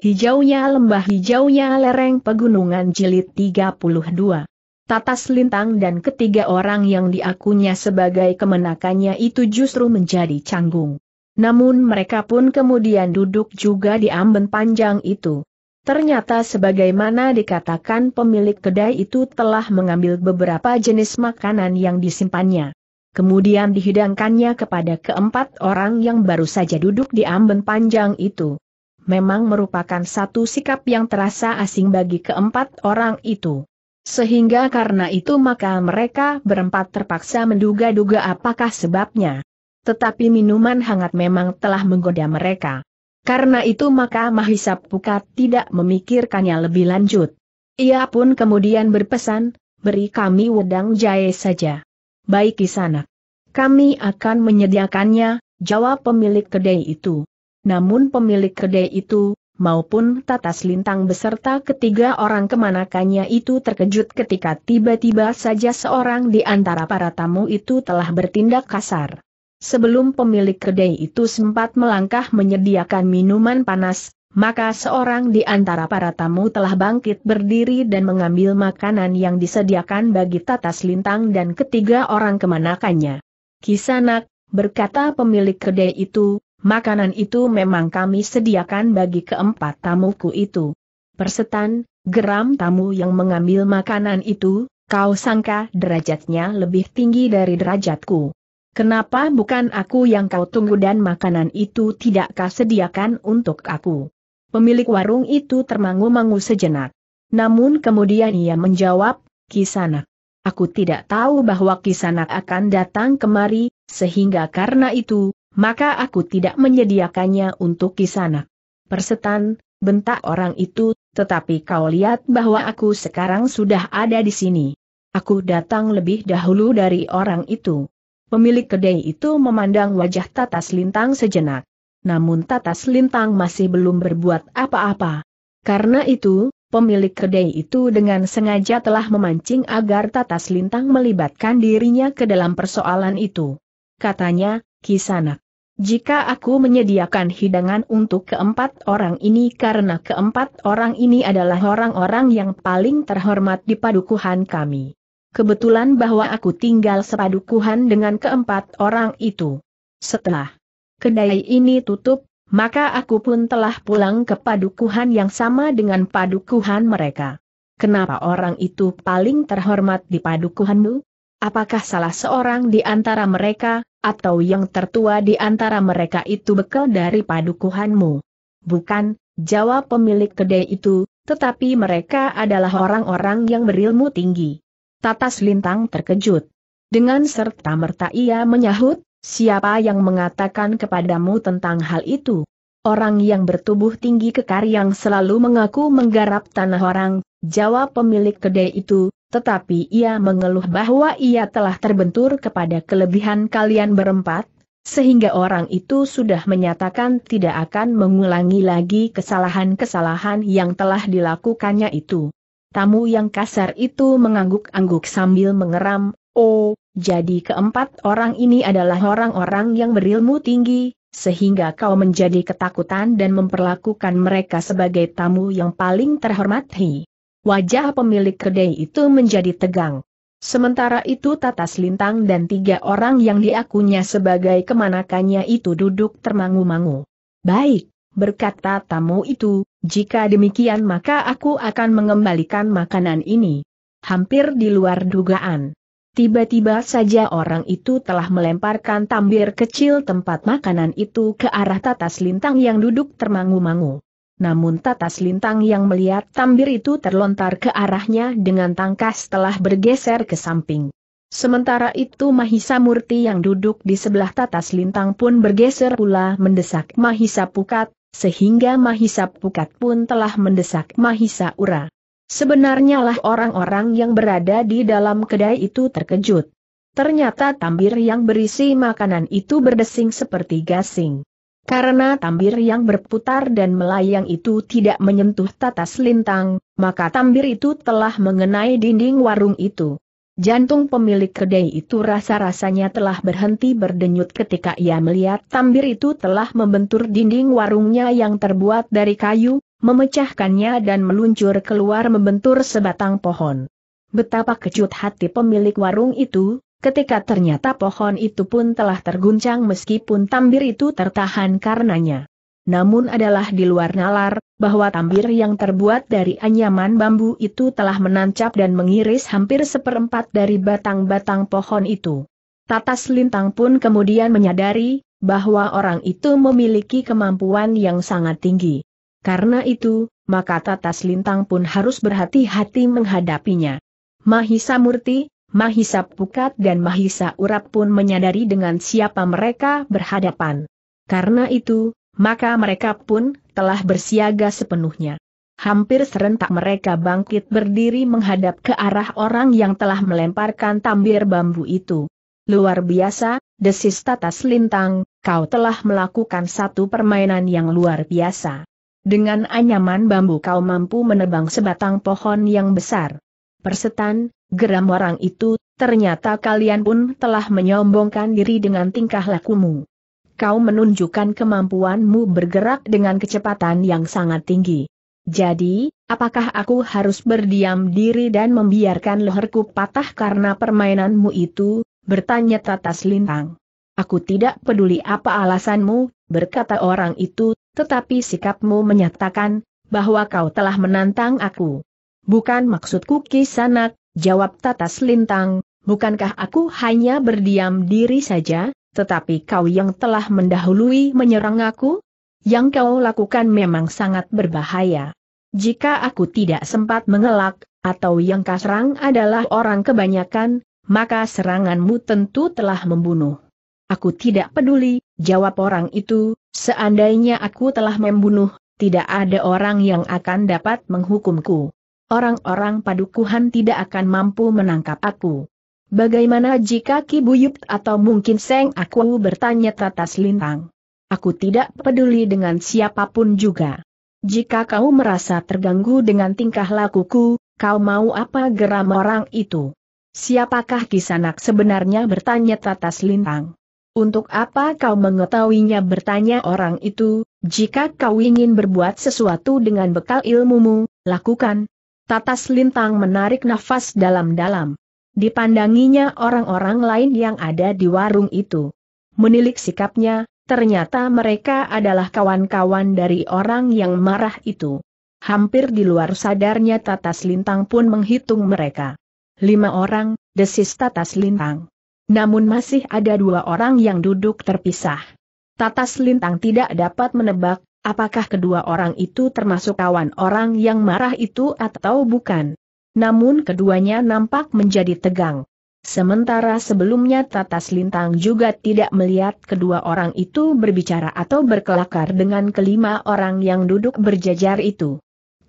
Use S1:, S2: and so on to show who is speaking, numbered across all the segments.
S1: Hijaunya lembah hijaunya lereng pegunungan jilid 32. Tatas Lintang dan ketiga orang yang diakunya sebagai kemenakannya itu justru menjadi canggung. Namun mereka pun kemudian duduk juga di amben panjang itu. Ternyata sebagaimana dikatakan pemilik kedai itu telah mengambil beberapa jenis makanan yang disimpannya. Kemudian dihidangkannya kepada keempat orang yang baru saja duduk di amben panjang itu memang merupakan satu sikap yang terasa asing bagi keempat orang itu. Sehingga karena itu maka mereka berempat terpaksa menduga-duga apakah sebabnya. Tetapi minuman hangat memang telah menggoda mereka. Karena itu maka Mahisa Pukat tidak memikirkannya lebih lanjut. Ia pun kemudian berpesan, beri kami wedang jahe saja. Baik sana. Kami akan menyediakannya, jawab pemilik kedai itu namun pemilik kedai itu, maupun Tatas Lintang beserta ketiga orang kemanakannya itu terkejut ketika tiba-tiba saja seorang di antara para tamu itu telah bertindak kasar. Sebelum pemilik kedai itu sempat melangkah menyediakan minuman panas, maka seorang di antara para tamu telah bangkit berdiri dan mengambil makanan yang disediakan bagi Tatas Lintang dan ketiga orang kemanakannya. Kisanak, berkata pemilik kedai itu, Makanan itu memang kami sediakan bagi keempat tamuku itu. Persetan, geram tamu yang mengambil makanan itu, kau sangka derajatnya lebih tinggi dari derajatku. Kenapa bukan aku yang kau tunggu dan makanan itu tidak kau sediakan untuk aku? Pemilik warung itu termangu-mangu sejenak. Namun kemudian ia menjawab, Kisana. Aku tidak tahu bahwa Kisana akan datang kemari, sehingga karena itu, maka aku tidak menyediakannya untuk kisanak. Persetan, bentak orang itu, tetapi kau lihat bahwa aku sekarang sudah ada di sini. Aku datang lebih dahulu dari orang itu. Pemilik kedai itu memandang wajah Tatas Lintang sejenak. Namun Tatas Lintang masih belum berbuat apa-apa. Karena itu, pemilik kedai itu dengan sengaja telah memancing agar Tatas Lintang melibatkan dirinya ke dalam persoalan itu. Katanya, Kisanak, jika aku menyediakan hidangan untuk keempat orang ini karena keempat orang ini adalah orang-orang yang paling terhormat di padukuhan kami. Kebetulan bahwa aku tinggal sepadukuhan dengan keempat orang itu. Setelah kedai ini tutup, maka aku pun telah pulang ke padukuhan yang sama dengan padukuhan mereka. Kenapa orang itu paling terhormat di padukuhanmu? Apakah salah seorang di antara mereka, atau yang tertua di antara mereka itu bekal dari padukuhanmu? Bukan, jawab pemilik kedai itu, tetapi mereka adalah orang-orang yang berilmu tinggi. Tatas Lintang terkejut. Dengan serta merta ia menyahut, siapa yang mengatakan kepadamu tentang hal itu? Orang yang bertubuh tinggi kekar yang selalu mengaku menggarap tanah orang, jawab pemilik kedai itu, tetapi ia mengeluh bahwa ia telah terbentur kepada kelebihan kalian berempat, sehingga orang itu sudah menyatakan tidak akan mengulangi lagi kesalahan-kesalahan yang telah dilakukannya itu. Tamu yang kasar itu mengangguk-angguk sambil mengeram, oh, jadi keempat orang ini adalah orang-orang yang berilmu tinggi, sehingga kau menjadi ketakutan dan memperlakukan mereka sebagai tamu yang paling terhormat. Wajah pemilik kedai itu menjadi tegang. Sementara itu Tatas Lintang dan tiga orang yang diakunya sebagai kemanakannya itu duduk termangu-mangu. Baik, berkata tamu itu, jika demikian maka aku akan mengembalikan makanan ini. Hampir di luar dugaan. Tiba-tiba saja orang itu telah melemparkan tambir kecil tempat makanan itu ke arah tatas lintang yang duduk termangu-mangu. Namun tatas lintang yang melihat tambir itu terlontar ke arahnya dengan tangkas telah bergeser ke samping. Sementara itu Mahisa Murti yang duduk di sebelah tatas lintang pun bergeser pula mendesak Mahisa Pukat, sehingga Mahisa Pukat pun telah mendesak Mahisa Ura. Sebenarnya lah orang-orang yang berada di dalam kedai itu terkejut. Ternyata tambir yang berisi makanan itu berdesing seperti gasing. Karena tambir yang berputar dan melayang itu tidak menyentuh tatas lintang, maka tambir itu telah mengenai dinding warung itu. Jantung pemilik kedai itu rasa-rasanya telah berhenti berdenyut ketika ia melihat tambir itu telah membentur dinding warungnya yang terbuat dari kayu, memecahkannya dan meluncur keluar membentur sebatang pohon. Betapa kecut hati pemilik warung itu, ketika ternyata pohon itu pun telah terguncang meskipun tambir itu tertahan karenanya. Namun adalah di luar nalar, bahwa tambir yang terbuat dari anyaman bambu itu telah menancap dan mengiris hampir seperempat dari batang-batang pohon itu. Tatas Lintang pun kemudian menyadari, bahwa orang itu memiliki kemampuan yang sangat tinggi. Karena itu, maka tata selintang pun harus berhati-hati menghadapinya. Mahisa Murti, Mahisa Pukat dan Mahisa Urap pun menyadari dengan siapa mereka berhadapan. Karena itu, maka mereka pun telah bersiaga sepenuhnya. Hampir serentak mereka bangkit berdiri menghadap ke arah orang yang telah melemparkan tambir bambu itu. Luar biasa, desis Tata Selintang, kau telah melakukan satu permainan yang luar biasa. Dengan anyaman bambu kau mampu menebang sebatang pohon yang besar. Persetan, geram orang itu, ternyata kalian pun telah menyombongkan diri dengan tingkah lakumu. Kau menunjukkan kemampuanmu bergerak dengan kecepatan yang sangat tinggi. Jadi, apakah aku harus berdiam diri dan membiarkan leherku patah karena permainanmu itu? Bertanya Tatas Lintang. Aku tidak peduli apa alasanmu, berkata orang itu, tetapi sikapmu menyatakan, bahwa kau telah menantang aku. Bukan maksudku kisanak, jawab tatas lintang, bukankah aku hanya berdiam diri saja, tetapi kau yang telah mendahului menyerang aku? Yang kau lakukan memang sangat berbahaya. Jika aku tidak sempat mengelak, atau yang kau serang adalah orang kebanyakan, maka seranganmu tentu telah membunuh. Aku tidak peduli, jawab orang itu, seandainya aku telah membunuh, tidak ada orang yang akan dapat menghukumku. Orang-orang padukuhan tidak akan mampu menangkap aku. Bagaimana jika Ki atau mungkin Seng aku bertanya Tatas Lintang? Aku tidak peduli dengan siapapun juga. Jika kau merasa terganggu dengan tingkah lakuku, kau mau apa geram orang itu? Siapakah kisanak sebenarnya bertanya Tatas Lintang? Untuk apa kau mengetahuinya bertanya orang itu, jika kau ingin berbuat sesuatu dengan bekal ilmumu, lakukan. Tatas Lintang menarik nafas dalam-dalam. Dipandanginya orang-orang lain yang ada di warung itu. Menilik sikapnya, ternyata mereka adalah kawan-kawan dari orang yang marah itu. Hampir di luar sadarnya Tatas Lintang pun menghitung mereka. Lima orang, desis Tatas Lintang. Namun masih ada dua orang yang duduk terpisah. Tatas Lintang tidak dapat menebak, apakah kedua orang itu termasuk kawan orang yang marah itu atau bukan. Namun keduanya nampak menjadi tegang. Sementara sebelumnya Tatas Lintang juga tidak melihat kedua orang itu berbicara atau berkelakar dengan kelima orang yang duduk berjajar itu.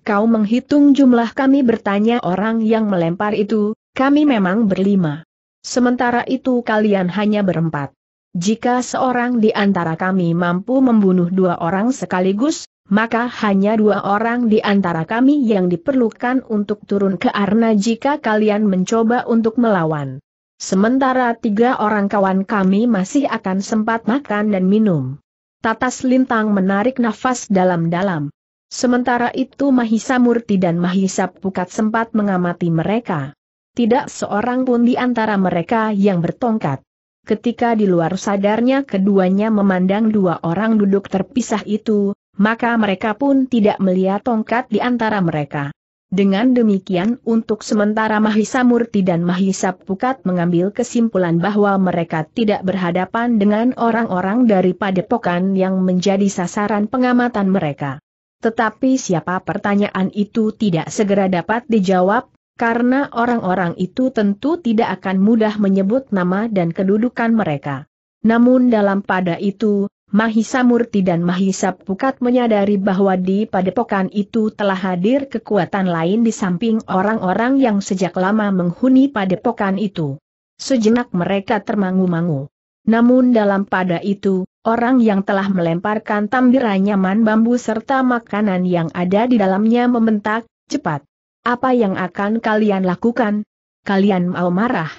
S1: Kau menghitung jumlah kami bertanya orang yang melempar itu, kami memang berlima. Sementara itu kalian hanya berempat. Jika seorang di antara kami mampu membunuh dua orang sekaligus, maka hanya dua orang di antara kami yang diperlukan untuk turun ke arna. jika kalian mencoba untuk melawan. Sementara tiga orang kawan kami masih akan sempat makan dan minum. Tatas Lintang menarik nafas dalam-dalam. Sementara itu Mahisa Murti dan Mahisa Pukat sempat mengamati mereka. Tidak seorang pun di antara mereka yang bertongkat. Ketika di luar sadarnya keduanya memandang dua orang duduk terpisah itu, maka mereka pun tidak melihat tongkat di antara mereka. Dengan demikian untuk sementara Mahisa Murti dan Mahisa Pukat mengambil kesimpulan bahwa mereka tidak berhadapan dengan orang-orang dari padepokan yang menjadi sasaran pengamatan mereka. Tetapi siapa pertanyaan itu tidak segera dapat dijawab, karena orang-orang itu tentu tidak akan mudah menyebut nama dan kedudukan mereka. Namun dalam pada itu, Mahisa Murti dan Mahisa Pukat menyadari bahwa di padepokan itu telah hadir kekuatan lain di samping orang-orang yang sejak lama menghuni padepokan itu. Sejenak mereka termangu-mangu. Namun dalam pada itu, orang yang telah melemparkan tambir anyaman bambu serta makanan yang ada di dalamnya membentak, cepat. Apa yang akan kalian lakukan? Kalian mau marah?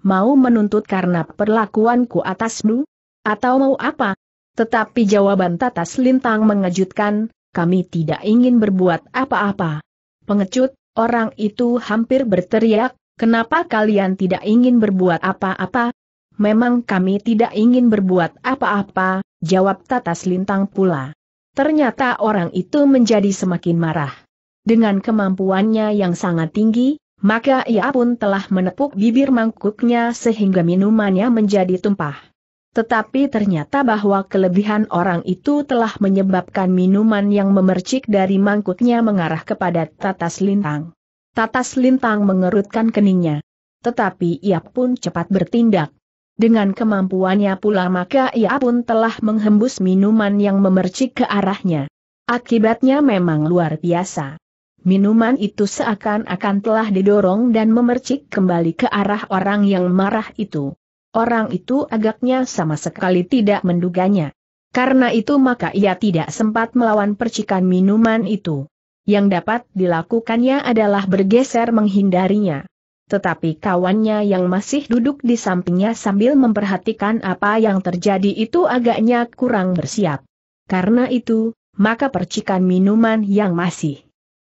S1: Mau menuntut karena perlakuanku atasmu? Atau mau apa? Tetapi jawaban Tatas Lintang mengejutkan, kami tidak ingin berbuat apa-apa. Pengecut, orang itu hampir berteriak, kenapa kalian tidak ingin berbuat apa-apa? Memang kami tidak ingin berbuat apa-apa, jawab Tatas Lintang pula. Ternyata orang itu menjadi semakin marah. Dengan kemampuannya yang sangat tinggi, maka ia pun telah menepuk bibir mangkuknya sehingga minumannya menjadi tumpah. Tetapi ternyata bahwa kelebihan orang itu telah menyebabkan minuman yang memercik dari mangkuknya mengarah kepada Tatas Lintang. Tatas Lintang mengerutkan keningnya. Tetapi ia pun cepat bertindak. Dengan kemampuannya pula maka ia pun telah menghembus minuman yang memercik ke arahnya. Akibatnya memang luar biasa. Minuman itu seakan-akan telah didorong dan memercik kembali ke arah orang yang marah itu. Orang itu agaknya sama sekali tidak menduganya. Karena itu maka ia tidak sempat melawan percikan minuman itu. Yang dapat dilakukannya adalah bergeser menghindarinya. Tetapi kawannya yang masih duduk di sampingnya sambil memperhatikan apa yang terjadi itu agaknya kurang bersiap. Karena itu, maka percikan minuman yang masih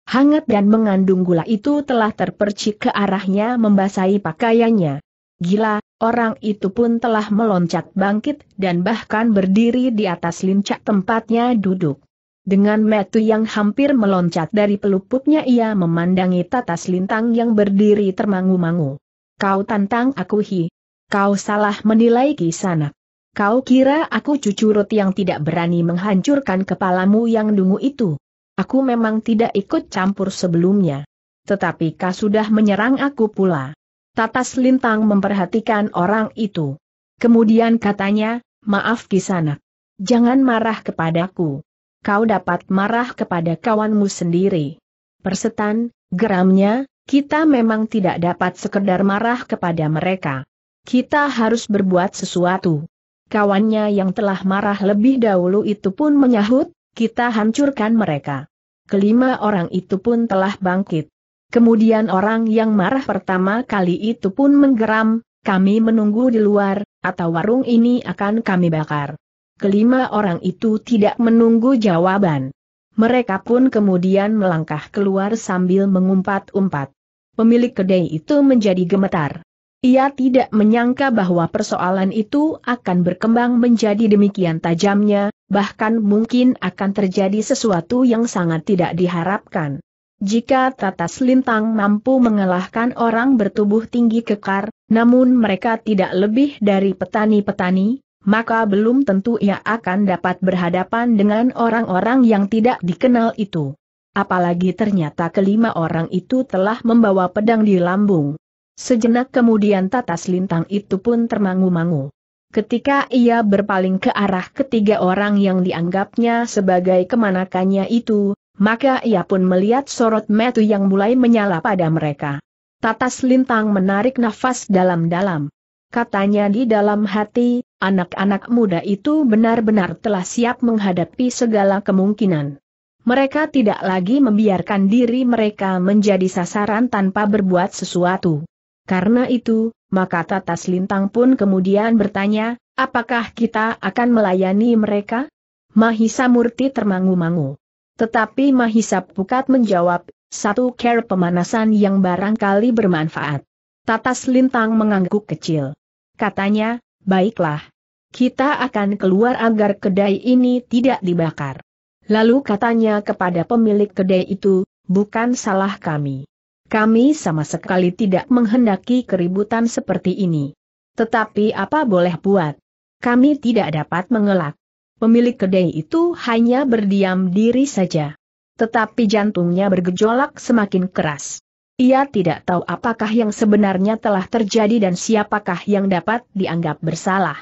S1: hangat dan mengandung gula itu telah terpercik ke arahnya membasahi pakaiannya. Gila, orang itu pun telah meloncat bangkit dan bahkan berdiri di atas lincak tempatnya duduk. Dengan metu yang hampir meloncat dari pelupuknya ia memandangi tatas lintang yang berdiri termangu-mangu. Kau tantang aku hi. Kau salah menilai kisana. Kau kira aku cucurut yang tidak berani menghancurkan kepalamu yang dungu itu. Aku memang tidak ikut campur sebelumnya. Tetapi kau sudah menyerang aku pula. Tatas Lintang memperhatikan orang itu. Kemudian katanya, maaf kisanak. Jangan marah kepadaku. Kau dapat marah kepada kawanmu sendiri. Persetan, geramnya, kita memang tidak dapat sekedar marah kepada mereka. Kita harus berbuat sesuatu. Kawannya yang telah marah lebih dahulu itu pun menyahut, kita hancurkan mereka kelima orang itu pun telah bangkit. Kemudian orang yang marah pertama kali itu pun menggeram, kami menunggu di luar, atau warung ini akan kami bakar. Kelima orang itu tidak menunggu jawaban. Mereka pun kemudian melangkah keluar sambil mengumpat-umpat. Pemilik kedai itu menjadi gemetar. Ia tidak menyangka bahwa persoalan itu akan berkembang menjadi demikian tajamnya, bahkan mungkin akan terjadi sesuatu yang sangat tidak diharapkan. Jika Tatas Lintang mampu mengalahkan orang bertubuh tinggi kekar, namun mereka tidak lebih dari petani-petani, maka belum tentu ia akan dapat berhadapan dengan orang-orang yang tidak dikenal itu. Apalagi ternyata kelima orang itu telah membawa pedang di lambung. Sejenak kemudian tatas lintang itu pun termangu-mangu. Ketika ia berpaling ke arah ketiga orang yang dianggapnya sebagai kemanakannya itu, maka ia pun melihat sorot metu yang mulai menyala pada mereka. Tatas Lintang menarik nafas dalam-dalam. Katanya di dalam hati, anak-anak muda itu benar-benar telah siap menghadapi segala kemungkinan. Mereka tidak lagi membiarkan diri mereka menjadi sasaran tanpa berbuat sesuatu. Karena itu, maka Tatas Lintang pun kemudian bertanya, apakah kita akan melayani mereka? Mahisa Murti termangu-mangu. Tetapi Mahisa Pukat menjawab, satu care pemanasan yang barangkali bermanfaat. Tatas Lintang mengangguk kecil. Katanya, baiklah. Kita akan keluar agar kedai ini tidak dibakar. Lalu katanya kepada pemilik kedai itu, bukan salah kami. Kami sama sekali tidak menghendaki keributan seperti ini. Tetapi apa boleh buat? Kami tidak dapat mengelak. Pemilik kedai itu hanya berdiam diri saja. Tetapi jantungnya bergejolak semakin keras. Ia tidak tahu apakah yang sebenarnya telah terjadi dan siapakah yang dapat dianggap bersalah.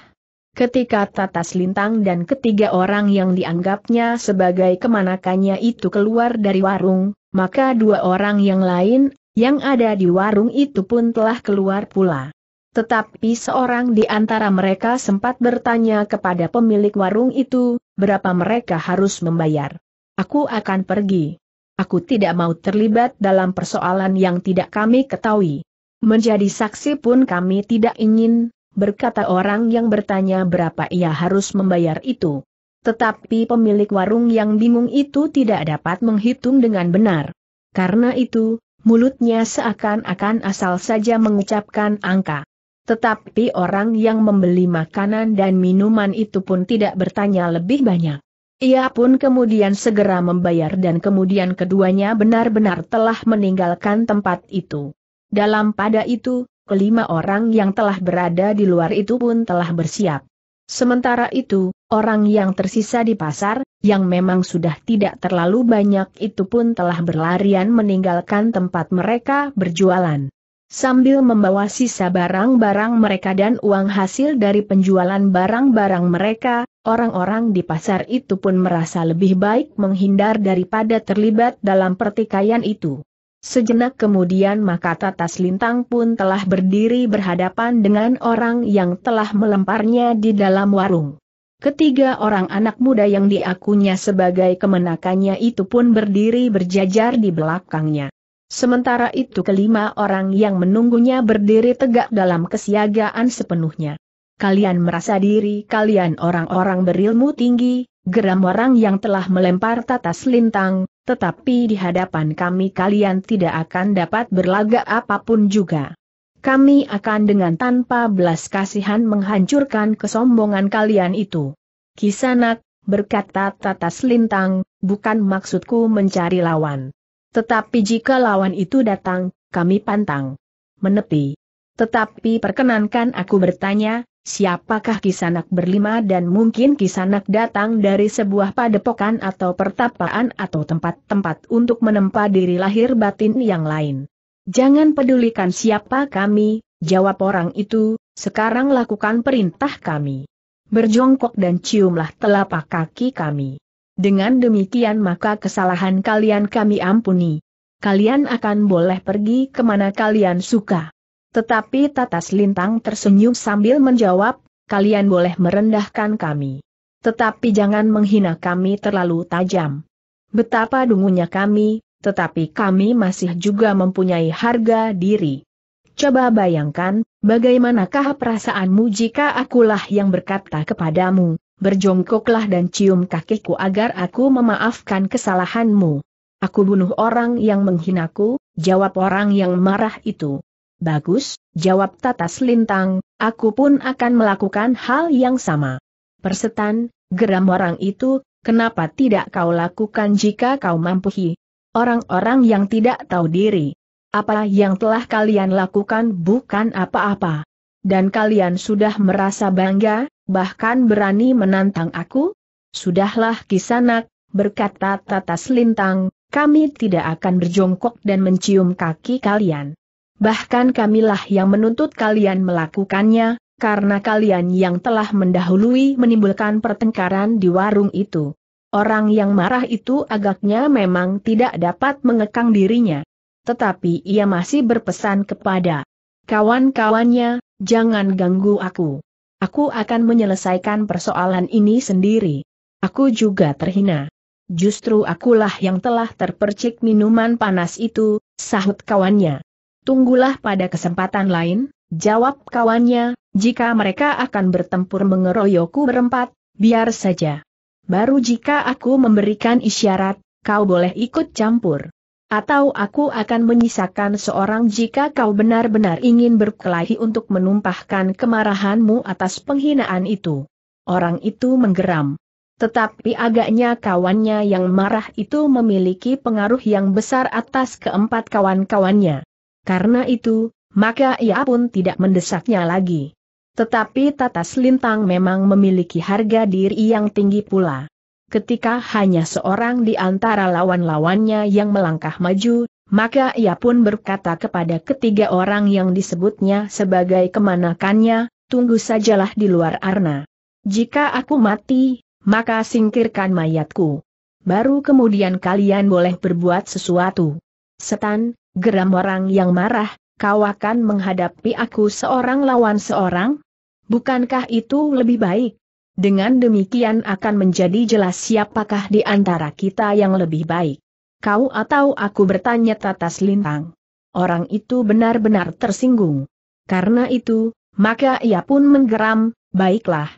S1: Ketika Tatas Lintang dan ketiga orang yang dianggapnya sebagai kemanakannya itu keluar dari warung, maka dua orang yang lain, yang ada di warung itu pun telah keluar pula. Tetapi seorang di antara mereka sempat bertanya kepada pemilik warung itu, berapa mereka harus membayar. Aku akan pergi. Aku tidak mau terlibat dalam persoalan yang tidak kami ketahui. Menjadi saksi pun kami tidak ingin, berkata orang yang bertanya berapa ia harus membayar itu. Tetapi pemilik warung yang bingung itu tidak dapat menghitung dengan benar. Karena itu, mulutnya seakan-akan asal saja mengucapkan angka. Tetapi orang yang membeli makanan dan minuman itu pun tidak bertanya lebih banyak. Ia pun kemudian segera membayar dan kemudian keduanya benar-benar telah meninggalkan tempat itu. Dalam pada itu, kelima orang yang telah berada di luar itu pun telah bersiap. Sementara itu, orang yang tersisa di pasar, yang memang sudah tidak terlalu banyak itu pun telah berlarian meninggalkan tempat mereka berjualan. Sambil membawa sisa barang-barang mereka dan uang hasil dari penjualan barang-barang mereka, orang-orang di pasar itu pun merasa lebih baik menghindar daripada terlibat dalam pertikaian itu. Sejenak kemudian maka Tatas Lintang pun telah berdiri berhadapan dengan orang yang telah melemparnya di dalam warung. Ketiga orang anak muda yang diakunya sebagai kemenakannya itu pun berdiri berjajar di belakangnya. Sementara itu kelima orang yang menunggunya berdiri tegak dalam kesiagaan sepenuhnya. Kalian merasa diri kalian orang-orang berilmu tinggi, geram orang yang telah melempar tatas lintang, tetapi di hadapan kami kalian tidak akan dapat berlagak apapun juga. Kami akan dengan tanpa belas kasihan menghancurkan kesombongan kalian itu. Kisanak, berkata Tatas Lintang, bukan maksudku mencari lawan. Tetapi jika lawan itu datang, kami pantang. Menepi. Tetapi perkenankan aku bertanya, siapakah Kisanak berlima dan mungkin Kisanak datang dari sebuah padepokan atau pertapaan atau tempat-tempat untuk menempa diri lahir batin yang lain. Jangan pedulikan siapa kami, jawab orang itu, sekarang lakukan perintah kami. Berjongkok dan ciumlah telapak kaki kami. Dengan demikian maka kesalahan kalian kami ampuni. Kalian akan boleh pergi kemana kalian suka. Tetapi Tatas Lintang tersenyum sambil menjawab, kalian boleh merendahkan kami. Tetapi jangan menghina kami terlalu tajam. Betapa dungunya kami, tetapi kami masih juga mempunyai harga diri. Coba bayangkan, bagaimanakah perasaanmu jika akulah yang berkata kepadamu, berjongkoklah dan cium kakiku agar aku memaafkan kesalahanmu. Aku bunuh orang yang menghinaku, jawab orang yang marah itu. Bagus, jawab Tatas Lintang, aku pun akan melakukan hal yang sama. Persetan, geram orang itu, kenapa tidak kau lakukan jika kau mampuhi? Orang-orang yang tidak tahu diri. Apa yang telah kalian lakukan bukan apa-apa. Dan kalian sudah merasa bangga, bahkan berani menantang aku? Sudahlah kisanak, berkata Tatas Lintang, kami tidak akan berjongkok dan mencium kaki kalian bahkan kamilah yang menuntut kalian melakukannya, karena kalian yang telah mendahului menimbulkan pertengkaran di warung itu. Orang yang marah itu agaknya memang tidak dapat mengekang dirinya. Tetapi ia masih berpesan kepada kawan-kawannya, jangan ganggu aku. Aku akan menyelesaikan persoalan ini sendiri. Aku juga terhina. Justru akulah yang telah terpercik minuman panas itu, sahut kawannya. Tunggulah pada kesempatan lain, jawab kawannya, jika mereka akan bertempur mengeroyokku berempat, biar saja. Baru jika aku memberikan isyarat, kau boleh ikut campur. Atau aku akan menyisakan seorang jika kau benar-benar ingin berkelahi untuk menumpahkan kemarahanmu atas penghinaan itu. Orang itu menggeram. Tetapi agaknya kawannya yang marah itu memiliki pengaruh yang besar atas keempat kawan-kawannya. Karena itu, maka ia pun tidak mendesaknya lagi. Tetapi tatas lintang memang memiliki harga diri yang tinggi pula. Ketika hanya seorang di antara lawan-lawannya yang melangkah maju, maka ia pun berkata kepada ketiga orang yang disebutnya sebagai kemanakannya, tunggu sajalah di luar arna. Jika aku mati, maka singkirkan mayatku. Baru kemudian kalian boleh berbuat sesuatu. Setan, geram orang yang marah, kau akan menghadapi aku seorang lawan seorang? Bukankah itu lebih baik? Dengan demikian akan menjadi jelas siapakah di antara kita yang lebih baik. Kau atau aku bertanya tatas lintang. Orang itu benar-benar tersinggung. Karena itu, maka ia pun menggeram, baiklah.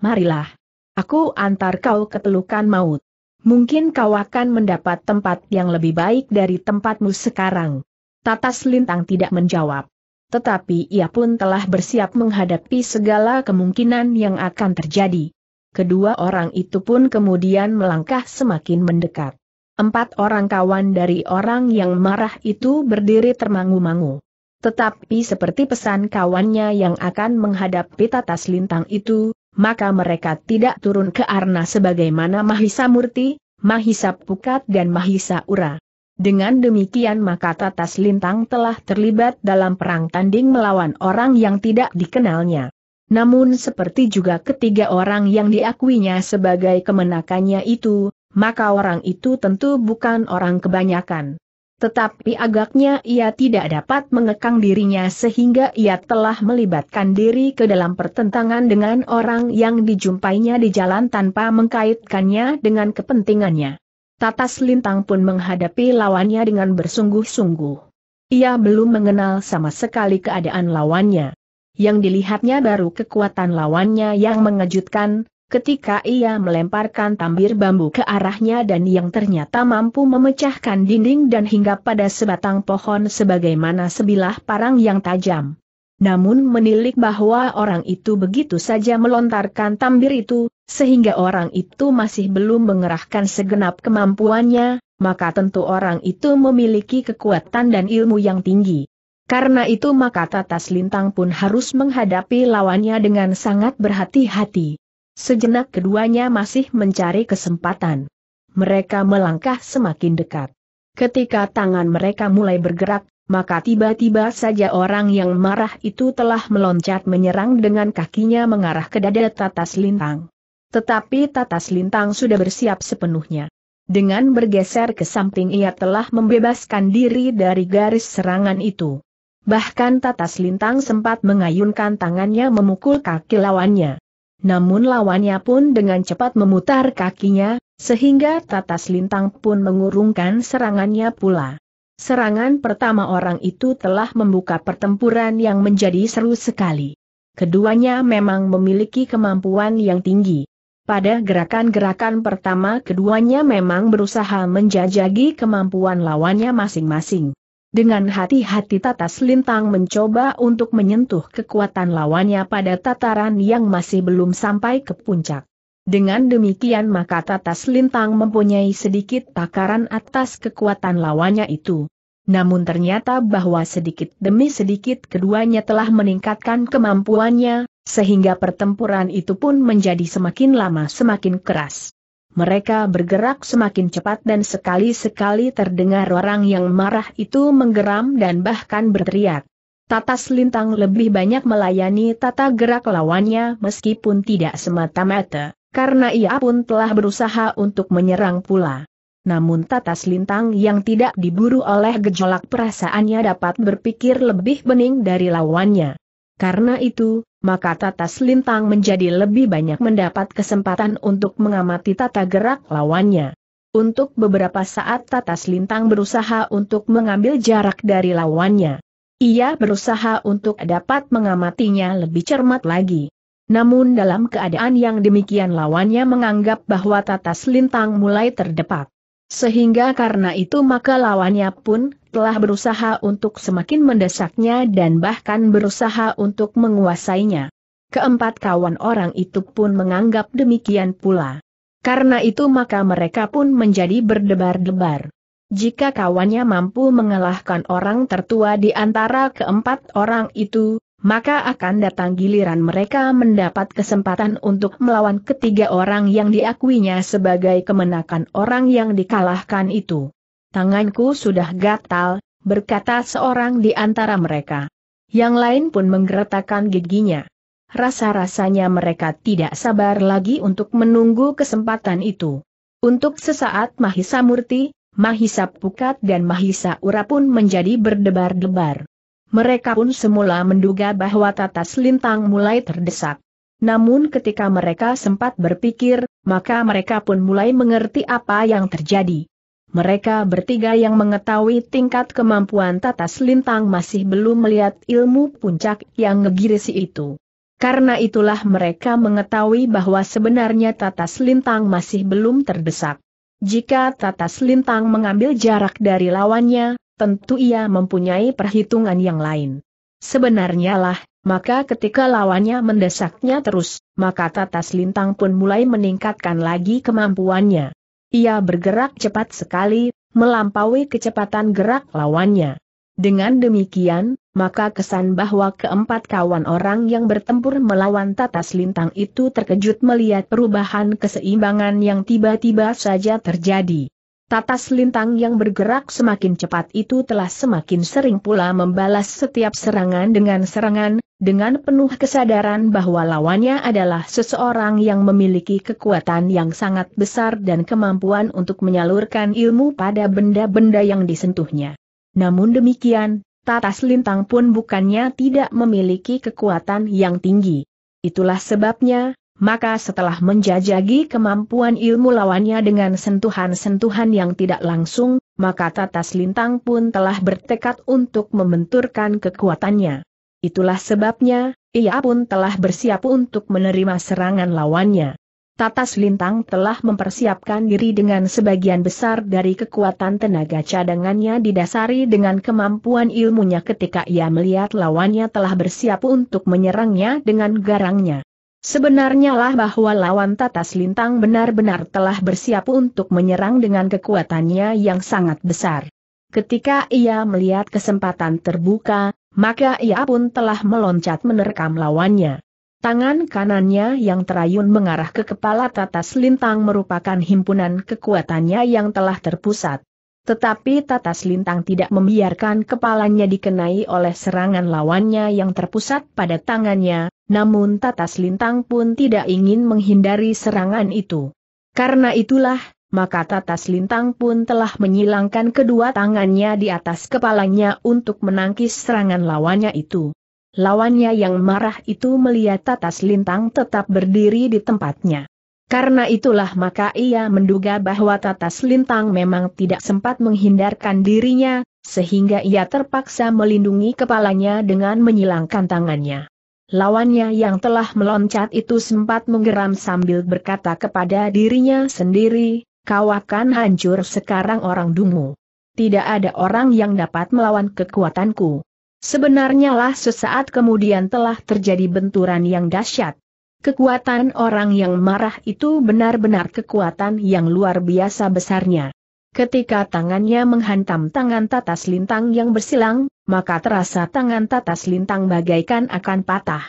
S1: Marilah. Aku antar kau ke telukan maut mungkin kau akan mendapat tempat yang lebih baik dari tempatmu sekarang. Tatas Lintang tidak menjawab. Tetapi ia pun telah bersiap menghadapi segala kemungkinan yang akan terjadi. Kedua orang itu pun kemudian melangkah semakin mendekat. Empat orang kawan dari orang yang marah itu berdiri termangu-mangu. Tetapi seperti pesan kawannya yang akan menghadapi tatas lintang itu, maka mereka tidak turun ke Arna sebagaimana Mahisa Murti, Mahisa Pukat dan Mahisa Ura. Dengan demikian maka Tatas Lintang telah terlibat dalam perang tanding melawan orang yang tidak dikenalnya. Namun seperti juga ketiga orang yang diakuinya sebagai kemenakannya itu, maka orang itu tentu bukan orang kebanyakan. Tetapi agaknya ia tidak dapat mengekang dirinya sehingga ia telah melibatkan diri ke dalam pertentangan dengan orang yang dijumpainya di jalan tanpa mengkaitkannya dengan kepentingannya. Tatas Lintang pun menghadapi lawannya dengan bersungguh-sungguh. Ia belum mengenal sama sekali keadaan lawannya. Yang dilihatnya baru kekuatan lawannya yang mengejutkan, ketika ia melemparkan tambir bambu ke arahnya dan yang ternyata mampu memecahkan dinding dan hingga pada sebatang pohon sebagaimana sebilah parang yang tajam. Namun menilik bahwa orang itu begitu saja melontarkan tambir itu, sehingga orang itu masih belum mengerahkan segenap kemampuannya, maka tentu orang itu memiliki kekuatan dan ilmu yang tinggi. Karena itu maka Tatas Lintang pun harus menghadapi lawannya dengan sangat berhati-hati. Sejenak keduanya masih mencari kesempatan. Mereka melangkah semakin dekat. Ketika tangan mereka mulai bergerak, maka tiba-tiba saja orang yang marah itu telah meloncat menyerang dengan kakinya mengarah ke dada Tatas Lintang. Tetapi Tatas Lintang sudah bersiap sepenuhnya. Dengan bergeser ke samping ia telah membebaskan diri dari garis serangan itu. Bahkan Tatas Lintang sempat mengayunkan tangannya memukul kaki lawannya. Namun lawannya pun dengan cepat memutar kakinya, sehingga tatas lintang pun mengurungkan serangannya pula. Serangan pertama orang itu telah membuka pertempuran yang menjadi seru sekali. Keduanya memang memiliki kemampuan yang tinggi. Pada gerakan-gerakan pertama keduanya memang berusaha menjajagi kemampuan lawannya masing-masing. Dengan hati-hati Tatas Lintang mencoba untuk menyentuh kekuatan lawannya pada tataran yang masih belum sampai ke puncak. Dengan demikian maka Tatas Lintang mempunyai sedikit takaran atas kekuatan lawannya itu. Namun ternyata bahwa sedikit demi sedikit keduanya telah meningkatkan kemampuannya, sehingga pertempuran itu pun menjadi semakin lama semakin keras. Mereka bergerak semakin cepat dan sekali-sekali terdengar orang yang marah itu menggeram dan bahkan berteriak. Tatas Lintang lebih banyak melayani tata gerak lawannya meskipun tidak semata-mata, karena ia pun telah berusaha untuk menyerang pula. Namun Tatas Lintang yang tidak diburu oleh gejolak perasaannya dapat berpikir lebih bening dari lawannya. Karena itu, maka Tata Selintang menjadi lebih banyak mendapat kesempatan untuk mengamati tata gerak lawannya. Untuk beberapa saat Tata Selintang berusaha untuk mengambil jarak dari lawannya. Ia berusaha untuk dapat mengamatinya lebih cermat lagi. Namun dalam keadaan yang demikian lawannya menganggap bahwa Tata Selintang mulai terdepak. Sehingga karena itu maka lawannya pun telah berusaha untuk semakin mendesaknya dan bahkan berusaha untuk menguasainya. Keempat kawan orang itu pun menganggap demikian pula. Karena itu maka mereka pun menjadi berdebar-debar. Jika kawannya mampu mengalahkan orang tertua di antara keempat orang itu, maka akan datang giliran mereka mendapat kesempatan untuk melawan ketiga orang yang diakuinya sebagai kemenakan orang yang dikalahkan itu. Tanganku sudah gatal, berkata seorang di antara mereka. Yang lain pun menggeretakan giginya. Rasa-rasanya mereka tidak sabar lagi untuk menunggu kesempatan itu. Untuk sesaat Mahisa Murti, Mahisa Pukat dan Mahisa Ura pun menjadi berdebar-debar. Mereka pun semula menduga bahwa Tatas Lintang mulai terdesak. Namun ketika mereka sempat berpikir, maka mereka pun mulai mengerti apa yang terjadi. Mereka bertiga yang mengetahui tingkat kemampuan Tatas Lintang masih belum melihat ilmu puncak yang ngegirisi itu. Karena itulah mereka mengetahui bahwa sebenarnya Tatas Lintang masih belum terdesak. Jika Tatas Lintang mengambil jarak dari lawannya, tentu ia mempunyai perhitungan yang lain. Sebenarnya lah, maka ketika lawannya mendesaknya terus, maka tatas lintang pun mulai meningkatkan lagi kemampuannya. Ia bergerak cepat sekali, melampaui kecepatan gerak lawannya. Dengan demikian, maka kesan bahwa keempat kawan orang yang bertempur melawan Tatas Lintang itu terkejut melihat perubahan keseimbangan yang tiba-tiba saja terjadi. Tatas lintang yang bergerak semakin cepat itu telah semakin sering pula membalas setiap serangan dengan serangan, dengan penuh kesadaran bahwa lawannya adalah seseorang yang memiliki kekuatan yang sangat besar dan kemampuan untuk menyalurkan ilmu pada benda-benda yang disentuhnya. Namun demikian, Tatas lintang pun bukannya tidak memiliki kekuatan yang tinggi. Itulah sebabnya, maka setelah menjajagi kemampuan ilmu lawannya dengan sentuhan-sentuhan yang tidak langsung, maka Tatas Lintang pun telah bertekad untuk membenturkan kekuatannya. Itulah sebabnya, ia pun telah bersiap untuk menerima serangan lawannya. Tatas Lintang telah mempersiapkan diri dengan sebagian besar dari kekuatan tenaga cadangannya didasari dengan kemampuan ilmunya ketika ia melihat lawannya telah bersiap untuk menyerangnya dengan garangnya. Sebenarnya lah bahwa lawan Tatas Lintang benar-benar telah bersiap untuk menyerang dengan kekuatannya yang sangat besar. Ketika ia melihat kesempatan terbuka, maka ia pun telah meloncat menerkam lawannya. Tangan kanannya yang terayun mengarah ke kepala Tatas Lintang merupakan himpunan kekuatannya yang telah terpusat. Tetapi Tatas Lintang tidak membiarkan kepalanya dikenai oleh serangan lawannya yang terpusat pada tangannya, namun Tatas Lintang pun tidak ingin menghindari serangan itu. Karena itulah, maka Tatas Lintang pun telah menyilangkan kedua tangannya di atas kepalanya untuk menangkis serangan lawannya itu. Lawannya yang marah itu melihat Tatas Lintang tetap berdiri di tempatnya. Karena itulah maka ia menduga bahwa Tatas Lintang memang tidak sempat menghindarkan dirinya, sehingga ia terpaksa melindungi kepalanya dengan menyilangkan tangannya. Lawannya yang telah meloncat itu sempat menggeram sambil berkata kepada dirinya sendiri, kau akan hancur sekarang orang dungu. Tidak ada orang yang dapat melawan kekuatanku. Sebenarnya lah sesaat kemudian telah terjadi benturan yang dahsyat. Kekuatan orang yang marah itu benar-benar kekuatan yang luar biasa besarnya. Ketika tangannya menghantam tangan tatas lintang yang bersilang, maka terasa tangan tatas lintang bagaikan akan patah.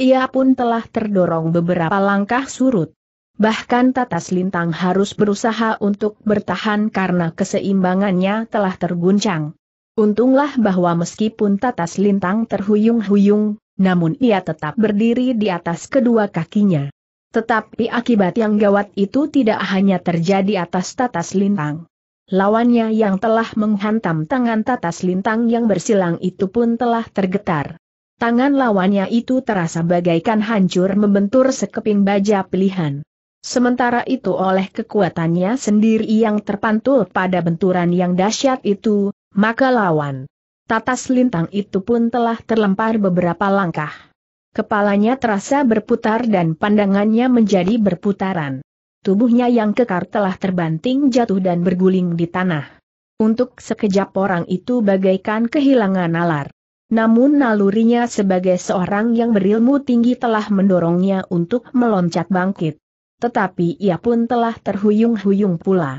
S1: Ia pun telah terdorong beberapa langkah surut. Bahkan tatas lintang harus berusaha untuk bertahan karena keseimbangannya telah terguncang. Untunglah bahwa meskipun tatas lintang terhuyung-huyung, namun ia tetap berdiri di atas kedua kakinya. Tetapi akibat yang gawat itu tidak hanya terjadi atas tatas lintang. Lawannya yang telah menghantam tangan tatas lintang yang bersilang itu pun telah tergetar. Tangan lawannya itu terasa bagaikan hancur membentur sekeping baja pilihan. Sementara itu oleh kekuatannya sendiri yang terpantul pada benturan yang dahsyat itu, maka lawan tatas lintang itu pun telah terlempar beberapa langkah. Kepalanya terasa berputar dan pandangannya menjadi berputaran. Tubuhnya yang kekar telah terbanting jatuh dan berguling di tanah. Untuk sekejap orang itu bagaikan kehilangan nalar. Namun nalurinya sebagai seorang yang berilmu tinggi telah mendorongnya untuk meloncat bangkit. Tetapi ia pun telah terhuyung-huyung pula.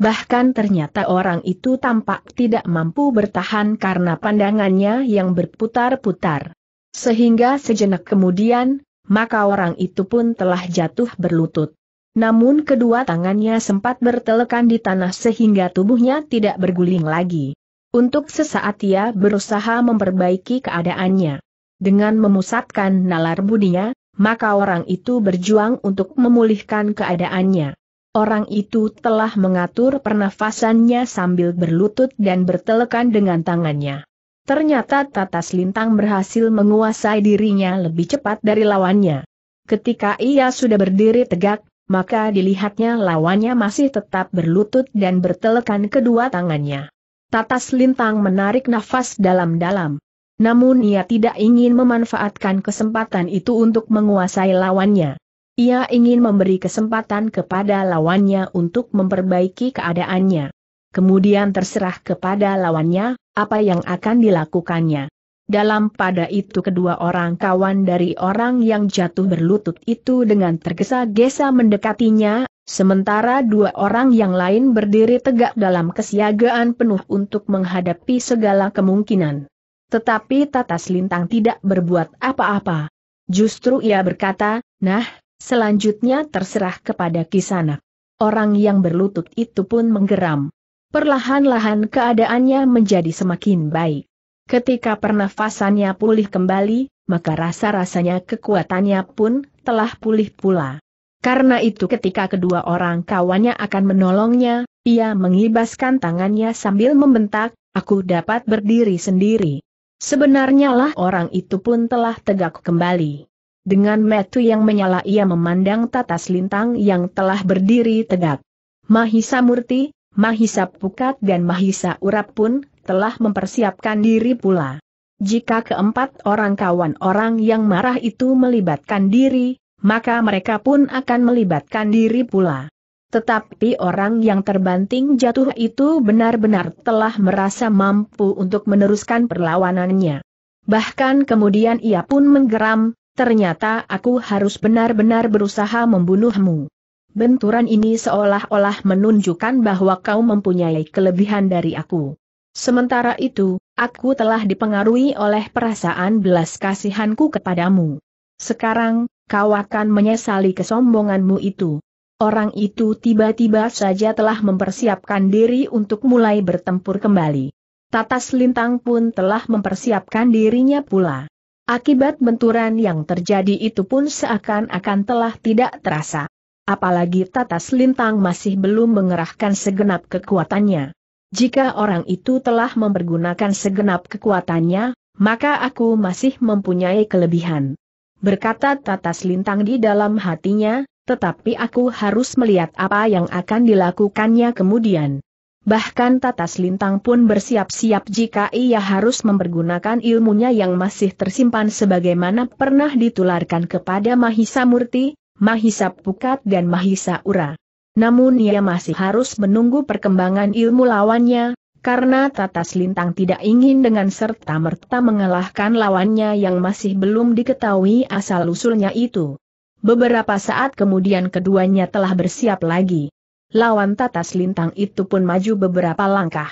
S1: Bahkan ternyata orang itu tampak tidak mampu bertahan karena pandangannya yang berputar-putar. Sehingga sejenak kemudian, maka orang itu pun telah jatuh berlutut. Namun kedua tangannya sempat bertelekan di tanah sehingga tubuhnya tidak berguling lagi. Untuk sesaat ia berusaha memperbaiki keadaannya. Dengan memusatkan nalar budinya, maka orang itu berjuang untuk memulihkan keadaannya. Orang itu telah mengatur pernafasannya sambil berlutut dan bertelekan dengan tangannya. Ternyata Tatas Lintang berhasil menguasai dirinya lebih cepat dari lawannya. Ketika ia sudah berdiri tegak, maka dilihatnya lawannya masih tetap berlutut dan bertelekan kedua tangannya. Tatas Lintang menarik nafas dalam-dalam. Namun ia tidak ingin memanfaatkan kesempatan itu untuk menguasai lawannya. Ia ingin memberi kesempatan kepada lawannya untuk memperbaiki keadaannya. Kemudian terserah kepada lawannya, apa yang akan dilakukannya. Dalam pada itu kedua orang kawan dari orang yang jatuh berlutut itu dengan tergesa-gesa mendekatinya, sementara dua orang yang lain berdiri tegak dalam kesiagaan penuh untuk menghadapi segala kemungkinan. Tetapi Tatas Lintang tidak berbuat apa-apa. Justru ia berkata, Nah, Selanjutnya terserah kepada Kisanak. Orang yang berlutut itu pun menggeram. Perlahan-lahan keadaannya menjadi semakin baik. Ketika pernafasannya pulih kembali, maka rasa-rasanya kekuatannya pun telah pulih pula. Karena itu ketika kedua orang kawannya akan menolongnya, ia mengibaskan tangannya sambil membentak, aku dapat berdiri sendiri. Sebenarnya lah orang itu pun telah tegak kembali. Dengan metu yang menyala ia memandang tatas lintang yang telah berdiri tegak. Mahisa Murti, Mahisa Pukat dan Mahisa Urap pun telah mempersiapkan diri pula. Jika keempat orang kawan orang yang marah itu melibatkan diri, maka mereka pun akan melibatkan diri pula. Tetapi orang yang terbanting jatuh itu benar-benar telah merasa mampu untuk meneruskan perlawanannya. Bahkan kemudian ia pun menggeram, Ternyata aku harus benar-benar berusaha membunuhmu. Benturan ini seolah-olah menunjukkan bahwa kau mempunyai kelebihan dari aku. Sementara itu, aku telah dipengaruhi oleh perasaan belas kasihanku kepadamu. Sekarang, kau akan menyesali kesombonganmu itu. Orang itu tiba-tiba saja telah mempersiapkan diri untuk mulai bertempur kembali. Tatas Lintang pun telah mempersiapkan dirinya pula. Akibat benturan yang terjadi itu pun seakan-akan telah tidak terasa. Apalagi Tatas Lintang masih belum mengerahkan segenap kekuatannya. Jika orang itu telah mempergunakan segenap kekuatannya, maka aku masih mempunyai kelebihan. Berkata Tatas Lintang di dalam hatinya, tetapi aku harus melihat apa yang akan dilakukannya kemudian bahkan Tatas Lintang pun bersiap-siap jika ia harus mempergunakan ilmunya yang masih tersimpan sebagaimana pernah ditularkan kepada Mahisa Murti, Mahisa Pukat dan Mahisa Ura. Namun ia masih harus menunggu perkembangan ilmu lawannya, karena Tatas Lintang tidak ingin dengan serta-merta mengalahkan lawannya yang masih belum diketahui asal-usulnya itu. Beberapa saat kemudian keduanya telah bersiap lagi lawan tatas lintang itu pun maju beberapa langkah.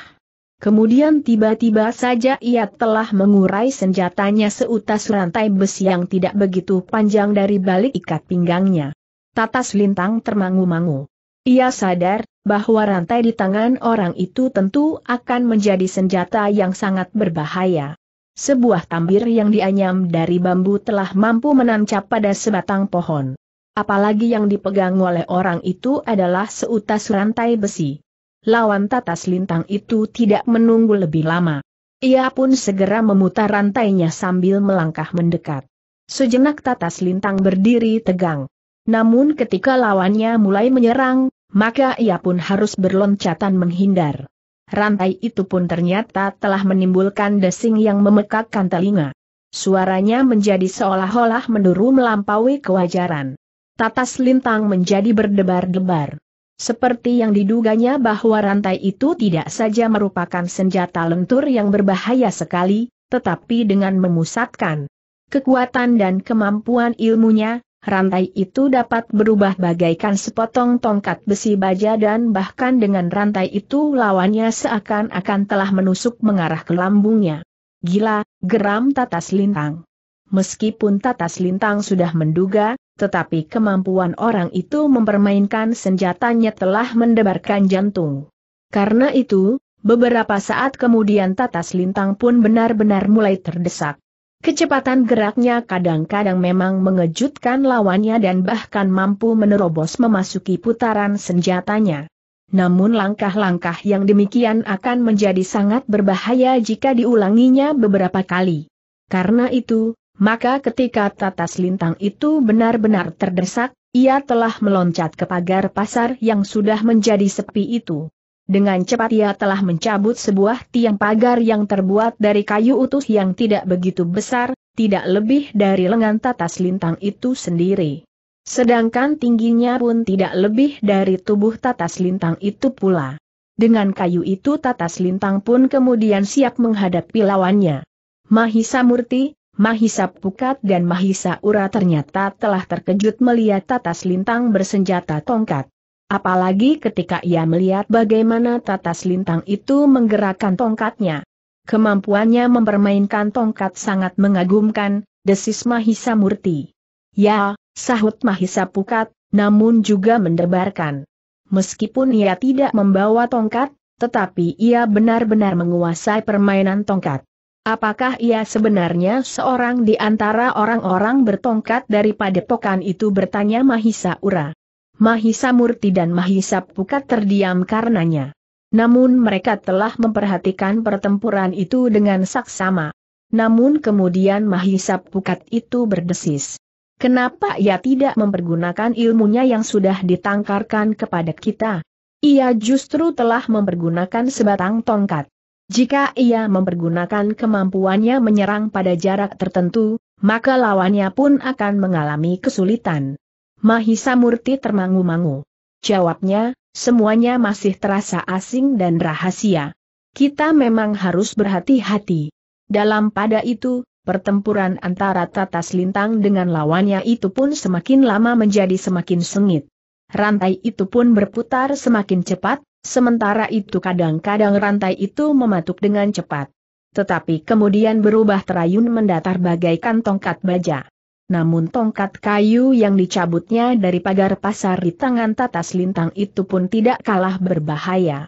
S1: Kemudian tiba-tiba saja ia telah mengurai senjatanya seutas rantai besi yang tidak begitu panjang dari balik ikat pinggangnya. Tatas lintang termangu-mangu. Ia sadar bahwa rantai di tangan orang itu tentu akan menjadi senjata yang sangat berbahaya. Sebuah tambir yang dianyam dari bambu telah mampu menancap pada sebatang pohon apalagi yang dipegang oleh orang itu adalah seutas rantai besi. Lawan tatas lintang itu tidak menunggu lebih lama. Ia pun segera memutar rantainya sambil melangkah mendekat. Sejenak tatas lintang berdiri tegang. Namun ketika lawannya mulai menyerang, maka ia pun harus berloncatan menghindar. Rantai itu pun ternyata telah menimbulkan desing yang memekakkan telinga. Suaranya menjadi seolah-olah menduru melampaui kewajaran tatas lintang menjadi berdebar-debar. Seperti yang diduganya bahwa rantai itu tidak saja merupakan senjata lentur yang berbahaya sekali, tetapi dengan memusatkan kekuatan dan kemampuan ilmunya, rantai itu dapat berubah bagaikan sepotong tongkat besi baja dan bahkan dengan rantai itu lawannya seakan-akan telah menusuk mengarah ke lambungnya. Gila, geram Tatas Lintang. Meskipun Tatas Lintang sudah menduga, tetapi kemampuan orang itu mempermainkan senjatanya telah mendebarkan jantung. Karena itu, beberapa saat kemudian tatas lintang pun benar-benar mulai terdesak. Kecepatan geraknya kadang-kadang memang mengejutkan lawannya dan bahkan mampu menerobos memasuki putaran senjatanya. Namun langkah-langkah yang demikian akan menjadi sangat berbahaya jika diulanginya beberapa kali. Karena itu, maka ketika tatas lintang itu benar-benar terdesak, ia telah meloncat ke pagar pasar yang sudah menjadi sepi itu. Dengan cepat ia telah mencabut sebuah tiang pagar yang terbuat dari kayu utuh yang tidak begitu besar, tidak lebih dari lengan tatas lintang itu sendiri. Sedangkan tingginya pun tidak lebih dari tubuh tatas lintang itu pula. Dengan kayu itu tatas lintang pun kemudian siap menghadapi lawannya. Mahisa Murti, Mahisa Pukat dan Mahisa Ura ternyata telah terkejut melihat Tatas Lintang bersenjata tongkat. Apalagi ketika ia melihat bagaimana Tatas Lintang itu menggerakkan tongkatnya. Kemampuannya mempermainkan tongkat sangat mengagumkan, desis Mahisa Murti. Ya, sahut Mahisa Pukat, namun juga mendebarkan. Meskipun ia tidak membawa tongkat, tetapi ia benar-benar menguasai permainan tongkat. Apakah ia sebenarnya seorang di antara orang-orang bertongkat daripada padepokan itu bertanya Mahisa Ura. Mahisa Murti dan Mahisa Pukat terdiam karenanya. Namun mereka telah memperhatikan pertempuran itu dengan saksama. Namun kemudian Mahisa Pukat itu berdesis. Kenapa ia tidak mempergunakan ilmunya yang sudah ditangkarkan kepada kita? Ia justru telah mempergunakan sebatang tongkat. Jika ia mempergunakan kemampuannya menyerang pada jarak tertentu, maka lawannya pun akan mengalami kesulitan. Mahisa Murti termangu-mangu. Jawabnya, semuanya masih terasa asing dan rahasia. Kita memang harus berhati-hati. Dalam pada itu, pertempuran antara Tatas Lintang dengan lawannya itu pun semakin lama menjadi semakin sengit. Rantai itu pun berputar semakin cepat, Sementara itu kadang-kadang rantai itu mematuk dengan cepat. Tetapi kemudian berubah terayun mendatar bagaikan tongkat baja. Namun tongkat kayu yang dicabutnya dari pagar pasar di tangan tatas lintang itu pun tidak kalah berbahaya.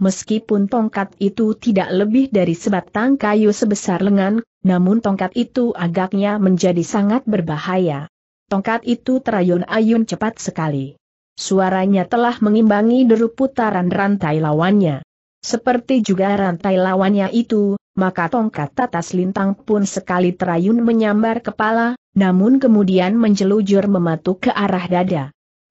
S1: Meskipun tongkat itu tidak lebih dari sebatang kayu sebesar lengan, namun tongkat itu agaknya menjadi sangat berbahaya. Tongkat itu terayun-ayun cepat sekali. Suaranya telah mengimbangi deru putaran rantai lawannya. Seperti juga rantai lawannya itu, maka tongkat tatas lintang pun sekali terayun menyambar kepala, namun kemudian menjelujur mematuk ke arah dada.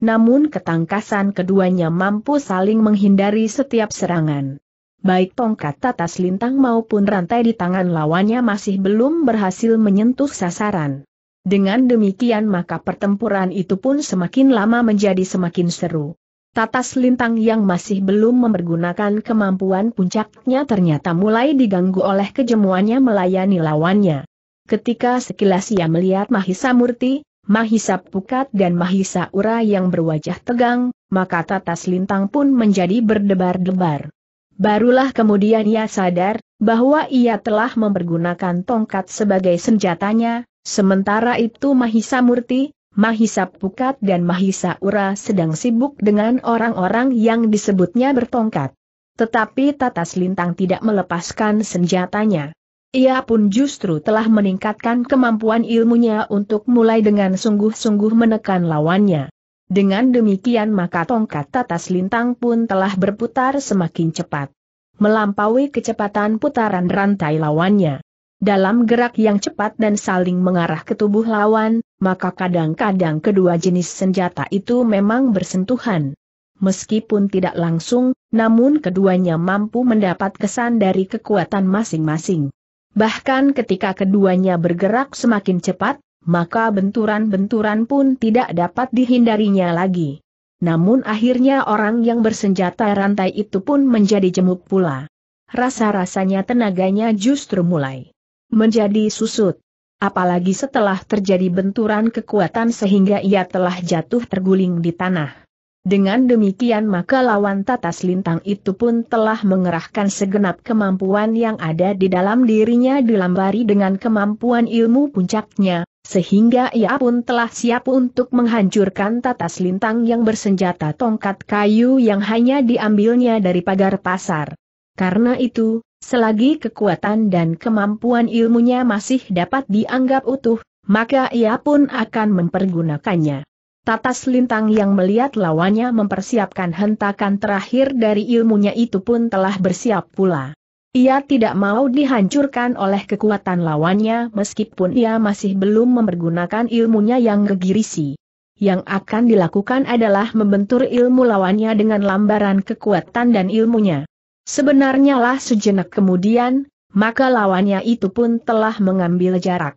S1: Namun ketangkasan keduanya mampu saling menghindari setiap serangan. Baik tongkat tatas lintang maupun rantai di tangan lawannya masih belum berhasil menyentuh sasaran. Dengan demikian maka pertempuran itu pun semakin lama menjadi semakin seru. Tatas Lintang yang masih belum mempergunakan kemampuan puncaknya ternyata mulai diganggu oleh kejemuannya melayani lawannya. Ketika sekilas ia melihat Mahisa Murti, Mahisa Pukat dan Mahisa Ura yang berwajah tegang, maka Tatas Lintang pun menjadi berdebar-debar. Barulah kemudian ia sadar, bahwa ia telah mempergunakan tongkat sebagai senjatanya, Sementara itu Mahisa Murti, Mahisa Pukat dan Mahisa Ura sedang sibuk dengan orang-orang yang disebutnya bertongkat. Tetapi Tatas Lintang tidak melepaskan senjatanya. Ia pun justru telah meningkatkan kemampuan ilmunya untuk mulai dengan sungguh-sungguh menekan lawannya. Dengan demikian maka tongkat Tatas Lintang pun telah berputar semakin cepat. Melampaui kecepatan putaran rantai lawannya. Dalam gerak yang cepat dan saling mengarah ke tubuh lawan, maka kadang-kadang kedua jenis senjata itu memang bersentuhan. Meskipun tidak langsung, namun keduanya mampu mendapat kesan dari kekuatan masing-masing. Bahkan ketika keduanya bergerak semakin cepat, maka benturan-benturan pun tidak dapat dihindarinya lagi. Namun akhirnya orang yang bersenjata rantai itu pun menjadi jemuk pula. Rasa-rasanya tenaganya justru mulai menjadi susut. Apalagi setelah terjadi benturan kekuatan sehingga ia telah jatuh terguling di tanah. Dengan demikian maka lawan tatas lintang itu pun telah mengerahkan segenap kemampuan yang ada di dalam dirinya dilambari dengan kemampuan ilmu puncaknya, sehingga ia pun telah siap untuk menghancurkan tatas lintang yang bersenjata tongkat kayu yang hanya diambilnya dari pagar pasar. Karena itu, selagi kekuatan dan kemampuan ilmunya masih dapat dianggap utuh, maka ia pun akan mempergunakannya. Tatas Lintang yang melihat lawannya mempersiapkan hentakan terakhir dari ilmunya itu pun telah bersiap pula. Ia tidak mau dihancurkan oleh kekuatan lawannya meskipun ia masih belum mempergunakan ilmunya yang gegirisi. Yang akan dilakukan adalah membentur ilmu lawannya dengan lambaran kekuatan dan ilmunya. Sebenarnya lah sejenak kemudian, maka lawannya itu pun telah mengambil jarak.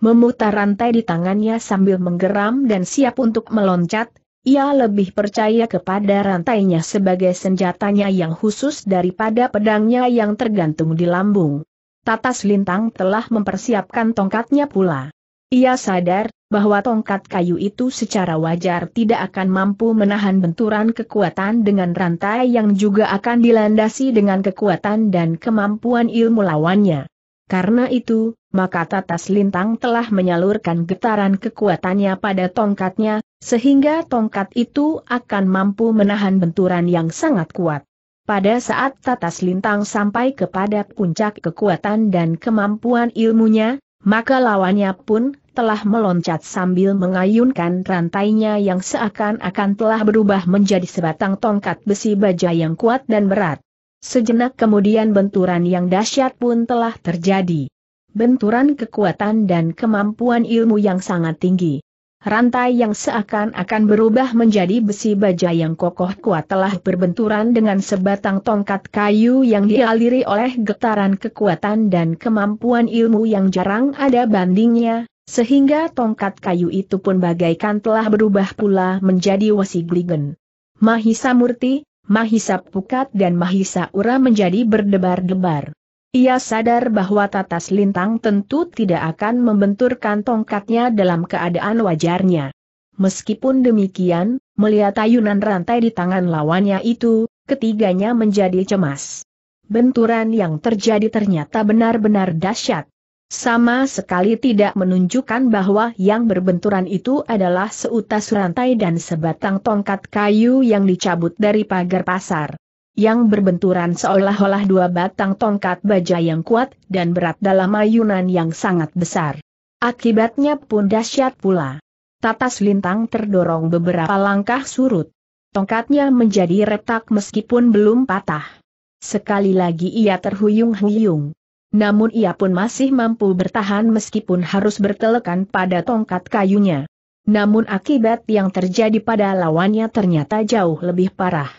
S1: Memutar rantai di tangannya sambil menggeram dan siap untuk meloncat, ia lebih percaya kepada rantainya sebagai senjatanya yang khusus daripada pedangnya yang tergantung di lambung. Tatas Lintang telah mempersiapkan tongkatnya pula. Ia sadar, bahwa tongkat kayu itu secara wajar tidak akan mampu menahan benturan kekuatan dengan rantai yang juga akan dilandasi dengan kekuatan dan kemampuan ilmu lawannya. Karena itu, maka Tatas Lintang telah menyalurkan getaran kekuatannya pada tongkatnya, sehingga tongkat itu akan mampu menahan benturan yang sangat kuat. Pada saat Tatas Lintang sampai kepada puncak kekuatan dan kemampuan ilmunya, maka lawannya pun telah meloncat sambil mengayunkan rantainya yang seakan-akan telah berubah menjadi sebatang tongkat besi baja yang kuat dan berat. Sejenak kemudian benturan yang dahsyat pun telah terjadi. Benturan kekuatan dan kemampuan ilmu yang sangat tinggi. Rantai yang seakan-akan berubah menjadi besi baja yang kokoh kuat telah berbenturan dengan sebatang tongkat kayu yang dialiri oleh getaran kekuatan dan kemampuan ilmu yang jarang ada bandingnya, sehingga tongkat kayu itu pun bagaikan telah berubah pula menjadi wasigligen. Mahisa Murti, Mahisa Pukat dan Mahisa Ura menjadi berdebar-debar. Ia sadar bahwa Tatas Lintang tentu tidak akan membenturkan tongkatnya dalam keadaan wajarnya. Meskipun demikian, melihat ayunan rantai di tangan lawannya itu, ketiganya menjadi cemas. Benturan yang terjadi ternyata benar-benar dahsyat. Sama sekali tidak menunjukkan bahwa yang berbenturan itu adalah seutas rantai dan sebatang tongkat kayu yang dicabut dari pagar pasar. Yang berbenturan seolah-olah dua batang tongkat baja yang kuat dan berat dalam ayunan yang sangat besar. Akibatnya pun dahsyat pula. Tatas lintang terdorong beberapa langkah surut. Tongkatnya menjadi retak meskipun belum patah. Sekali lagi ia terhuyung-huyung. Namun ia pun masih mampu bertahan meskipun harus bertelekan pada tongkat kayunya. Namun akibat yang terjadi pada lawannya ternyata jauh lebih parah.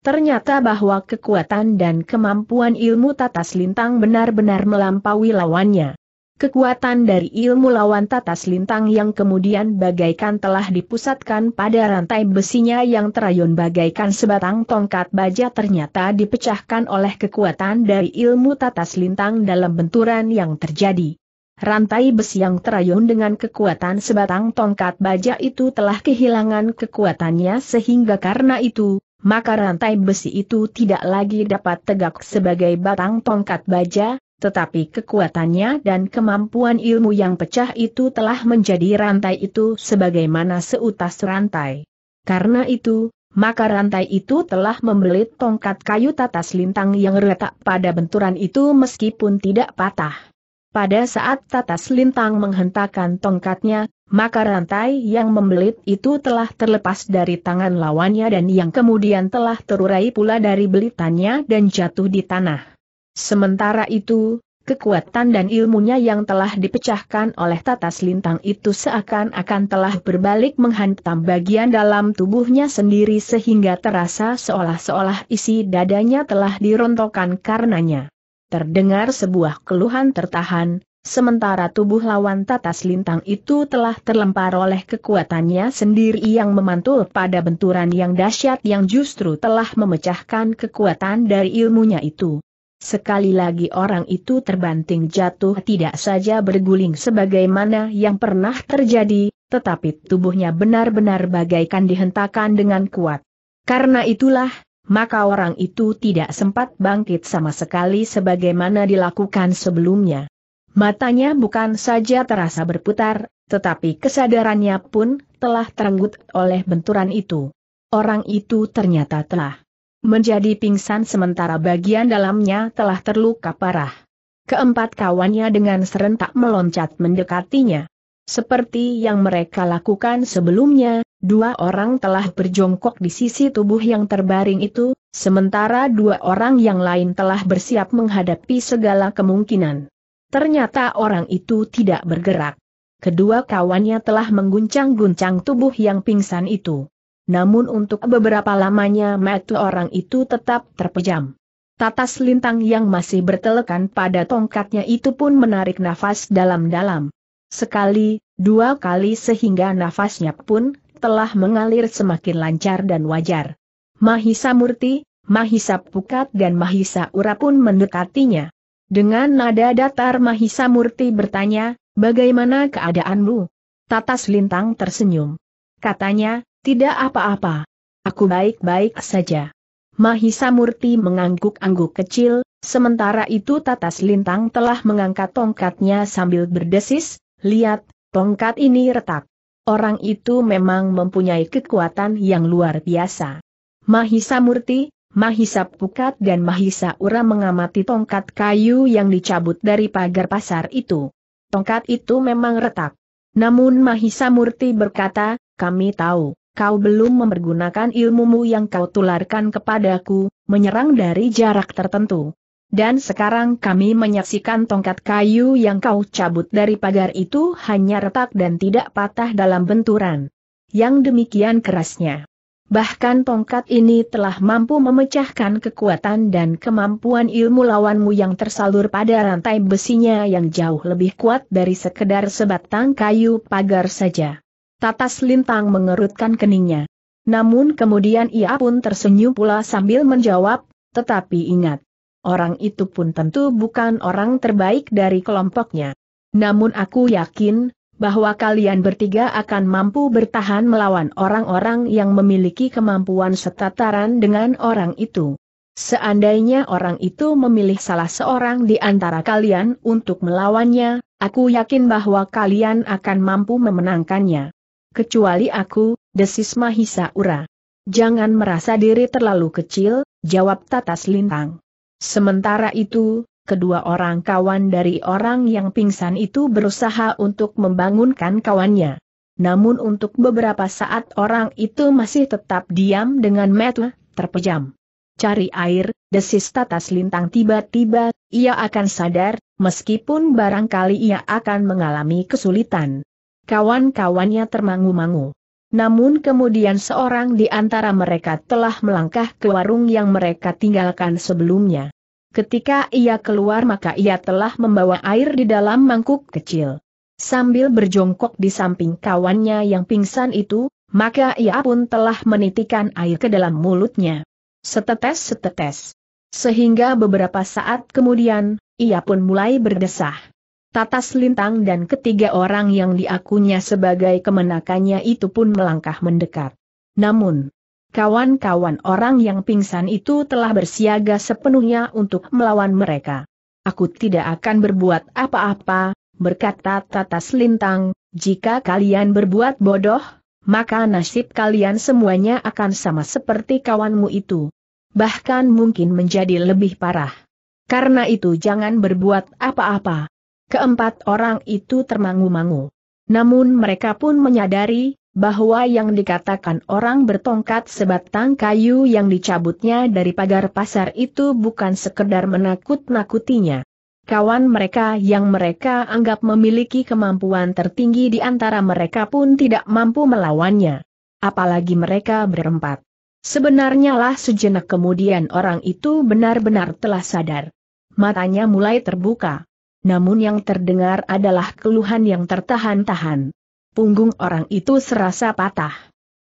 S1: Ternyata bahwa kekuatan dan kemampuan ilmu tatas lintang benar-benar melampaui lawannya. Kekuatan dari ilmu lawan tatas lintang yang kemudian bagaikan telah dipusatkan pada rantai besinya yang terayun bagaikan sebatang tongkat baja ternyata dipecahkan oleh kekuatan dari ilmu tatas lintang dalam benturan yang terjadi. Rantai besi yang terayun dengan kekuatan sebatang tongkat baja itu telah kehilangan kekuatannya sehingga karena itu, maka rantai besi itu tidak lagi dapat tegak sebagai batang tongkat baja, tetapi kekuatannya dan kemampuan ilmu yang pecah itu telah menjadi rantai itu sebagaimana seutas rantai. Karena itu, maka rantai itu telah membelit tongkat kayu tatas lintang yang retak pada benturan itu meskipun tidak patah. Pada saat tatas lintang menghentakkan tongkatnya, maka rantai yang membelit itu telah terlepas dari tangan lawannya dan yang kemudian telah terurai pula dari belitannya dan jatuh di tanah. Sementara itu, kekuatan dan ilmunya yang telah dipecahkan oleh tatas lintang itu seakan-akan telah berbalik menghantam bagian dalam tubuhnya sendiri sehingga terasa seolah olah isi dadanya telah dirontokkan karenanya. Terdengar sebuah keluhan tertahan, sementara tubuh lawan tatas lintang itu telah terlempar oleh kekuatannya sendiri yang memantul pada benturan yang dahsyat yang justru telah memecahkan kekuatan dari ilmunya itu. Sekali lagi orang itu terbanting jatuh tidak saja berguling sebagaimana yang pernah terjadi, tetapi tubuhnya benar-benar bagaikan dihentakkan dengan kuat. Karena itulah, maka orang itu tidak sempat bangkit sama sekali sebagaimana dilakukan sebelumnya. Matanya bukan saja terasa berputar, tetapi kesadarannya pun telah terenggut oleh benturan itu. Orang itu ternyata telah menjadi pingsan sementara bagian dalamnya telah terluka parah. Keempat kawannya dengan serentak meloncat mendekatinya. Seperti yang mereka lakukan sebelumnya, dua orang telah berjongkok di sisi tubuh yang terbaring itu, sementara dua orang yang lain telah bersiap menghadapi segala kemungkinan. Ternyata orang itu tidak bergerak. Kedua kawannya telah mengguncang-guncang tubuh yang pingsan itu. Namun untuk beberapa lamanya mata orang itu tetap terpejam. Tatas lintang yang masih bertelekan pada tongkatnya itu pun menarik nafas dalam-dalam. Sekali, dua kali sehingga nafasnya pun telah mengalir semakin lancar dan wajar. Mahisa Murti, Mahisa Pukat dan Mahisa Ura pun mendekatinya. Dengan nada datar Mahisa Murti bertanya, bagaimana keadaanmu? Tatas Lintang tersenyum. Katanya, tidak apa-apa. Aku baik-baik saja. Mahisa Murti mengangguk-angguk kecil, sementara itu Tatas Lintang telah mengangkat tongkatnya sambil berdesis, lihat, tongkat ini retak. Orang itu memang mempunyai kekuatan yang luar biasa. Mahisa Murti, Mahisa Pukat dan Mahisa Ura mengamati tongkat kayu yang dicabut dari pagar pasar itu. Tongkat itu memang retak. Namun Mahisa Murti berkata, kami tahu kau belum mempergunakan ilmumu yang kau tularkan kepadaku, menyerang dari jarak tertentu. Dan sekarang kami menyaksikan tongkat kayu yang kau cabut dari pagar itu hanya retak dan tidak patah dalam benturan. Yang demikian kerasnya. Bahkan tongkat ini telah mampu memecahkan kekuatan dan kemampuan ilmu lawanmu yang tersalur pada rantai besinya yang jauh lebih kuat dari sekedar sebatang kayu pagar saja. Tatas Lintang mengerutkan keningnya. Namun kemudian ia pun tersenyum pula sambil menjawab, tetapi ingat, orang itu pun tentu bukan orang terbaik dari kelompoknya. Namun aku yakin, bahwa kalian bertiga akan mampu bertahan melawan orang-orang yang memiliki kemampuan setataran dengan orang itu. Seandainya orang itu memilih salah seorang di antara kalian untuk melawannya, aku yakin bahwa kalian akan mampu memenangkannya kecuali aku, desis Mahisa Ura. Jangan merasa diri terlalu kecil, jawab Tatas Lintang. Sementara itu, kedua orang kawan dari orang yang pingsan itu berusaha untuk membangunkan kawannya. Namun untuk beberapa saat orang itu masih tetap diam dengan mata terpejam. Cari air, desis Tatas Lintang tiba-tiba, ia akan sadar, meskipun barangkali ia akan mengalami kesulitan. Kawan-kawannya termangu-mangu. Namun kemudian seorang di antara mereka telah melangkah ke warung yang mereka tinggalkan sebelumnya. Ketika ia keluar maka ia telah membawa air di dalam mangkuk kecil. Sambil berjongkok di samping kawannya yang pingsan itu, maka ia pun telah menitikan air ke dalam mulutnya. Setetes-setetes. Sehingga beberapa saat kemudian, ia pun mulai berdesah. Tatas Lintang dan ketiga orang yang diakunya sebagai kemenakannya itu pun melangkah mendekat. Namun, kawan-kawan orang yang pingsan itu telah bersiaga sepenuhnya untuk melawan mereka. Aku tidak akan berbuat apa-apa, berkata Tatas Lintang, jika kalian berbuat bodoh, maka nasib kalian semuanya akan sama seperti kawanmu itu. Bahkan mungkin menjadi lebih parah. Karena itu jangan berbuat apa-apa. Keempat orang itu termangu-mangu. Namun mereka pun menyadari, bahwa yang dikatakan orang bertongkat sebatang kayu yang dicabutnya dari pagar pasar itu bukan sekedar menakut-nakutinya. Kawan mereka yang mereka anggap memiliki kemampuan tertinggi di antara mereka pun tidak mampu melawannya. Apalagi mereka berempat. Sebenarnya lah sejenak kemudian orang itu benar-benar telah sadar. Matanya mulai terbuka namun yang terdengar adalah keluhan yang tertahan-tahan. Punggung orang itu serasa patah.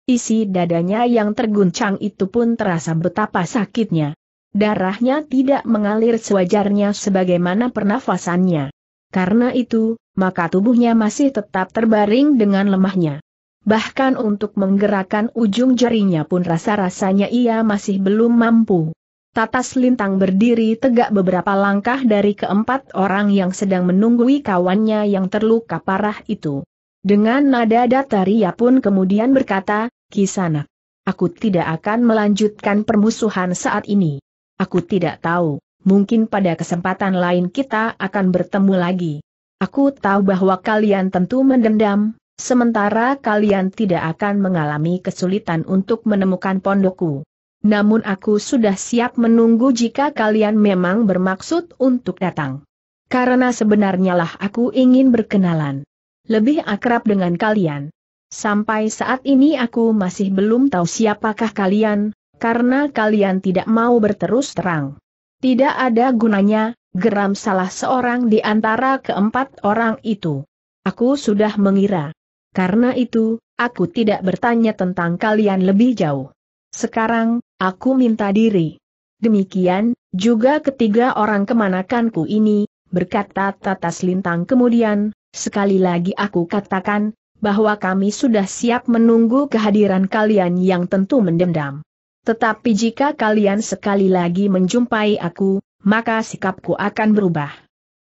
S1: Isi dadanya yang terguncang itu pun terasa betapa sakitnya. Darahnya tidak mengalir sewajarnya sebagaimana pernafasannya. Karena itu, maka tubuhnya masih tetap terbaring dengan lemahnya. Bahkan untuk menggerakkan ujung jarinya pun rasa-rasanya ia masih belum mampu. Tatas Lintang berdiri tegak beberapa langkah dari keempat orang yang sedang menunggui kawannya yang terluka parah itu. Dengan nada datar ia pun kemudian berkata, Kisana, aku tidak akan melanjutkan permusuhan saat ini. Aku tidak tahu, mungkin pada kesempatan lain kita akan bertemu lagi. Aku tahu bahwa kalian tentu mendendam, sementara kalian tidak akan mengalami kesulitan untuk menemukan pondokku namun aku sudah siap menunggu jika kalian memang bermaksud untuk datang. Karena sebenarnya lah aku ingin berkenalan. Lebih akrab dengan kalian. Sampai saat ini aku masih belum tahu siapakah kalian, karena kalian tidak mau berterus terang. Tidak ada gunanya, geram salah seorang di antara keempat orang itu. Aku sudah mengira. Karena itu, aku tidak bertanya tentang kalian lebih jauh. Sekarang, Aku minta diri. Demikian, juga ketiga orang kemanakanku ini, berkata Tatas Lintang kemudian, sekali lagi aku katakan, bahwa kami sudah siap menunggu kehadiran kalian yang tentu mendendam. Tetapi jika kalian sekali lagi menjumpai aku, maka sikapku akan berubah.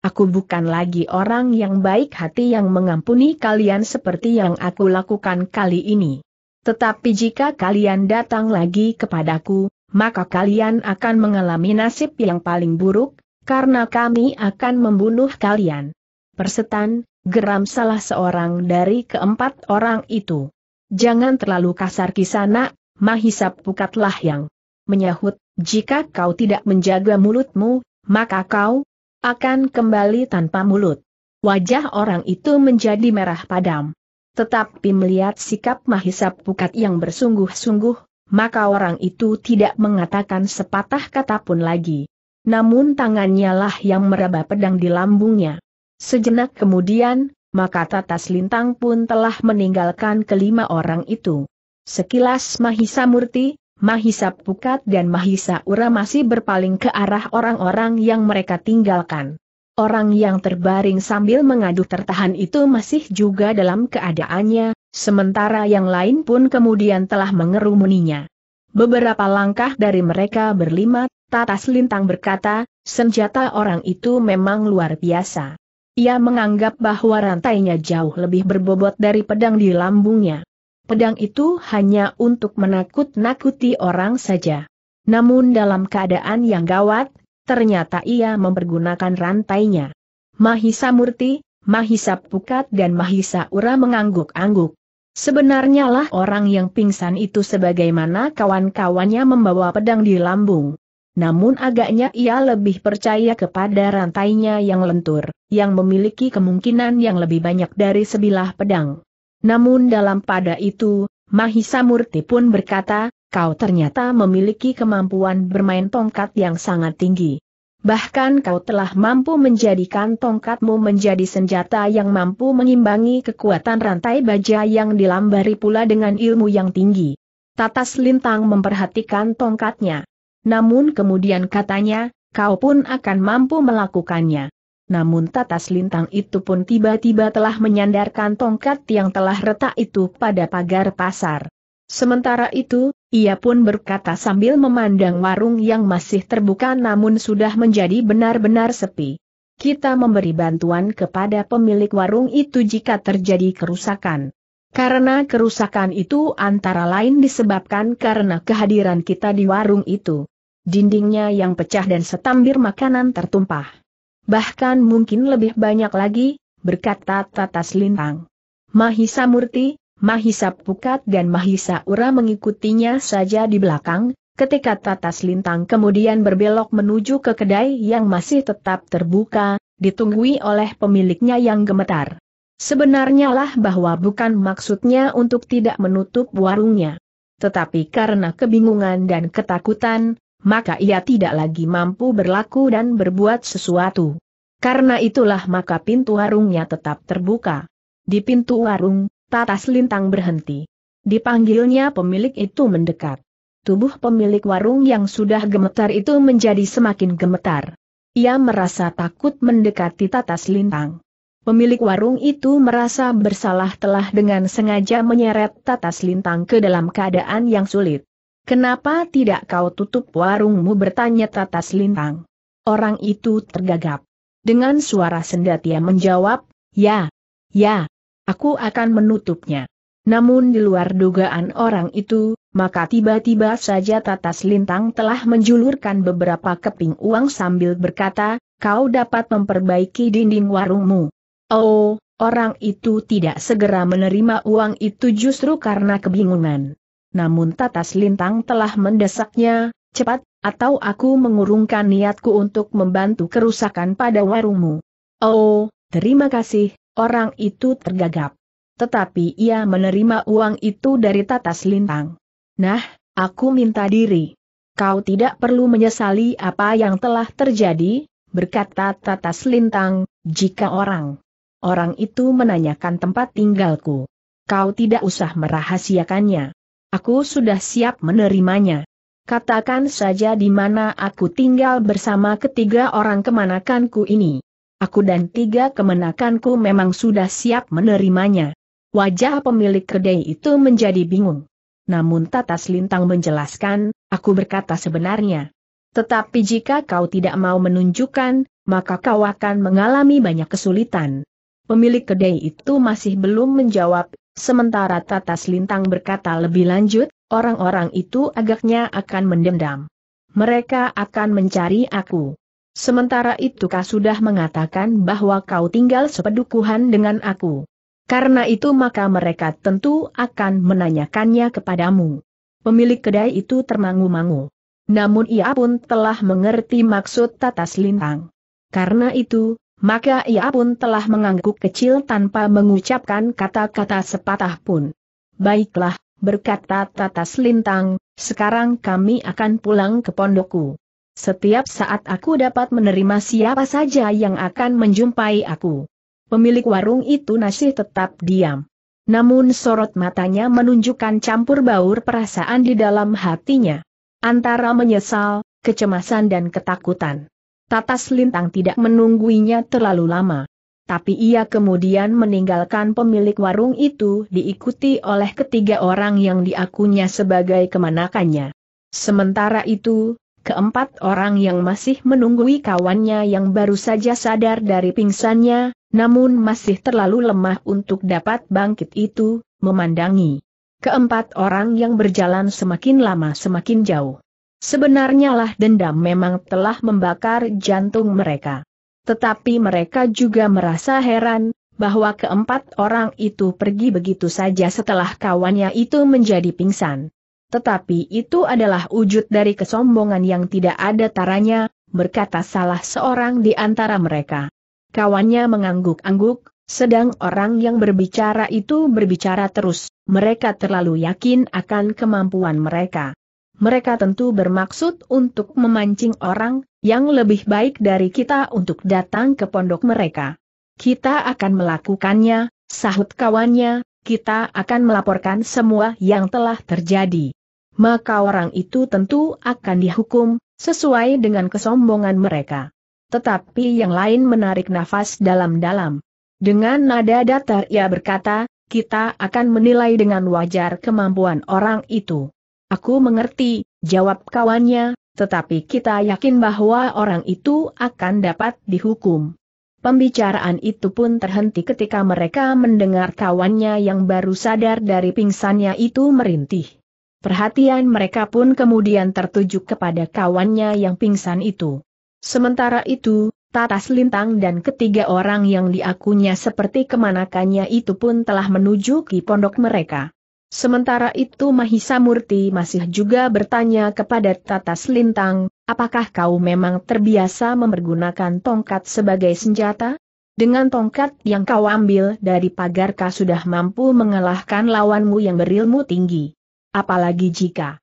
S1: Aku bukan lagi orang yang baik hati yang mengampuni kalian seperti yang aku lakukan kali ini. Tetapi jika kalian datang lagi kepadaku, maka kalian akan mengalami nasib yang paling buruk, karena kami akan membunuh kalian. Persetan, geram salah seorang dari keempat orang itu. Jangan terlalu kasar kisana, Mahisa pukatlah yang menyahut, jika kau tidak menjaga mulutmu, maka kau akan kembali tanpa mulut. Wajah orang itu menjadi merah padam. Tetapi melihat sikap Mahisa Pukat yang bersungguh-sungguh, maka orang itu tidak mengatakan sepatah kata pun lagi. Namun tangannya lah yang meraba pedang di lambungnya. Sejenak kemudian, maka Tatas Lintang pun telah meninggalkan kelima orang itu. Sekilas Mahisa Murti, Mahisa Pukat dan Mahisa Ura masih berpaling ke arah orang-orang yang mereka tinggalkan. Orang yang terbaring sambil mengadu tertahan itu masih juga dalam keadaannya, sementara yang lain pun kemudian telah mengerumuninya. Beberapa langkah dari mereka berlima, Tatas Lintang berkata, senjata orang itu memang luar biasa. Ia menganggap bahwa rantainya jauh lebih berbobot dari pedang di lambungnya. Pedang itu hanya untuk menakut-nakuti orang saja. Namun dalam keadaan yang gawat, ternyata ia mempergunakan rantainya. Mahisa Murti, Mahisa Pukat dan Mahisa Ura mengangguk-angguk. Sebenarnya lah orang yang pingsan itu sebagaimana kawan-kawannya membawa pedang di lambung. Namun agaknya ia lebih percaya kepada rantainya yang lentur, yang memiliki kemungkinan yang lebih banyak dari sebilah pedang. Namun dalam pada itu, Mahisa Murti pun berkata, kau ternyata memiliki kemampuan bermain tongkat yang sangat tinggi. Bahkan kau telah mampu menjadikan tongkatmu menjadi senjata yang mampu mengimbangi kekuatan rantai baja yang dilambari pula dengan ilmu yang tinggi. Tatas Lintang memperhatikan tongkatnya. Namun kemudian katanya, kau pun akan mampu melakukannya. Namun Tatas Lintang itu pun tiba-tiba telah menyandarkan tongkat yang telah retak itu pada pagar pasar. Sementara itu, ia pun berkata sambil memandang warung yang masih terbuka namun sudah menjadi benar-benar sepi. Kita memberi bantuan kepada pemilik warung itu jika terjadi kerusakan. Karena kerusakan itu antara lain disebabkan karena kehadiran kita di warung itu. Dindingnya yang pecah dan setambir makanan tertumpah. Bahkan mungkin lebih banyak lagi, berkata Tatas Lintang. Mahisa Murti, Mahisa Pukat dan Mahisa Ura mengikutinya saja di belakang, ketika Tatas Lintang kemudian berbelok menuju ke kedai yang masih tetap terbuka, ditunggui oleh pemiliknya yang gemetar. Sebenarnya lah bahwa bukan maksudnya untuk tidak menutup warungnya. Tetapi karena kebingungan dan ketakutan, maka ia tidak lagi mampu berlaku dan berbuat sesuatu. Karena itulah maka pintu warungnya tetap terbuka. Di pintu warung, Tatas lintang berhenti. Dipanggilnya pemilik itu mendekat. Tubuh pemilik warung yang sudah gemetar itu menjadi semakin gemetar. Ia merasa takut mendekati tatas lintang. Pemilik warung itu merasa bersalah telah dengan sengaja menyeret tatas lintang ke dalam keadaan yang sulit. Kenapa tidak kau tutup warungmu bertanya tatas lintang? Orang itu tergagap. Dengan suara sendat ia menjawab, ya, ya, Aku akan menutupnya. Namun di luar dugaan orang itu, maka tiba-tiba saja Tatas Lintang telah menjulurkan beberapa keping uang sambil berkata, kau dapat memperbaiki dinding warungmu. Oh, orang itu tidak segera menerima uang itu justru karena kebingungan. Namun Tatas Lintang telah mendesaknya, cepat, atau aku mengurungkan niatku untuk membantu kerusakan pada warungmu. Oh, terima kasih, Orang itu tergagap. Tetapi ia menerima uang itu dari Tatas Lintang. Nah, aku minta diri. Kau tidak perlu menyesali apa yang telah terjadi, berkata Tatas Lintang, jika orang. Orang itu menanyakan tempat tinggalku. Kau tidak usah merahasiakannya. Aku sudah siap menerimanya. Katakan saja di mana aku tinggal bersama ketiga orang kemanakanku ini. Aku dan tiga kemenakanku memang sudah siap menerimanya. Wajah pemilik kedai itu menjadi bingung. Namun Tatas Lintang menjelaskan, aku berkata sebenarnya. Tetapi jika kau tidak mau menunjukkan, maka kau akan mengalami banyak kesulitan. Pemilik kedai itu masih belum menjawab, sementara Tatas Lintang berkata lebih lanjut, orang-orang itu agaknya akan mendendam. Mereka akan mencari aku. Sementara itu kau sudah mengatakan bahwa kau tinggal sepedukuhan dengan aku. Karena itu maka mereka tentu akan menanyakannya kepadamu. Pemilik kedai itu termangu-mangu. Namun ia pun telah mengerti maksud tatas lintang. Karena itu, maka ia pun telah mengangguk kecil tanpa mengucapkan kata-kata sepatah pun. Baiklah, berkata tatas lintang, sekarang kami akan pulang ke pondokku. Setiap saat aku dapat menerima siapa saja yang akan menjumpai aku. Pemilik warung itu masih tetap diam. Namun sorot matanya menunjukkan campur baur perasaan di dalam hatinya. Antara menyesal, kecemasan dan ketakutan. Tatas Lintang tidak menungguinya terlalu lama. Tapi ia kemudian meninggalkan pemilik warung itu diikuti oleh ketiga orang yang diakunya sebagai kemanakannya. Sementara itu, Keempat orang yang masih menunggui kawannya yang baru saja sadar dari pingsannya, namun masih terlalu lemah untuk dapat bangkit itu, memandangi. Keempat orang yang berjalan semakin lama semakin jauh. Sebenarnya lah dendam memang telah membakar jantung mereka. Tetapi mereka juga merasa heran, bahwa keempat orang itu pergi begitu saja setelah kawannya itu menjadi pingsan. Tetapi itu adalah wujud dari kesombongan yang tidak ada taranya, berkata salah seorang di antara mereka. Kawannya mengangguk-angguk, sedang orang yang berbicara itu berbicara terus, mereka terlalu yakin akan kemampuan mereka. Mereka tentu bermaksud untuk memancing orang yang lebih baik dari kita untuk datang ke pondok mereka. Kita akan melakukannya, sahut kawannya, kita akan melaporkan semua yang telah terjadi maka orang itu tentu akan dihukum, sesuai dengan kesombongan mereka. Tetapi yang lain menarik nafas dalam-dalam. Dengan nada datar ia berkata, kita akan menilai dengan wajar kemampuan orang itu. Aku mengerti, jawab kawannya, tetapi kita yakin bahwa orang itu akan dapat dihukum. Pembicaraan itu pun terhenti ketika mereka mendengar kawannya yang baru sadar dari pingsannya itu merintih. Perhatian mereka pun kemudian tertuju kepada kawannya yang pingsan itu. Sementara itu, Tatas Lintang dan ketiga orang yang diakunya seperti kemanakannya itu pun telah menuju ke pondok mereka. Sementara itu Mahisa Murti masih juga bertanya kepada Tatas Lintang, apakah kau memang terbiasa mempergunakan tongkat sebagai senjata? Dengan tongkat yang kau ambil dari pagar kau sudah mampu mengalahkan lawanmu yang berilmu tinggi? apalagi jika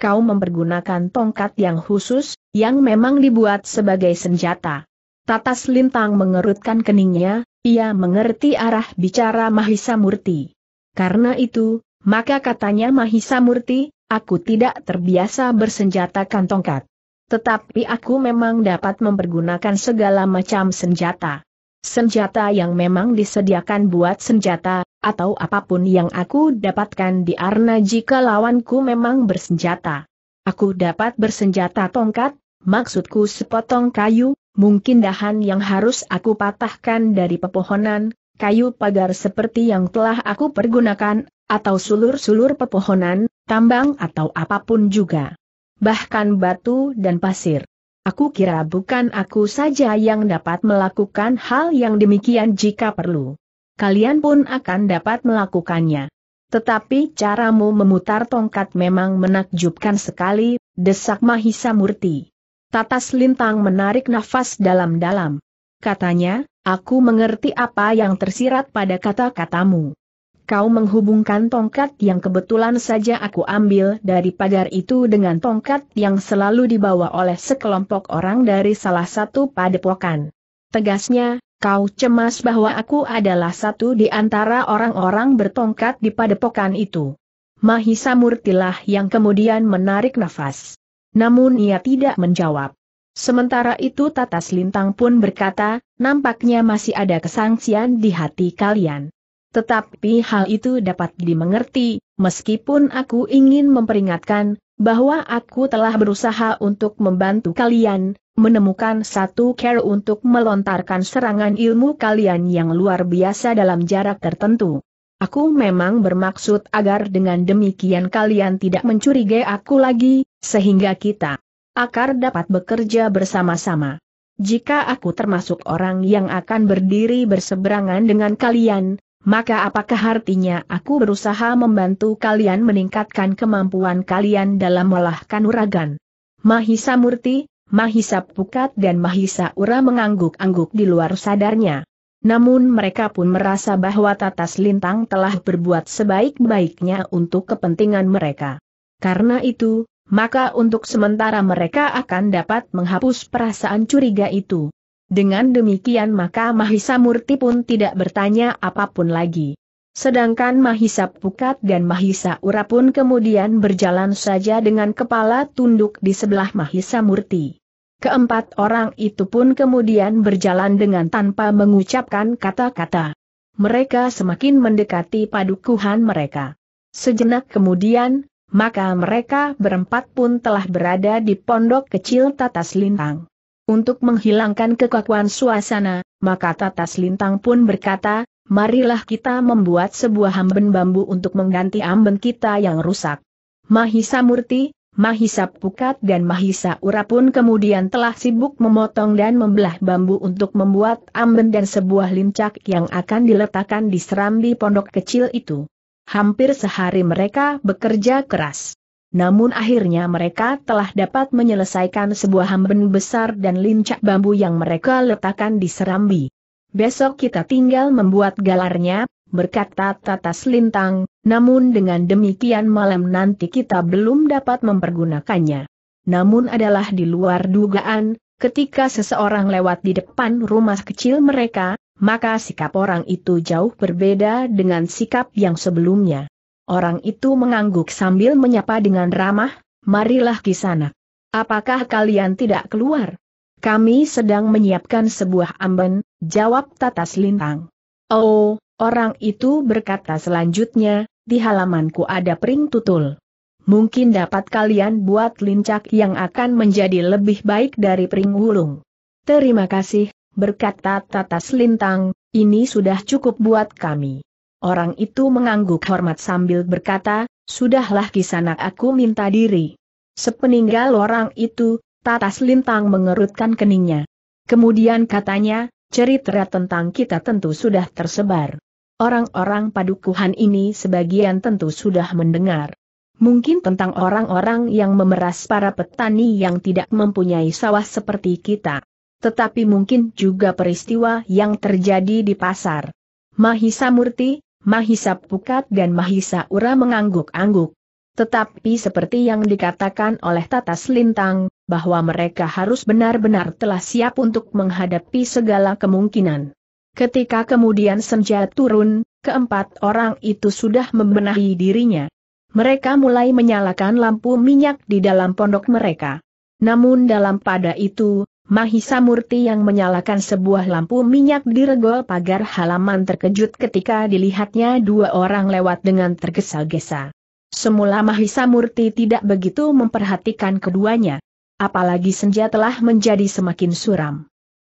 S1: kau mempergunakan tongkat yang khusus, yang memang dibuat sebagai senjata. Tatas Lintang mengerutkan keningnya, ia mengerti arah bicara Mahisa Murti. Karena itu, maka katanya Mahisa Murti, aku tidak terbiasa bersenjatakan tongkat. Tetapi aku memang dapat mempergunakan segala macam senjata. Senjata yang memang disediakan buat senjata, atau apapun yang aku dapatkan di Arna jika lawanku memang bersenjata. Aku dapat bersenjata tongkat, maksudku sepotong kayu, mungkin dahan yang harus aku patahkan dari pepohonan, kayu pagar seperti yang telah aku pergunakan, atau sulur-sulur pepohonan, tambang atau apapun juga. Bahkan batu dan pasir. Aku kira bukan aku saja yang dapat melakukan hal yang demikian jika perlu kalian pun akan dapat melakukannya. Tetapi caramu memutar tongkat memang menakjubkan sekali, desak Mahisa Murti. Tatas Lintang menarik nafas dalam-dalam. Katanya, aku mengerti apa yang tersirat pada kata-katamu. Kau menghubungkan tongkat yang kebetulan saja aku ambil dari pagar itu dengan tongkat yang selalu dibawa oleh sekelompok orang dari salah satu padepokan. Tegasnya, Kau cemas bahwa aku adalah satu di antara orang-orang bertongkat di padepokan itu. Mahisa Murtilah yang kemudian menarik nafas. Namun ia tidak menjawab. Sementara itu Tatas Lintang pun berkata, nampaknya masih ada kesangsian di hati kalian. Tetapi hal itu dapat dimengerti, meskipun aku ingin memperingatkan, bahwa aku telah berusaha untuk membantu kalian, menemukan satu care untuk melontarkan serangan ilmu kalian yang luar biasa dalam jarak tertentu. Aku memang bermaksud agar dengan demikian kalian tidak mencurigai aku lagi, sehingga kita akar dapat bekerja bersama-sama. Jika aku termasuk orang yang akan berdiri berseberangan dengan kalian, maka apakah artinya aku berusaha membantu kalian meningkatkan kemampuan kalian dalam melahkan uragan? Mahisa Murti, Mahisa Pukat dan Mahisa Ura mengangguk-angguk di luar sadarnya. Namun mereka pun merasa bahwa Tatas Lintang telah berbuat sebaik-baiknya untuk kepentingan mereka. Karena itu, maka untuk sementara mereka akan dapat menghapus perasaan curiga itu. Dengan demikian maka Mahisa Murti pun tidak bertanya apapun lagi. Sedangkan Mahisa Pukat dan Mahisa Ura pun kemudian berjalan saja dengan kepala tunduk di sebelah Mahisa Murti. Keempat orang itu pun kemudian berjalan dengan tanpa mengucapkan kata-kata. Mereka semakin mendekati padukuhan mereka. Sejenak kemudian, maka mereka berempat pun telah berada di pondok kecil Tatas Lintang. Untuk menghilangkan kekakuan suasana, maka Tatas Lintang pun berkata, marilah kita membuat sebuah amben bambu untuk mengganti amben kita yang rusak. Mahisa Murti, Mahisa Pukat dan Mahisa Ura pun kemudian telah sibuk memotong dan membelah bambu untuk membuat amben dan sebuah lincak yang akan diletakkan di serambi pondok kecil itu. Hampir sehari mereka bekerja keras. Namun akhirnya mereka telah dapat menyelesaikan sebuah amben besar dan lincak bambu yang mereka letakkan di serambi. Besok kita tinggal membuat galarnya, berkata Tata Selintang, namun dengan demikian malam nanti kita belum dapat mempergunakannya. Namun adalah di luar dugaan, ketika seseorang lewat di depan rumah kecil mereka, maka sikap orang itu jauh berbeda dengan sikap yang sebelumnya. Orang itu mengangguk sambil menyapa dengan ramah, marilah sana. Apakah kalian tidak keluar? Kami sedang menyiapkan sebuah amben, jawab Tatas Lintang. Oh, orang itu berkata selanjutnya, di halamanku ada pering tutul. Mungkin dapat kalian buat lincak yang akan menjadi lebih baik dari pering wulung. Terima kasih, berkata Tatas Lintang, ini sudah cukup buat kami. Orang itu mengangguk hormat sambil berkata, Sudahlah kisanak aku minta diri. Sepeninggal orang itu, Tatas Lintang mengerutkan keningnya. Kemudian katanya, cerita tentang kita tentu sudah tersebar. Orang-orang padukuhan ini sebagian tentu sudah mendengar. Mungkin tentang orang-orang yang memeras para petani yang tidak mempunyai sawah seperti kita. Tetapi mungkin juga peristiwa yang terjadi di pasar. Mahisa Murti, Mahisa Pukat dan Mahisa Ura mengangguk-angguk. Tetapi seperti yang dikatakan oleh Tatas Lintang, bahwa mereka harus benar-benar telah siap untuk menghadapi segala kemungkinan. Ketika kemudian senja turun, keempat orang itu sudah membenahi dirinya. Mereka mulai menyalakan lampu minyak di dalam pondok mereka. Namun dalam pada itu, Mahisa Murti yang menyalakan sebuah lampu minyak di regol pagar halaman terkejut ketika dilihatnya dua orang lewat dengan tergesa-gesa. Semula Mahisa Murti tidak begitu memperhatikan keduanya apalagi senja telah menjadi semakin suram.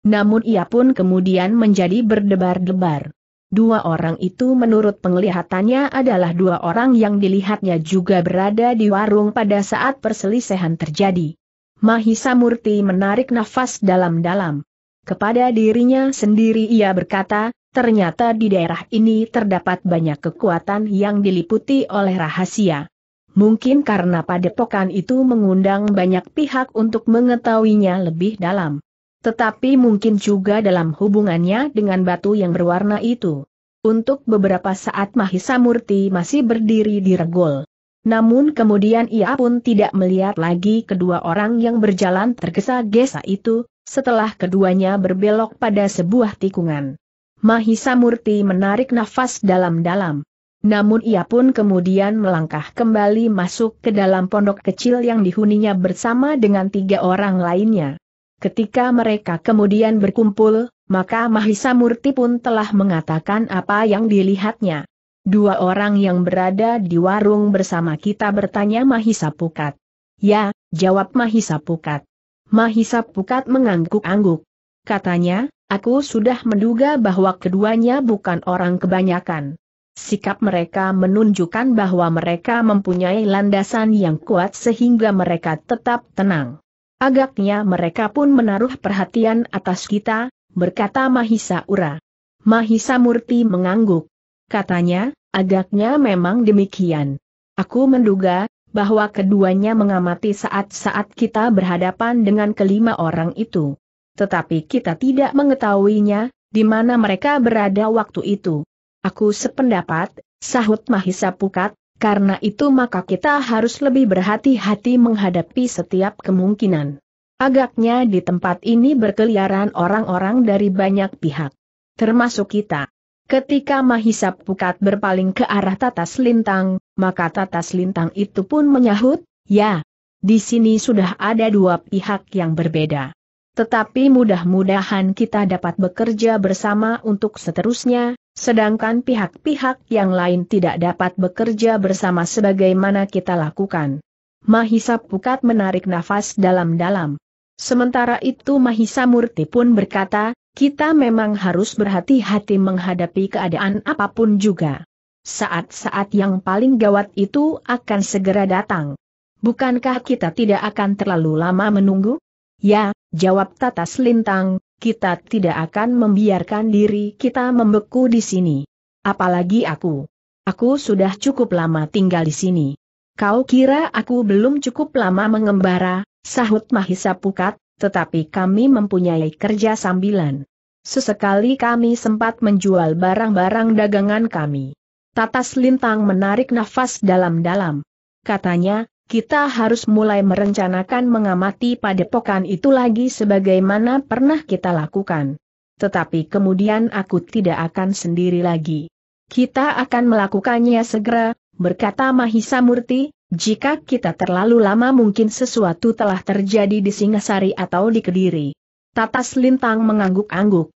S1: Namun ia pun kemudian menjadi berdebar-debar. Dua orang itu menurut penglihatannya adalah dua orang yang dilihatnya juga berada di warung pada saat perselisihan terjadi. Mahisa Murti menarik nafas dalam-dalam. Kepada dirinya sendiri ia berkata, ternyata di daerah ini terdapat banyak kekuatan yang diliputi oleh rahasia. Mungkin karena padepokan itu mengundang banyak pihak untuk mengetahuinya lebih dalam. Tetapi mungkin juga dalam hubungannya dengan batu yang berwarna itu. Untuk beberapa saat Mahisa Murti masih berdiri di regol. Namun kemudian ia pun tidak melihat lagi kedua orang yang berjalan tergesa-gesa itu, setelah keduanya berbelok pada sebuah tikungan. Mahisa Murti menarik nafas dalam-dalam. Namun ia pun kemudian melangkah kembali masuk ke dalam pondok kecil yang dihuninya bersama dengan tiga orang lainnya. Ketika mereka kemudian berkumpul, maka Mahisa Murti pun telah mengatakan apa yang dilihatnya. Dua orang yang berada di warung bersama kita bertanya Mahisa Pukat. Ya, jawab Mahisa Pukat. Mahisa Pukat mengangguk-angguk. Katanya, aku sudah menduga bahwa keduanya bukan orang kebanyakan. Sikap mereka menunjukkan bahwa mereka mempunyai landasan yang kuat sehingga mereka tetap tenang. Agaknya mereka pun menaruh perhatian atas kita, berkata Mahisa Ura. Mahisa Murti mengangguk. Katanya, agaknya memang demikian. Aku menduga, bahwa keduanya mengamati saat-saat kita berhadapan dengan kelima orang itu. Tetapi kita tidak mengetahuinya, di mana mereka berada waktu itu. Aku sependapat, sahut Mahisa Pukat, karena itu maka kita harus lebih berhati-hati menghadapi setiap kemungkinan. Agaknya di tempat ini berkeliaran orang-orang dari banyak pihak. Termasuk kita. Ketika Mahisa Pukat berpaling ke arah Tatas Lintang, maka Tatas Lintang itu pun menyahut, ya, di sini sudah ada dua pihak yang berbeda. Tetapi mudah-mudahan kita dapat bekerja bersama untuk seterusnya, Sedangkan pihak-pihak yang lain tidak dapat bekerja bersama sebagaimana kita lakukan. Mahisa Pukat menarik nafas dalam-dalam. Sementara itu Mahisa Murti pun berkata, kita memang harus berhati-hati menghadapi keadaan apapun juga. Saat-saat yang paling gawat itu akan segera datang. Bukankah kita tidak akan terlalu lama menunggu? Ya, jawab Tatas Lintang, kita tidak akan membiarkan diri kita membeku di sini. Apalagi aku. Aku sudah cukup lama tinggal di sini. Kau kira aku belum cukup lama mengembara, sahut Mahisa Pukat, tetapi kami mempunyai kerja sambilan. Sesekali kami sempat menjual barang-barang dagangan kami. Tatas Lintang menarik nafas dalam-dalam. Katanya, kita harus mulai merencanakan mengamati padepokan itu lagi sebagaimana pernah kita lakukan. Tetapi kemudian aku tidak akan sendiri lagi. Kita akan melakukannya segera, berkata Mahisa Murti, jika kita terlalu lama mungkin sesuatu telah terjadi di Singasari atau di Kediri. Tatas Lintang mengangguk-angguk.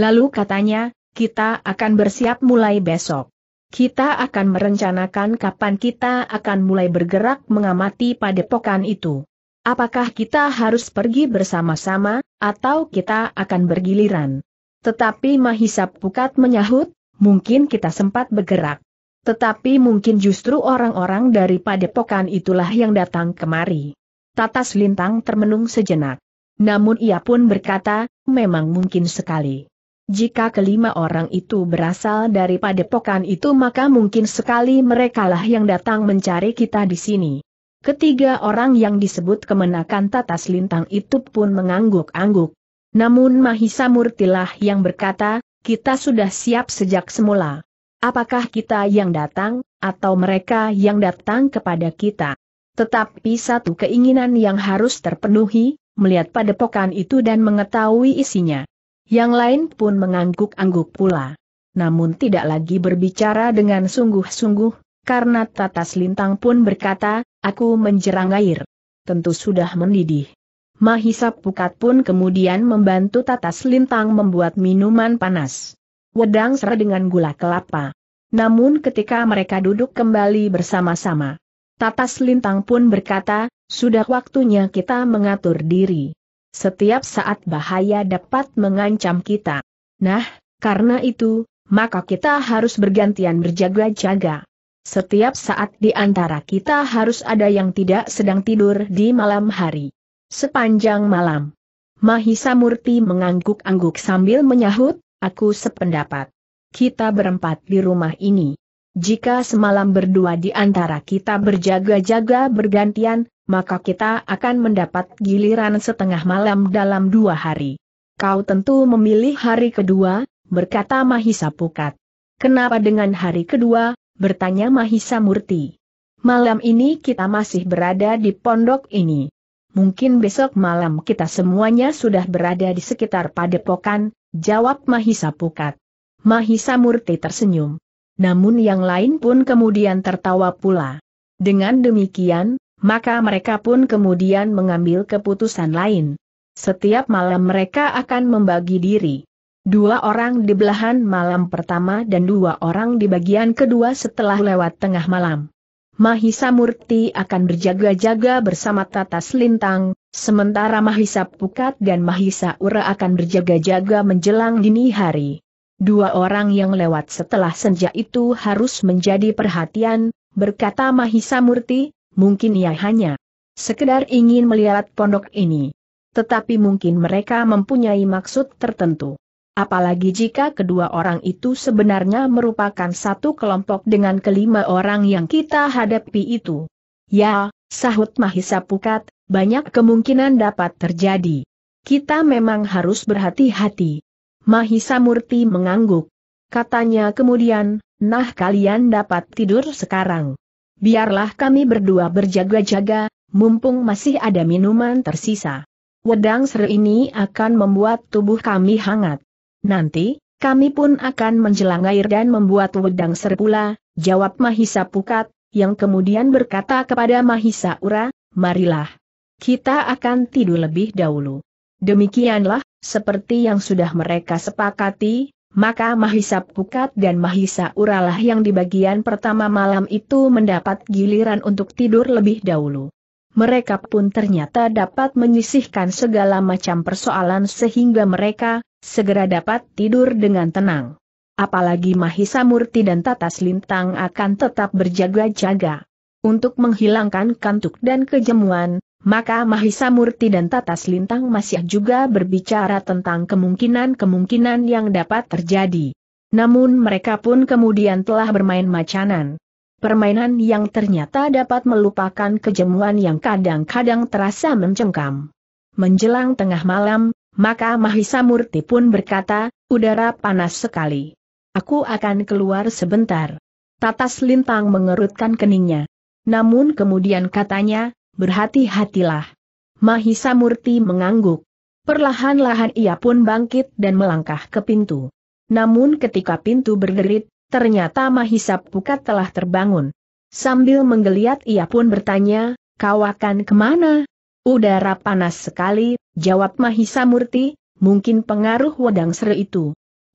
S1: Lalu katanya, kita akan bersiap mulai besok kita akan merencanakan kapan kita akan mulai bergerak mengamati padepokan itu. Apakah kita harus pergi bersama-sama, atau kita akan bergiliran? Tetapi Mahisa Pukat menyahut, mungkin kita sempat bergerak. Tetapi mungkin justru orang-orang dari padepokan itulah yang datang kemari. Tatas Lintang termenung sejenak. Namun ia pun berkata, memang mungkin sekali. Jika kelima orang itu berasal dari padepokan itu maka mungkin sekali merekalah yang datang mencari kita di sini. Ketiga orang yang disebut kemenakan tatas lintang itu pun mengangguk-angguk. Namun Mahisa Murtilah yang berkata, kita sudah siap sejak semula. Apakah kita yang datang, atau mereka yang datang kepada kita? Tetapi satu keinginan yang harus terpenuhi, melihat padepokan itu dan mengetahui isinya. Yang lain pun mengangguk-angguk pula. Namun tidak lagi berbicara dengan sungguh-sungguh, karena Tatas Lintang pun berkata, aku menjerang air. Tentu sudah mendidih. Mahisa Pukat pun kemudian membantu Tatas Lintang membuat minuman panas. Wedang serah dengan gula kelapa. Namun ketika mereka duduk kembali bersama-sama, Tatas Lintang pun berkata, sudah waktunya kita mengatur diri. Setiap saat bahaya dapat mengancam kita. Nah, karena itu, maka kita harus bergantian berjaga-jaga. Setiap saat di antara kita harus ada yang tidak sedang tidur di malam hari. Sepanjang malam. Mahisa Murti mengangguk-angguk sambil menyahut, aku sependapat. Kita berempat di rumah ini. Jika semalam berdua di antara kita berjaga-jaga bergantian, maka kita akan mendapat giliran setengah malam dalam dua hari. Kau tentu memilih hari kedua, berkata Mahisa Pukat. Kenapa dengan hari kedua, bertanya Mahisa Murti. Malam ini kita masih berada di pondok ini. Mungkin besok malam kita semuanya sudah berada di sekitar padepokan, jawab Mahisa Pukat. Mahisa Murti tersenyum. Namun yang lain pun kemudian tertawa pula. Dengan demikian, maka mereka pun kemudian mengambil keputusan lain. Setiap malam mereka akan membagi diri. Dua orang di belahan malam pertama dan dua orang di bagian kedua setelah lewat tengah malam. Mahisa Murti akan berjaga-jaga bersama Tatas Lintang, sementara Mahisa Pukat dan Mahisa Ura akan berjaga-jaga menjelang dini hari. Dua orang yang lewat setelah senja itu harus menjadi perhatian, berkata Mahisa Murti, mungkin ia hanya sekedar ingin melihat pondok ini. Tetapi mungkin mereka mempunyai maksud tertentu. Apalagi jika kedua orang itu sebenarnya merupakan satu kelompok dengan kelima orang yang kita hadapi itu. Ya, sahut Mahisa Pukat, banyak kemungkinan dapat terjadi. Kita memang harus berhati-hati. Mahisa Murti mengangguk. Katanya kemudian, nah kalian dapat tidur sekarang biarlah kami berdua berjaga-jaga, mumpung masih ada minuman tersisa. Wedang seru ini akan membuat tubuh kami hangat. Nanti, kami pun akan menjelang air dan membuat wedang seru pula, jawab Mahisa Pukat, yang kemudian berkata kepada Mahisa Ura, marilah. Kita akan tidur lebih dahulu. Demikianlah, seperti yang sudah mereka sepakati, maka Mahisa Pukat dan Mahisa Uralah yang di bagian pertama malam itu mendapat giliran untuk tidur lebih dahulu. Mereka pun ternyata dapat menyisihkan segala macam persoalan sehingga mereka segera dapat tidur dengan tenang. Apalagi Mahisa Murti dan Tatas Lintang akan tetap berjaga-jaga. Untuk menghilangkan kantuk dan kejemuan, maka Mahisa Murti dan Tatas Lintang masih juga berbicara tentang kemungkinan-kemungkinan yang dapat terjadi. Namun mereka pun kemudian telah bermain macanan. Permainan yang ternyata dapat melupakan kejemuan yang kadang-kadang terasa mencengkam. Menjelang tengah malam, maka Mahisa Murti pun berkata, udara panas sekali. Aku akan keluar sebentar. Tatas Lintang mengerutkan keningnya. Namun kemudian katanya, berhati-hatilah. Mahisa Murti mengangguk. Perlahan-lahan ia pun bangkit dan melangkah ke pintu. Namun ketika pintu berderit, ternyata Mahisa Pukat telah terbangun. Sambil menggeliat ia pun bertanya, kau akan kemana? Udara panas sekali, jawab Mahisa Murti, mungkin pengaruh wedang seru itu.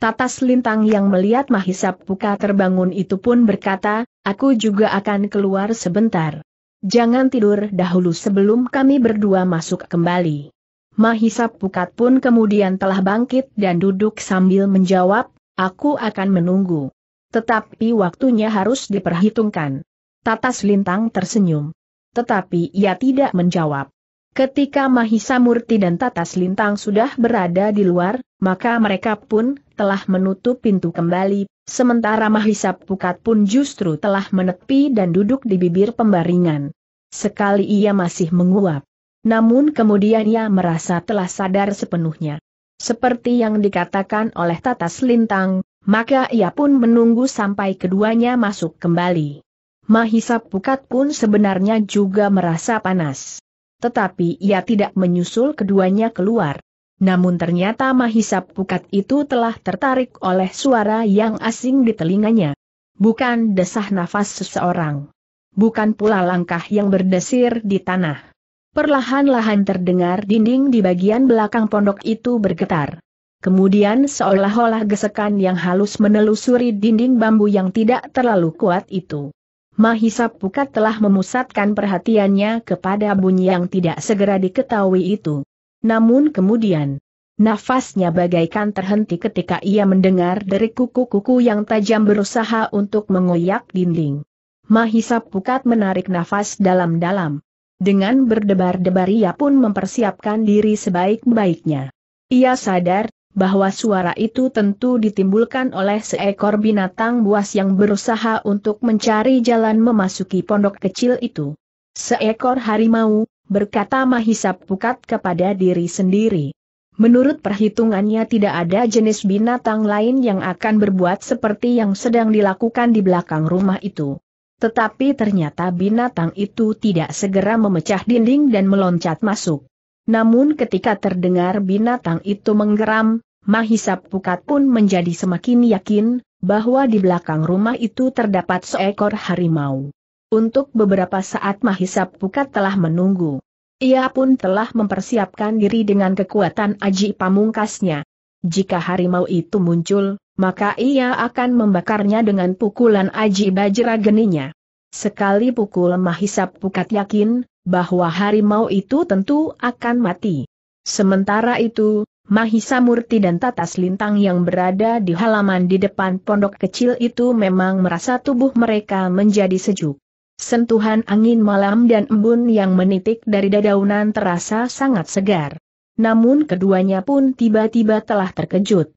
S1: Tatas Lintang yang melihat Mahisa Puka terbangun itu pun berkata, aku juga akan keluar sebentar. Jangan tidur dahulu sebelum kami berdua masuk kembali. Mahisa Pukat pun kemudian telah bangkit dan duduk sambil menjawab, aku akan menunggu. Tetapi waktunya harus diperhitungkan. Tatas Lintang tersenyum. Tetapi ia tidak menjawab. Ketika Mahisa Murti dan Tatas Lintang sudah berada di luar, maka mereka pun telah menutup pintu kembali, Sementara Mahisa Pukat pun justru telah menepi dan duduk di bibir pembaringan. Sekali ia masih menguap. Namun kemudian ia merasa telah sadar sepenuhnya. Seperti yang dikatakan oleh Tatas Lintang, maka ia pun menunggu sampai keduanya masuk kembali. Mahisa Pukat pun sebenarnya juga merasa panas. Tetapi ia tidak menyusul keduanya keluar. Namun ternyata Mahisap Pukat itu telah tertarik oleh suara yang asing di telinganya. Bukan desah nafas seseorang. Bukan pula langkah yang berdesir di tanah. Perlahan-lahan terdengar dinding di bagian belakang pondok itu bergetar. Kemudian seolah-olah gesekan yang halus menelusuri dinding bambu yang tidak terlalu kuat itu. Mahisa Pukat telah memusatkan perhatiannya kepada bunyi yang tidak segera diketahui itu. Namun kemudian, nafasnya bagaikan terhenti ketika ia mendengar dari kuku-kuku yang tajam berusaha untuk mengoyak dinding. Mahisa Pukat menarik nafas dalam-dalam. Dengan berdebar-debar ia pun mempersiapkan diri sebaik-baiknya. Ia sadar bahwa suara itu tentu ditimbulkan oleh seekor binatang buas yang berusaha untuk mencari jalan memasuki pondok kecil itu. Seekor harimau, berkata Mahisap Pukat kepada diri sendiri. Menurut perhitungannya tidak ada jenis binatang lain yang akan berbuat seperti yang sedang dilakukan di belakang rumah itu. Tetapi ternyata binatang itu tidak segera memecah dinding dan meloncat masuk. Namun ketika terdengar binatang itu menggeram, Mahisap Pukat pun menjadi semakin yakin, bahwa di belakang rumah itu terdapat seekor harimau. Untuk beberapa saat Mahisa Pukat telah menunggu. Ia pun telah mempersiapkan diri dengan kekuatan aji pamungkasnya. Jika harimau itu muncul, maka ia akan membakarnya dengan pukulan aji bajra geninya. Sekali pukul Mahisa Pukat yakin, bahwa harimau itu tentu akan mati. Sementara itu, Mahisa Murti dan Tatas Lintang yang berada di halaman di depan pondok kecil itu memang merasa tubuh mereka menjadi sejuk. Sentuhan angin malam dan embun yang menitik dari dedaunan terasa sangat segar. Namun keduanya pun tiba-tiba telah terkejut.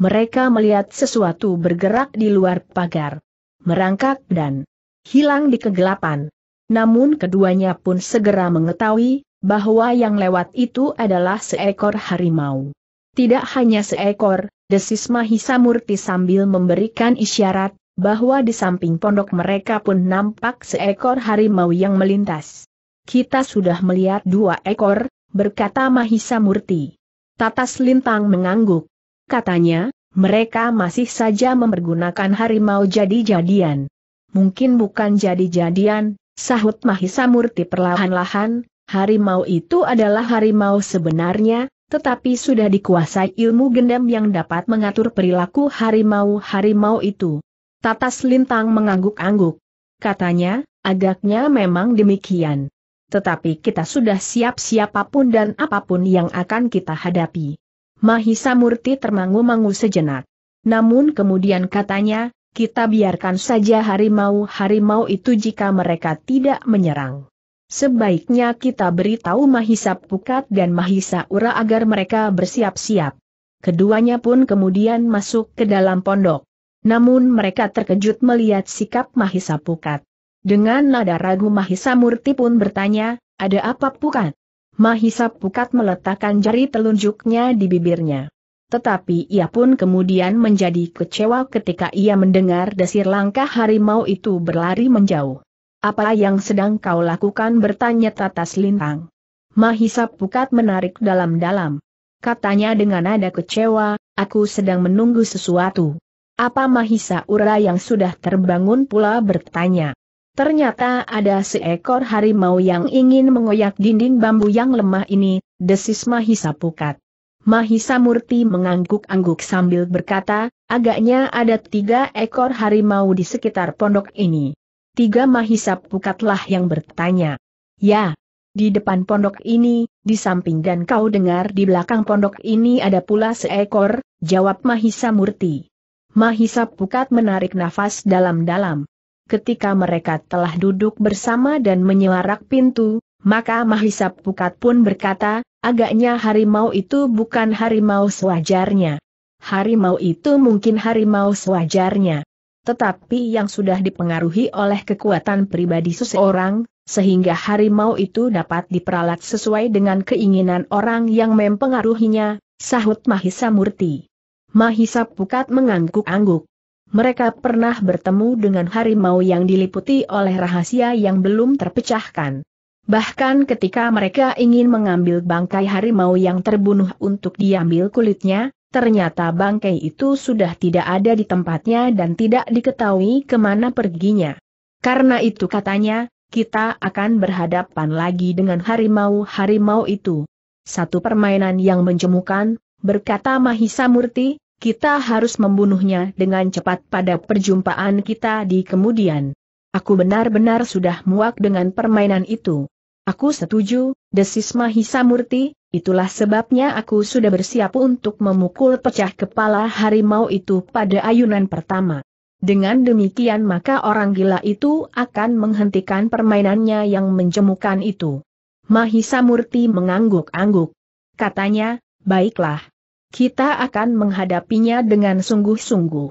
S1: Mereka melihat sesuatu bergerak di luar pagar. Merangkak dan hilang di kegelapan. Namun keduanya pun segera mengetahui bahwa yang lewat itu adalah seekor harimau. Tidak hanya seekor, desis Mahisa Murti sambil memberikan isyarat, bahwa di samping pondok mereka pun nampak seekor harimau yang melintas. Kita sudah melihat dua ekor, berkata Mahisa Murti. Tatas Lintang mengangguk. Katanya, mereka masih saja mempergunakan harimau jadi-jadian. Mungkin bukan jadi-jadian, sahut Mahisa Murti perlahan-lahan, harimau itu adalah harimau sebenarnya, tetapi sudah dikuasai ilmu gendam yang dapat mengatur perilaku harimau-harimau itu. Tatas Lintang mengangguk-angguk. Katanya, agaknya memang demikian. Tetapi kita sudah siap siapapun dan apapun yang akan kita hadapi. Mahisa Murti termangu-mangu sejenak. Namun kemudian katanya, kita biarkan saja harimau-harimau itu jika mereka tidak menyerang. Sebaiknya kita beritahu Mahisa Pukat dan Mahisa Ura agar mereka bersiap-siap. Keduanya pun kemudian masuk ke dalam pondok. Namun mereka terkejut melihat sikap Mahisa Pukat. Dengan nada ragu Mahisa Murti pun bertanya, ada apa Pukat? Mahisa Pukat meletakkan jari telunjuknya di bibirnya. Tetapi ia pun kemudian menjadi kecewa ketika ia mendengar desir langkah harimau itu berlari menjauh. Apa yang sedang kau lakukan bertanya Tatas Lintang. Mahisa Pukat menarik dalam-dalam. Katanya dengan nada kecewa, aku sedang menunggu sesuatu. Apa Mahisa Ura yang sudah terbangun pula bertanya. Ternyata ada seekor harimau yang ingin mengoyak dinding bambu yang lemah ini, desis Mahisa Pukat. Mahisa Murti mengangguk-angguk sambil berkata, agaknya ada tiga ekor harimau di sekitar pondok ini. Tiga Mahisa Pukatlah yang bertanya. Ya, di depan pondok ini, di samping dan kau dengar di belakang pondok ini ada pula seekor, jawab Mahisa Murti. Mahisa Pukat menarik nafas dalam-dalam. Ketika mereka telah duduk bersama dan menyelarak pintu, maka Mahisa Pukat pun berkata, agaknya harimau itu bukan harimau sewajarnya. Harimau itu mungkin harimau sewajarnya. Tetapi yang sudah dipengaruhi oleh kekuatan pribadi seseorang, sehingga harimau itu dapat diperalat sesuai dengan keinginan orang yang mempengaruhinya, sahut Mahisa Murti. Mahisa Pukat mengangguk-angguk. Mereka pernah bertemu dengan harimau yang diliputi oleh rahasia yang belum terpecahkan. Bahkan ketika mereka ingin mengambil bangkai harimau yang terbunuh untuk diambil kulitnya, ternyata bangkai itu sudah tidak ada di tempatnya dan tidak diketahui kemana perginya. Karena itu katanya, kita akan berhadapan lagi dengan harimau-harimau itu. Satu permainan yang menjemukan, berkata Mahisa Murti, kita harus membunuhnya dengan cepat pada perjumpaan kita di kemudian. Aku benar-benar sudah muak dengan permainan itu. Aku setuju, desis Mahisa Murti, itulah sebabnya aku sudah bersiap untuk memukul pecah kepala harimau itu pada ayunan pertama. Dengan demikian maka orang gila itu akan menghentikan permainannya yang menjemukan itu. Mahisa Murti mengangguk-angguk. Katanya, baiklah. Kita akan menghadapinya dengan sungguh-sungguh.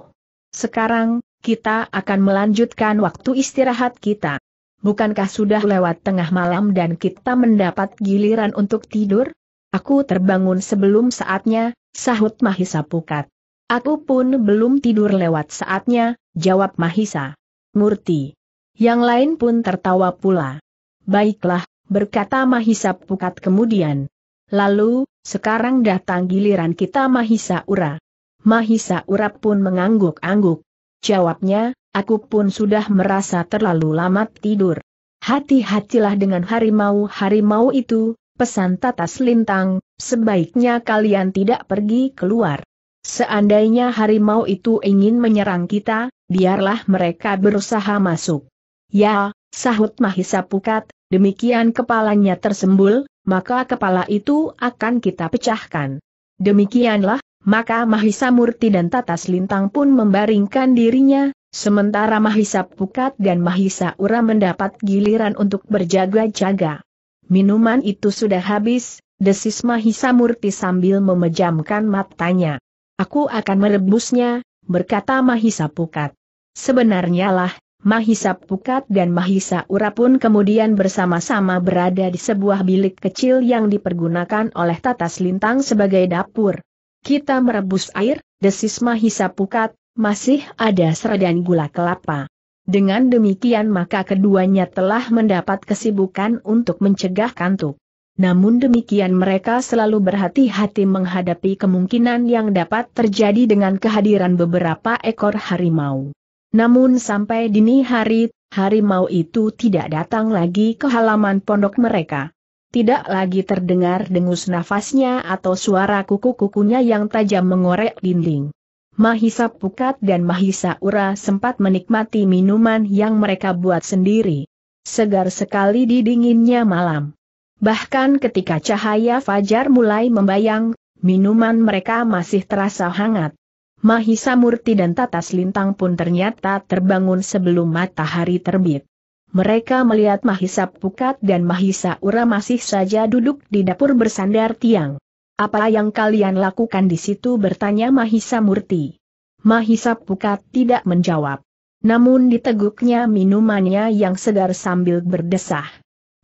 S1: Sekarang, kita akan melanjutkan waktu istirahat kita. Bukankah sudah lewat tengah malam dan kita mendapat giliran untuk tidur? Aku terbangun sebelum saatnya, sahut Mahisa Pukat. Aku pun belum tidur lewat saatnya, jawab Mahisa. Murti. Yang lain pun tertawa pula. Baiklah, berkata Mahisa Pukat kemudian. Lalu, sekarang datang giliran kita Mahisa Ura. Mahisa Ura pun mengangguk-angguk. Jawabnya, aku pun sudah merasa terlalu lama tidur. Hati-hatilah dengan harimau-harimau itu, pesan tatas lintang, sebaiknya kalian tidak pergi keluar. Seandainya harimau itu ingin menyerang kita, biarlah mereka berusaha masuk. Ya, sahut Mahisa Pukat, demikian kepalanya tersembul, maka kepala itu akan kita pecahkan. Demikianlah, maka Mahisa Murti dan Tatas Lintang pun membaringkan dirinya, sementara Mahisa Pukat dan Mahisa Ura mendapat giliran untuk berjaga-jaga. Minuman itu sudah habis, desis Mahisa Murti sambil memejamkan matanya. Aku akan merebusnya, berkata Mahisa Pukat. Sebenarnya lah, Mahisa Pukat dan Mahisa Ura pun kemudian bersama-sama berada di sebuah bilik kecil yang dipergunakan oleh Tatas Lintang sebagai dapur. Kita merebus air, desis Mahisa Pukat, masih ada seradan gula kelapa. Dengan demikian maka keduanya telah mendapat kesibukan untuk mencegah kantuk. Namun demikian mereka selalu berhati-hati menghadapi kemungkinan yang dapat terjadi dengan kehadiran beberapa ekor harimau. Namun sampai dini hari, harimau itu tidak datang lagi ke halaman pondok mereka. Tidak lagi terdengar dengus nafasnya atau suara kuku-kukunya yang tajam mengorek dinding. Mahisa Pukat dan Mahisa Ura sempat menikmati minuman yang mereka buat sendiri. Segar sekali di dinginnya malam. Bahkan ketika cahaya fajar mulai membayang, minuman mereka masih terasa hangat. Mahisa Murti dan Tatas Lintang pun ternyata terbangun sebelum matahari terbit. Mereka melihat Mahisa Pukat dan Mahisa Ura masih saja duduk di dapur bersandar tiang. Apa yang kalian lakukan di situ bertanya Mahisa Murti. Mahisa Pukat tidak menjawab. Namun diteguknya minumannya yang segar sambil berdesah.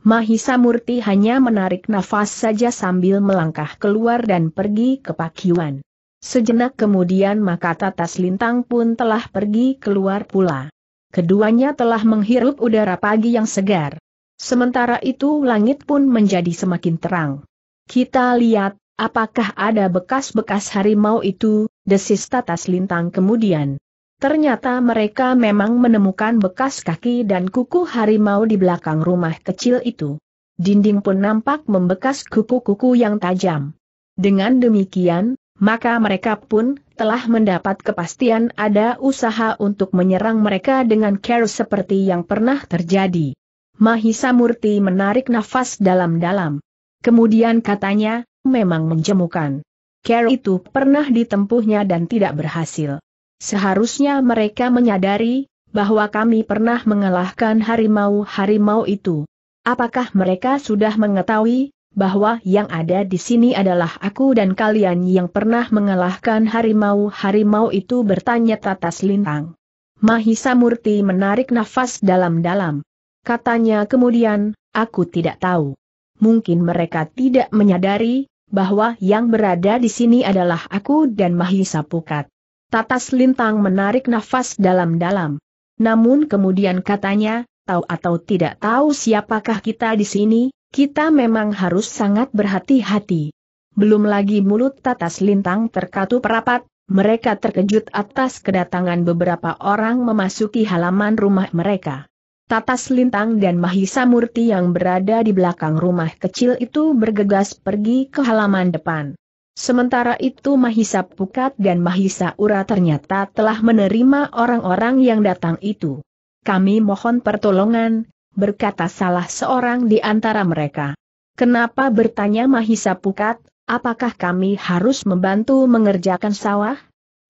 S1: Mahisa Murti hanya menarik nafas saja sambil melangkah keluar dan pergi ke pakiwan. Sejenak kemudian maka Tatas Lintang pun telah pergi keluar pula. Keduanya telah menghirup udara pagi yang segar. Sementara itu langit pun menjadi semakin terang. Kita lihat, apakah ada bekas-bekas harimau itu, desis Tatas Lintang kemudian. Ternyata mereka memang menemukan bekas kaki dan kuku harimau di belakang rumah kecil itu. Dinding pun nampak membekas kuku-kuku yang tajam. Dengan demikian, maka mereka pun telah mendapat kepastian ada usaha untuk menyerang mereka dengan care seperti yang pernah terjadi. Mahisa Murti menarik nafas dalam-dalam. Kemudian katanya, memang menjemukan. Care itu pernah ditempuhnya dan tidak berhasil. Seharusnya mereka menyadari bahwa kami pernah mengalahkan harimau-harimau itu. Apakah mereka sudah mengetahui bahwa yang ada di sini adalah aku dan kalian yang pernah mengalahkan harimau-harimau itu bertanya Tatas Lintang. Mahisa Murti menarik nafas dalam-dalam. Katanya kemudian, aku tidak tahu. Mungkin mereka tidak menyadari, bahwa yang berada di sini adalah aku dan Mahisa Pukat. Tatas Lintang menarik nafas dalam-dalam. Namun kemudian katanya, tahu atau tidak tahu siapakah kita di sini, kita memang harus sangat berhati-hati. Belum lagi mulut tatas lintang terkatup rapat, mereka terkejut atas kedatangan beberapa orang memasuki halaman rumah mereka. Tatas Lintang dan Mahisa Murti yang berada di belakang rumah kecil itu bergegas pergi ke halaman depan. Sementara itu Mahisa Pukat dan Mahisa Ura ternyata telah menerima orang-orang yang datang itu. Kami mohon pertolongan, berkata salah seorang di antara mereka. Kenapa bertanya Mahisa Pukat, apakah kami harus membantu mengerjakan sawah?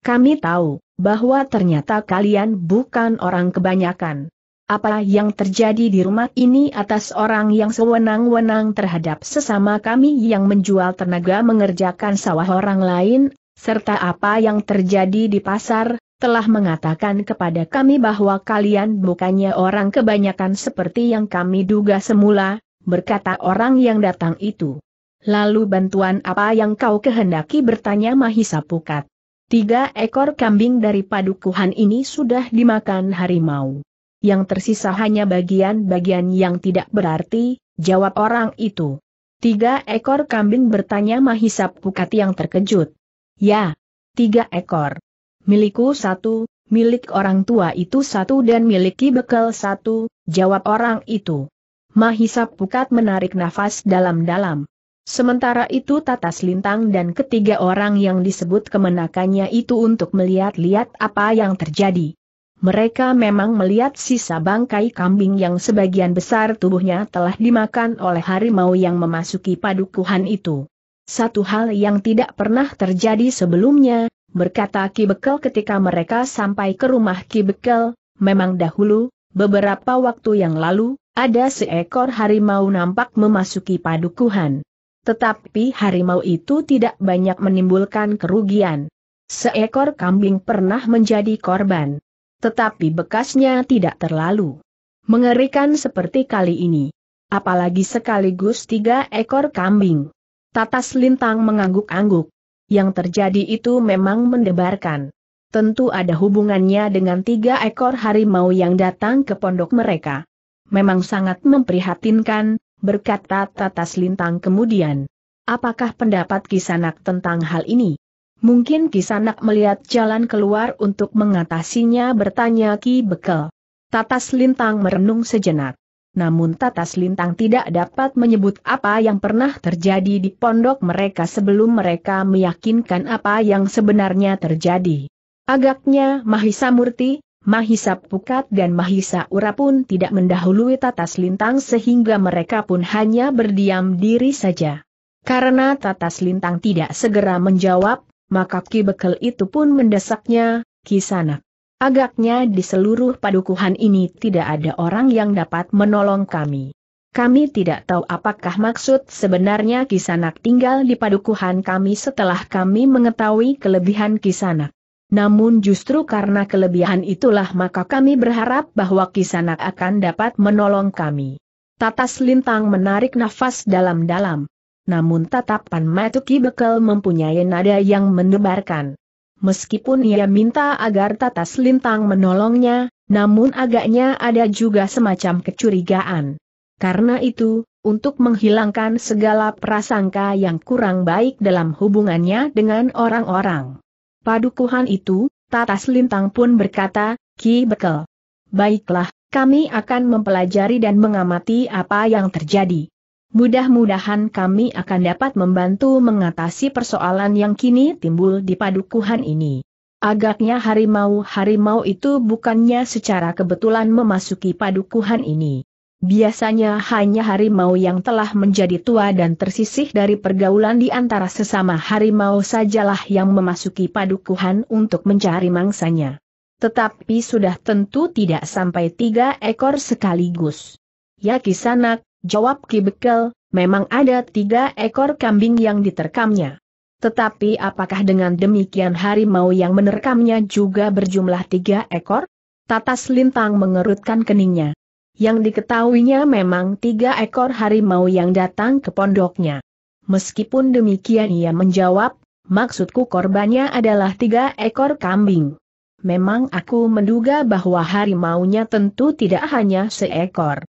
S1: Kami tahu, bahwa ternyata kalian bukan orang kebanyakan. Apa yang terjadi di rumah ini atas orang yang sewenang-wenang terhadap sesama kami yang menjual tenaga mengerjakan sawah orang lain, serta apa yang terjadi di pasar, telah mengatakan kepada kami bahwa kalian bukannya orang kebanyakan seperti yang kami duga semula, berkata orang yang datang itu. Lalu bantuan apa yang kau kehendaki bertanya Mahisa Pukat. Tiga ekor kambing dari padukuhan ini sudah dimakan harimau. Yang tersisa hanya bagian-bagian yang tidak berarti, jawab orang itu. Tiga ekor kambing bertanya Mahisa Pukat yang terkejut. Ya, tiga ekor. Milikku satu, milik orang tua itu satu dan miliki bekal satu, jawab orang itu. Mahisa Pukat menarik nafas dalam-dalam. Sementara itu Tatas Lintang dan ketiga orang yang disebut kemenakannya itu untuk melihat-lihat apa yang terjadi. Mereka memang melihat sisa bangkai kambing yang sebagian besar tubuhnya telah dimakan oleh harimau yang memasuki padukuhan itu. Satu hal yang tidak pernah terjadi sebelumnya, berkata Ki Bekel ketika mereka sampai ke rumah Ki Bekel, memang dahulu, beberapa waktu yang lalu, ada seekor harimau nampak memasuki padukuhan. Tetapi harimau itu tidak banyak menimbulkan kerugian. Seekor kambing pernah menjadi korban. Tetapi bekasnya tidak terlalu mengerikan seperti kali ini. Apalagi sekaligus tiga ekor kambing. Tatas Lintang mengangguk-angguk yang terjadi itu memang mendebarkan. Tentu ada hubungannya dengan tiga ekor harimau yang datang ke pondok mereka. Memang sangat memprihatinkan, berkata Tatas Lintang kemudian. Apakah pendapat Kisanak tentang hal ini? Mungkin Kisanak melihat jalan keluar untuk mengatasinya bertanya Ki Bekel. Tatas Lintang merenung sejenak namun Tatas Lintang tidak dapat menyebut apa yang pernah terjadi di pondok mereka sebelum mereka meyakinkan apa yang sebenarnya terjadi. Agaknya Mahisa Murti, Mahisa Pukat dan Mahisa Ura pun tidak mendahului Tatas Lintang sehingga mereka pun hanya berdiam diri saja. Karena Tatas Lintang tidak segera menjawab, maka Ki Bekel itu pun mendesaknya, Sanak. Agaknya di seluruh padukuhan ini tidak ada orang yang dapat menolong kami. Kami tidak tahu apakah maksud sebenarnya Kisanak tinggal di padukuhan kami setelah kami mengetahui kelebihan Kisanak. Namun justru karena kelebihan itulah maka kami berharap bahwa Kisanak akan dapat menolong kami. Tatas Lintang menarik nafas dalam-dalam. Namun tatapan Matuki Bekal mempunyai nada yang mendebarkan. Meskipun ia minta agar Tatas Lintang menolongnya, namun agaknya ada juga semacam kecurigaan. Karena itu, untuk menghilangkan segala prasangka yang kurang baik dalam hubungannya dengan orang-orang. Padukuhan itu, Tatas Lintang pun berkata, Ki Bekel. Baiklah, kami akan mempelajari dan mengamati apa yang terjadi. Mudah-mudahan kami akan dapat membantu mengatasi persoalan yang kini timbul di padukuhan ini. Agaknya harimau-harimau itu bukannya secara kebetulan memasuki padukuhan ini. Biasanya hanya harimau yang telah menjadi tua dan tersisih dari pergaulan di antara sesama harimau sajalah yang memasuki padukuhan untuk mencari mangsanya. Tetapi sudah tentu tidak sampai tiga ekor sekaligus. Ya kisanak, Jawab Ki Bekel, memang ada tiga ekor kambing yang diterkamnya. Tetapi apakah dengan demikian harimau yang menerkamnya juga berjumlah tiga ekor? Tatas Lintang mengerutkan keningnya. Yang diketahuinya memang tiga ekor harimau yang datang ke pondoknya. Meskipun demikian ia menjawab, maksudku korbannya adalah tiga ekor kambing. Memang aku menduga bahwa harimaunya tentu tidak hanya seekor.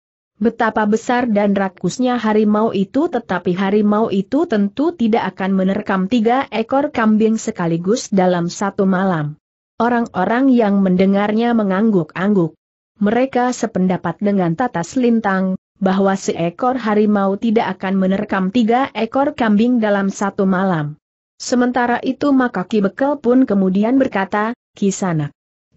S1: Betapa besar dan rakusnya harimau itu tetapi harimau itu tentu tidak akan menerkam tiga ekor kambing sekaligus dalam satu malam. Orang-orang yang mendengarnya mengangguk-angguk. Mereka sependapat dengan Tata selintang, bahwa seekor harimau tidak akan menerkam tiga ekor kambing dalam satu malam. Sementara itu maka Ki Bekel pun kemudian berkata, Kisanak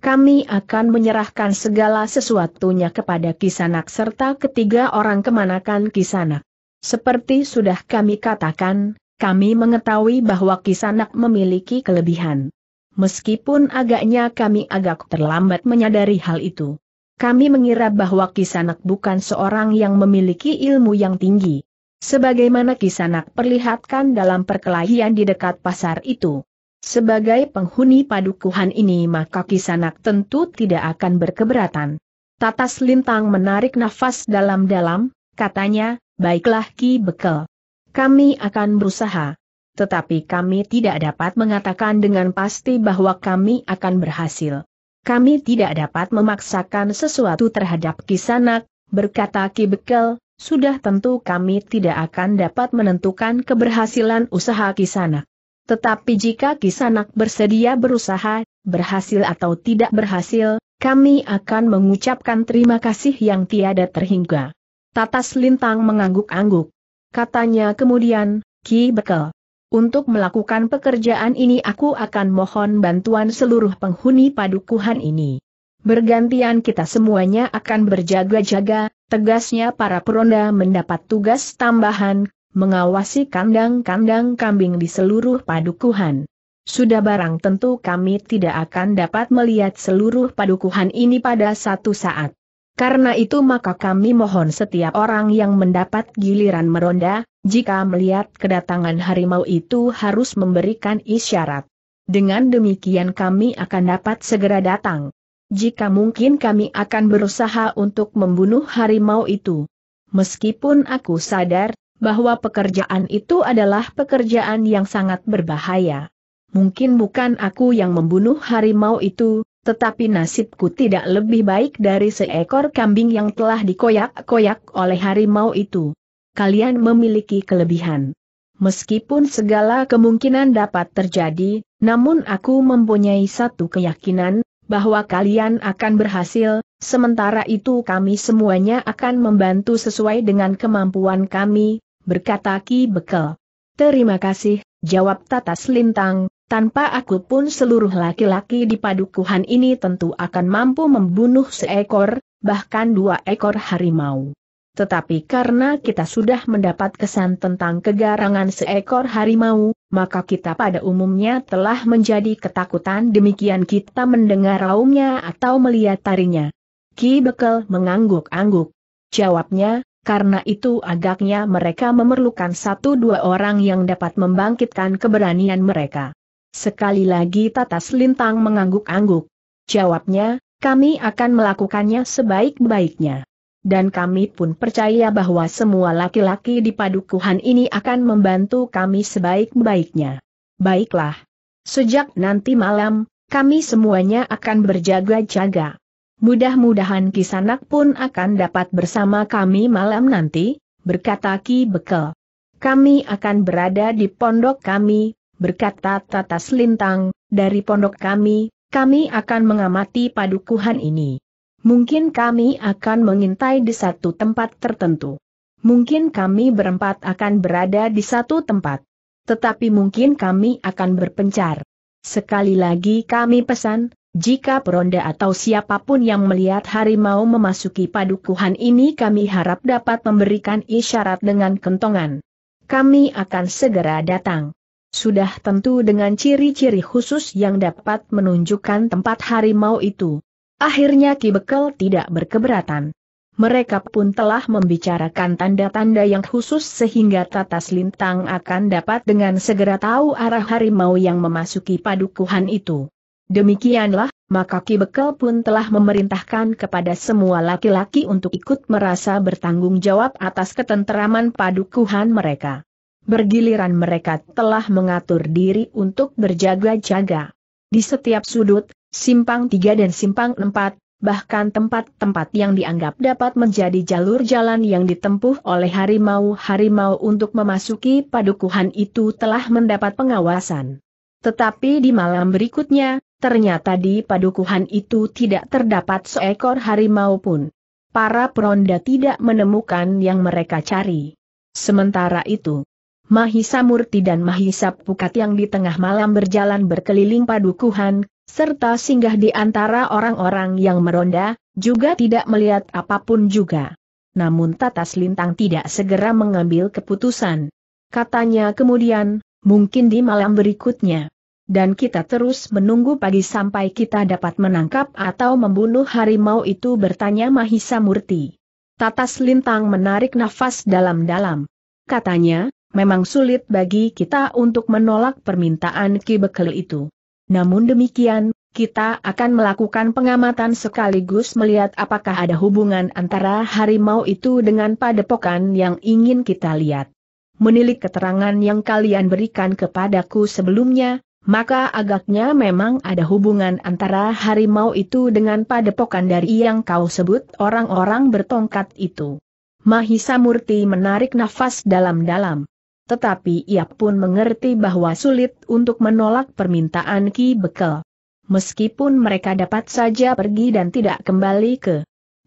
S1: kami akan menyerahkan segala sesuatunya kepada Kisanak serta ketiga orang kemanakan Kisanak. Seperti sudah kami katakan, kami mengetahui bahwa Kisanak memiliki kelebihan. Meskipun agaknya kami agak terlambat menyadari hal itu. Kami mengira bahwa Kisanak bukan seorang yang memiliki ilmu yang tinggi. Sebagaimana Kisanak perlihatkan dalam perkelahian di dekat pasar itu. Sebagai penghuni padukuhan ini maka Kisanak tentu tidak akan berkeberatan. Tatas Lintang menarik nafas dalam-dalam, katanya, baiklah Ki Bekel. Kami akan berusaha. Tetapi kami tidak dapat mengatakan dengan pasti bahwa kami akan berhasil. Kami tidak dapat memaksakan sesuatu terhadap Kisanak, berkata Ki Bekel, sudah tentu kami tidak akan dapat menentukan keberhasilan usaha Kisanak. Tetapi jika Kisanak bersedia berusaha, berhasil atau tidak berhasil, kami akan mengucapkan terima kasih yang tiada terhingga. Tatas Lintang mengangguk-angguk. Katanya kemudian, Ki Bekel. Untuk melakukan pekerjaan ini aku akan mohon bantuan seluruh penghuni padukuhan ini. Bergantian kita semuanya akan berjaga-jaga, tegasnya para peronda mendapat tugas tambahan, mengawasi kandang-kandang kambing di seluruh padukuhan. Sudah barang tentu kami tidak akan dapat melihat seluruh padukuhan ini pada satu saat. Karena itu maka kami mohon setiap orang yang mendapat giliran meronda, jika melihat kedatangan harimau itu harus memberikan isyarat. Dengan demikian kami akan dapat segera datang. Jika mungkin kami akan berusaha untuk membunuh harimau itu. Meskipun aku sadar bahwa pekerjaan itu adalah pekerjaan yang sangat berbahaya. Mungkin bukan aku yang membunuh harimau itu, tetapi nasibku tidak lebih baik dari seekor kambing yang telah dikoyak-koyak oleh harimau itu. Kalian memiliki kelebihan. Meskipun segala kemungkinan dapat terjadi, namun aku mempunyai satu keyakinan, bahwa kalian akan berhasil, sementara itu kami semuanya akan membantu sesuai dengan kemampuan kami, berkata Ki Bekel. Terima kasih, jawab Tata Selintang, tanpa aku pun seluruh laki-laki di padukuhan ini tentu akan mampu membunuh seekor, bahkan dua ekor harimau. Tetapi karena kita sudah mendapat kesan tentang kegarangan seekor harimau, maka kita pada umumnya telah menjadi ketakutan demikian kita mendengar raungnya atau melihat tarinya. Ki Bekel mengangguk-angguk. Jawabnya, karena itu agaknya mereka memerlukan satu dua orang yang dapat membangkitkan keberanian mereka. Sekali lagi Tatas Lintang mengangguk-angguk. Jawabnya, kami akan melakukannya sebaik-baiknya dan kami pun percaya bahwa semua laki-laki di padukuhan ini akan membantu kami sebaik-baiknya. Baiklah. Sejak nanti malam, kami semuanya akan berjaga-jaga. Mudah-mudahan Kisanak pun akan dapat bersama kami malam nanti, berkata Ki Bekel. Kami akan berada di pondok kami, berkata Tatas Lintang. dari pondok kami, kami akan mengamati padukuhan ini. Mungkin kami akan mengintai di satu tempat tertentu. Mungkin kami berempat akan berada di satu tempat. Tetapi mungkin kami akan berpencar. Sekali lagi kami pesan, jika peronda atau siapapun yang melihat harimau memasuki padukuhan ini kami harap dapat memberikan isyarat dengan kentongan. Kami akan segera datang. Sudah tentu dengan ciri-ciri khusus yang dapat menunjukkan tempat harimau itu. Akhirnya Ki Bekel tidak berkeberatan. Mereka pun telah membicarakan tanda-tanda yang khusus sehingga Tatas Lintang akan dapat dengan segera tahu arah harimau yang memasuki padukuhan itu. Demikianlah, maka Ki Bekel pun telah memerintahkan kepada semua laki-laki untuk ikut merasa bertanggung jawab atas ketenteraman padukuhan mereka. Bergiliran mereka telah mengatur diri untuk berjaga-jaga. Di setiap sudut, simpang 3 dan simpang 4, bahkan tempat-tempat yang dianggap dapat menjadi jalur jalan yang ditempuh oleh harimau-harimau untuk memasuki padukuhan itu telah mendapat pengawasan. Tetapi di malam berikutnya, ternyata di padukuhan itu tidak terdapat seekor harimau pun. Para peronda tidak menemukan yang mereka cari. Sementara itu, Mahisa Murti dan Mahisa Pukat yang di tengah malam berjalan berkeliling padukuhan, serta singgah di antara orang-orang yang meronda, juga tidak melihat apapun juga. Namun Tatas Lintang tidak segera mengambil keputusan. Katanya kemudian, mungkin di malam berikutnya. Dan kita terus menunggu pagi sampai kita dapat menangkap atau membunuh harimau itu bertanya Mahisa Murti. Tatas Lintang menarik nafas dalam-dalam. Katanya, memang sulit bagi kita untuk menolak permintaan Ki Bekel itu. Namun demikian, kita akan melakukan pengamatan sekaligus melihat apakah ada hubungan antara harimau itu dengan padepokan yang ingin kita lihat. Menilik keterangan yang kalian berikan kepadaku sebelumnya, maka agaknya memang ada hubungan antara harimau itu dengan padepokan dari yang kau sebut orang-orang bertongkat itu. Mahisa Murti menarik nafas dalam-dalam tetapi ia pun mengerti bahwa sulit untuk menolak permintaan Ki Bekel. Meskipun mereka dapat saja pergi dan tidak kembali ke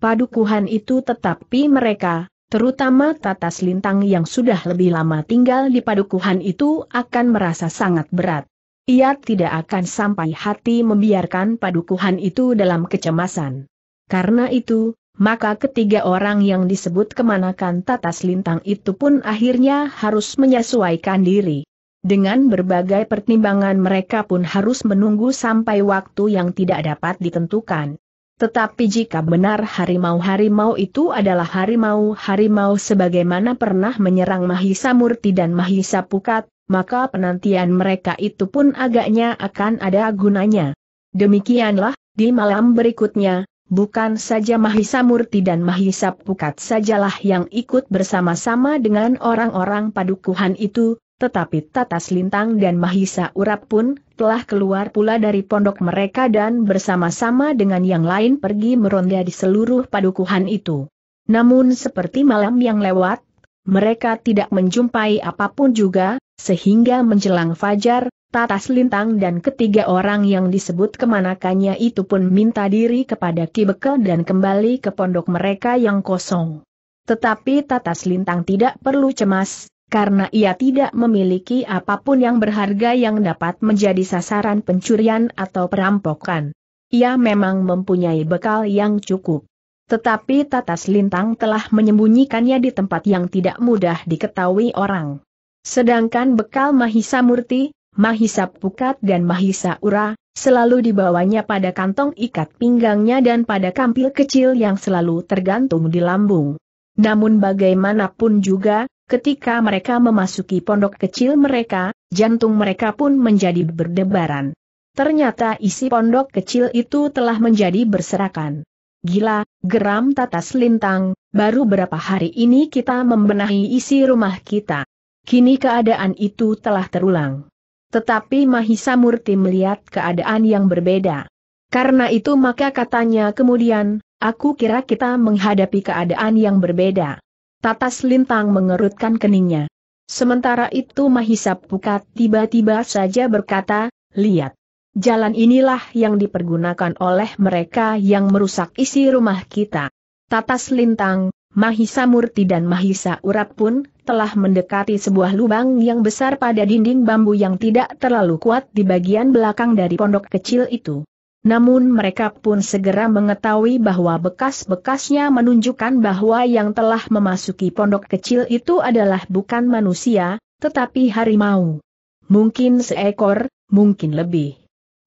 S1: padukuhan itu tetapi mereka, terutama Tatas Lintang yang sudah lebih lama tinggal di padukuhan itu akan merasa sangat berat. Ia tidak akan sampai hati membiarkan padukuhan itu dalam kecemasan. Karena itu, maka ketiga orang yang disebut kemanakan tatas lintang itu pun akhirnya harus menyesuaikan diri. Dengan berbagai pertimbangan mereka pun harus menunggu sampai waktu yang tidak dapat ditentukan. Tetapi jika benar harimau-harimau itu adalah harimau-harimau sebagaimana pernah menyerang Mahisa Murti dan Mahisa Pukat, maka penantian mereka itu pun agaknya akan ada gunanya. Demikianlah, di malam berikutnya, bukan saja Mahisa Murti dan Mahisa Pukat sajalah yang ikut bersama-sama dengan orang-orang padukuhan itu, tetapi Tatas Lintang dan Mahisa Urap pun telah keluar pula dari pondok mereka dan bersama-sama dengan yang lain pergi meronda di seluruh padukuhan itu. Namun seperti malam yang lewat, mereka tidak menjumpai apapun juga, sehingga menjelang fajar, Tatas Lintang dan ketiga orang yang disebut kemanakannya itu pun minta diri kepada Ki Bekel dan kembali ke pondok mereka yang kosong. Tetapi Tatas Lintang tidak perlu cemas, karena ia tidak memiliki apapun yang berharga yang dapat menjadi sasaran pencurian atau perampokan. Ia memang mempunyai bekal yang cukup. Tetapi Tatas Lintang telah menyembunyikannya di tempat yang tidak mudah diketahui orang. Sedangkan bekal Mahisa Murti, Mahisa Pukat dan Mahisa Ura, selalu dibawanya pada kantong ikat pinggangnya dan pada kampil kecil yang selalu tergantung di lambung. Namun bagaimanapun juga, ketika mereka memasuki pondok kecil mereka, jantung mereka pun menjadi berdebaran. Ternyata isi pondok kecil itu telah menjadi berserakan. Gila, geram tatas lintang, baru berapa hari ini kita membenahi isi rumah kita. Kini keadaan itu telah terulang. Tetapi Mahisa Murti melihat keadaan yang berbeda. Karena itu maka katanya kemudian, aku kira kita menghadapi keadaan yang berbeda. Tatas Lintang mengerutkan keningnya. Sementara itu Mahisa Pukat tiba-tiba saja berkata, lihat. Jalan inilah yang dipergunakan oleh mereka yang merusak isi rumah kita. Tatas Lintang, Mahisa Murti dan Mahisa Urap pun telah mendekati sebuah lubang yang besar pada dinding bambu yang tidak terlalu kuat di bagian belakang dari pondok kecil itu. Namun mereka pun segera mengetahui bahwa bekas-bekasnya menunjukkan bahwa yang telah memasuki pondok kecil itu adalah bukan manusia, tetapi harimau. Mungkin seekor, mungkin lebih.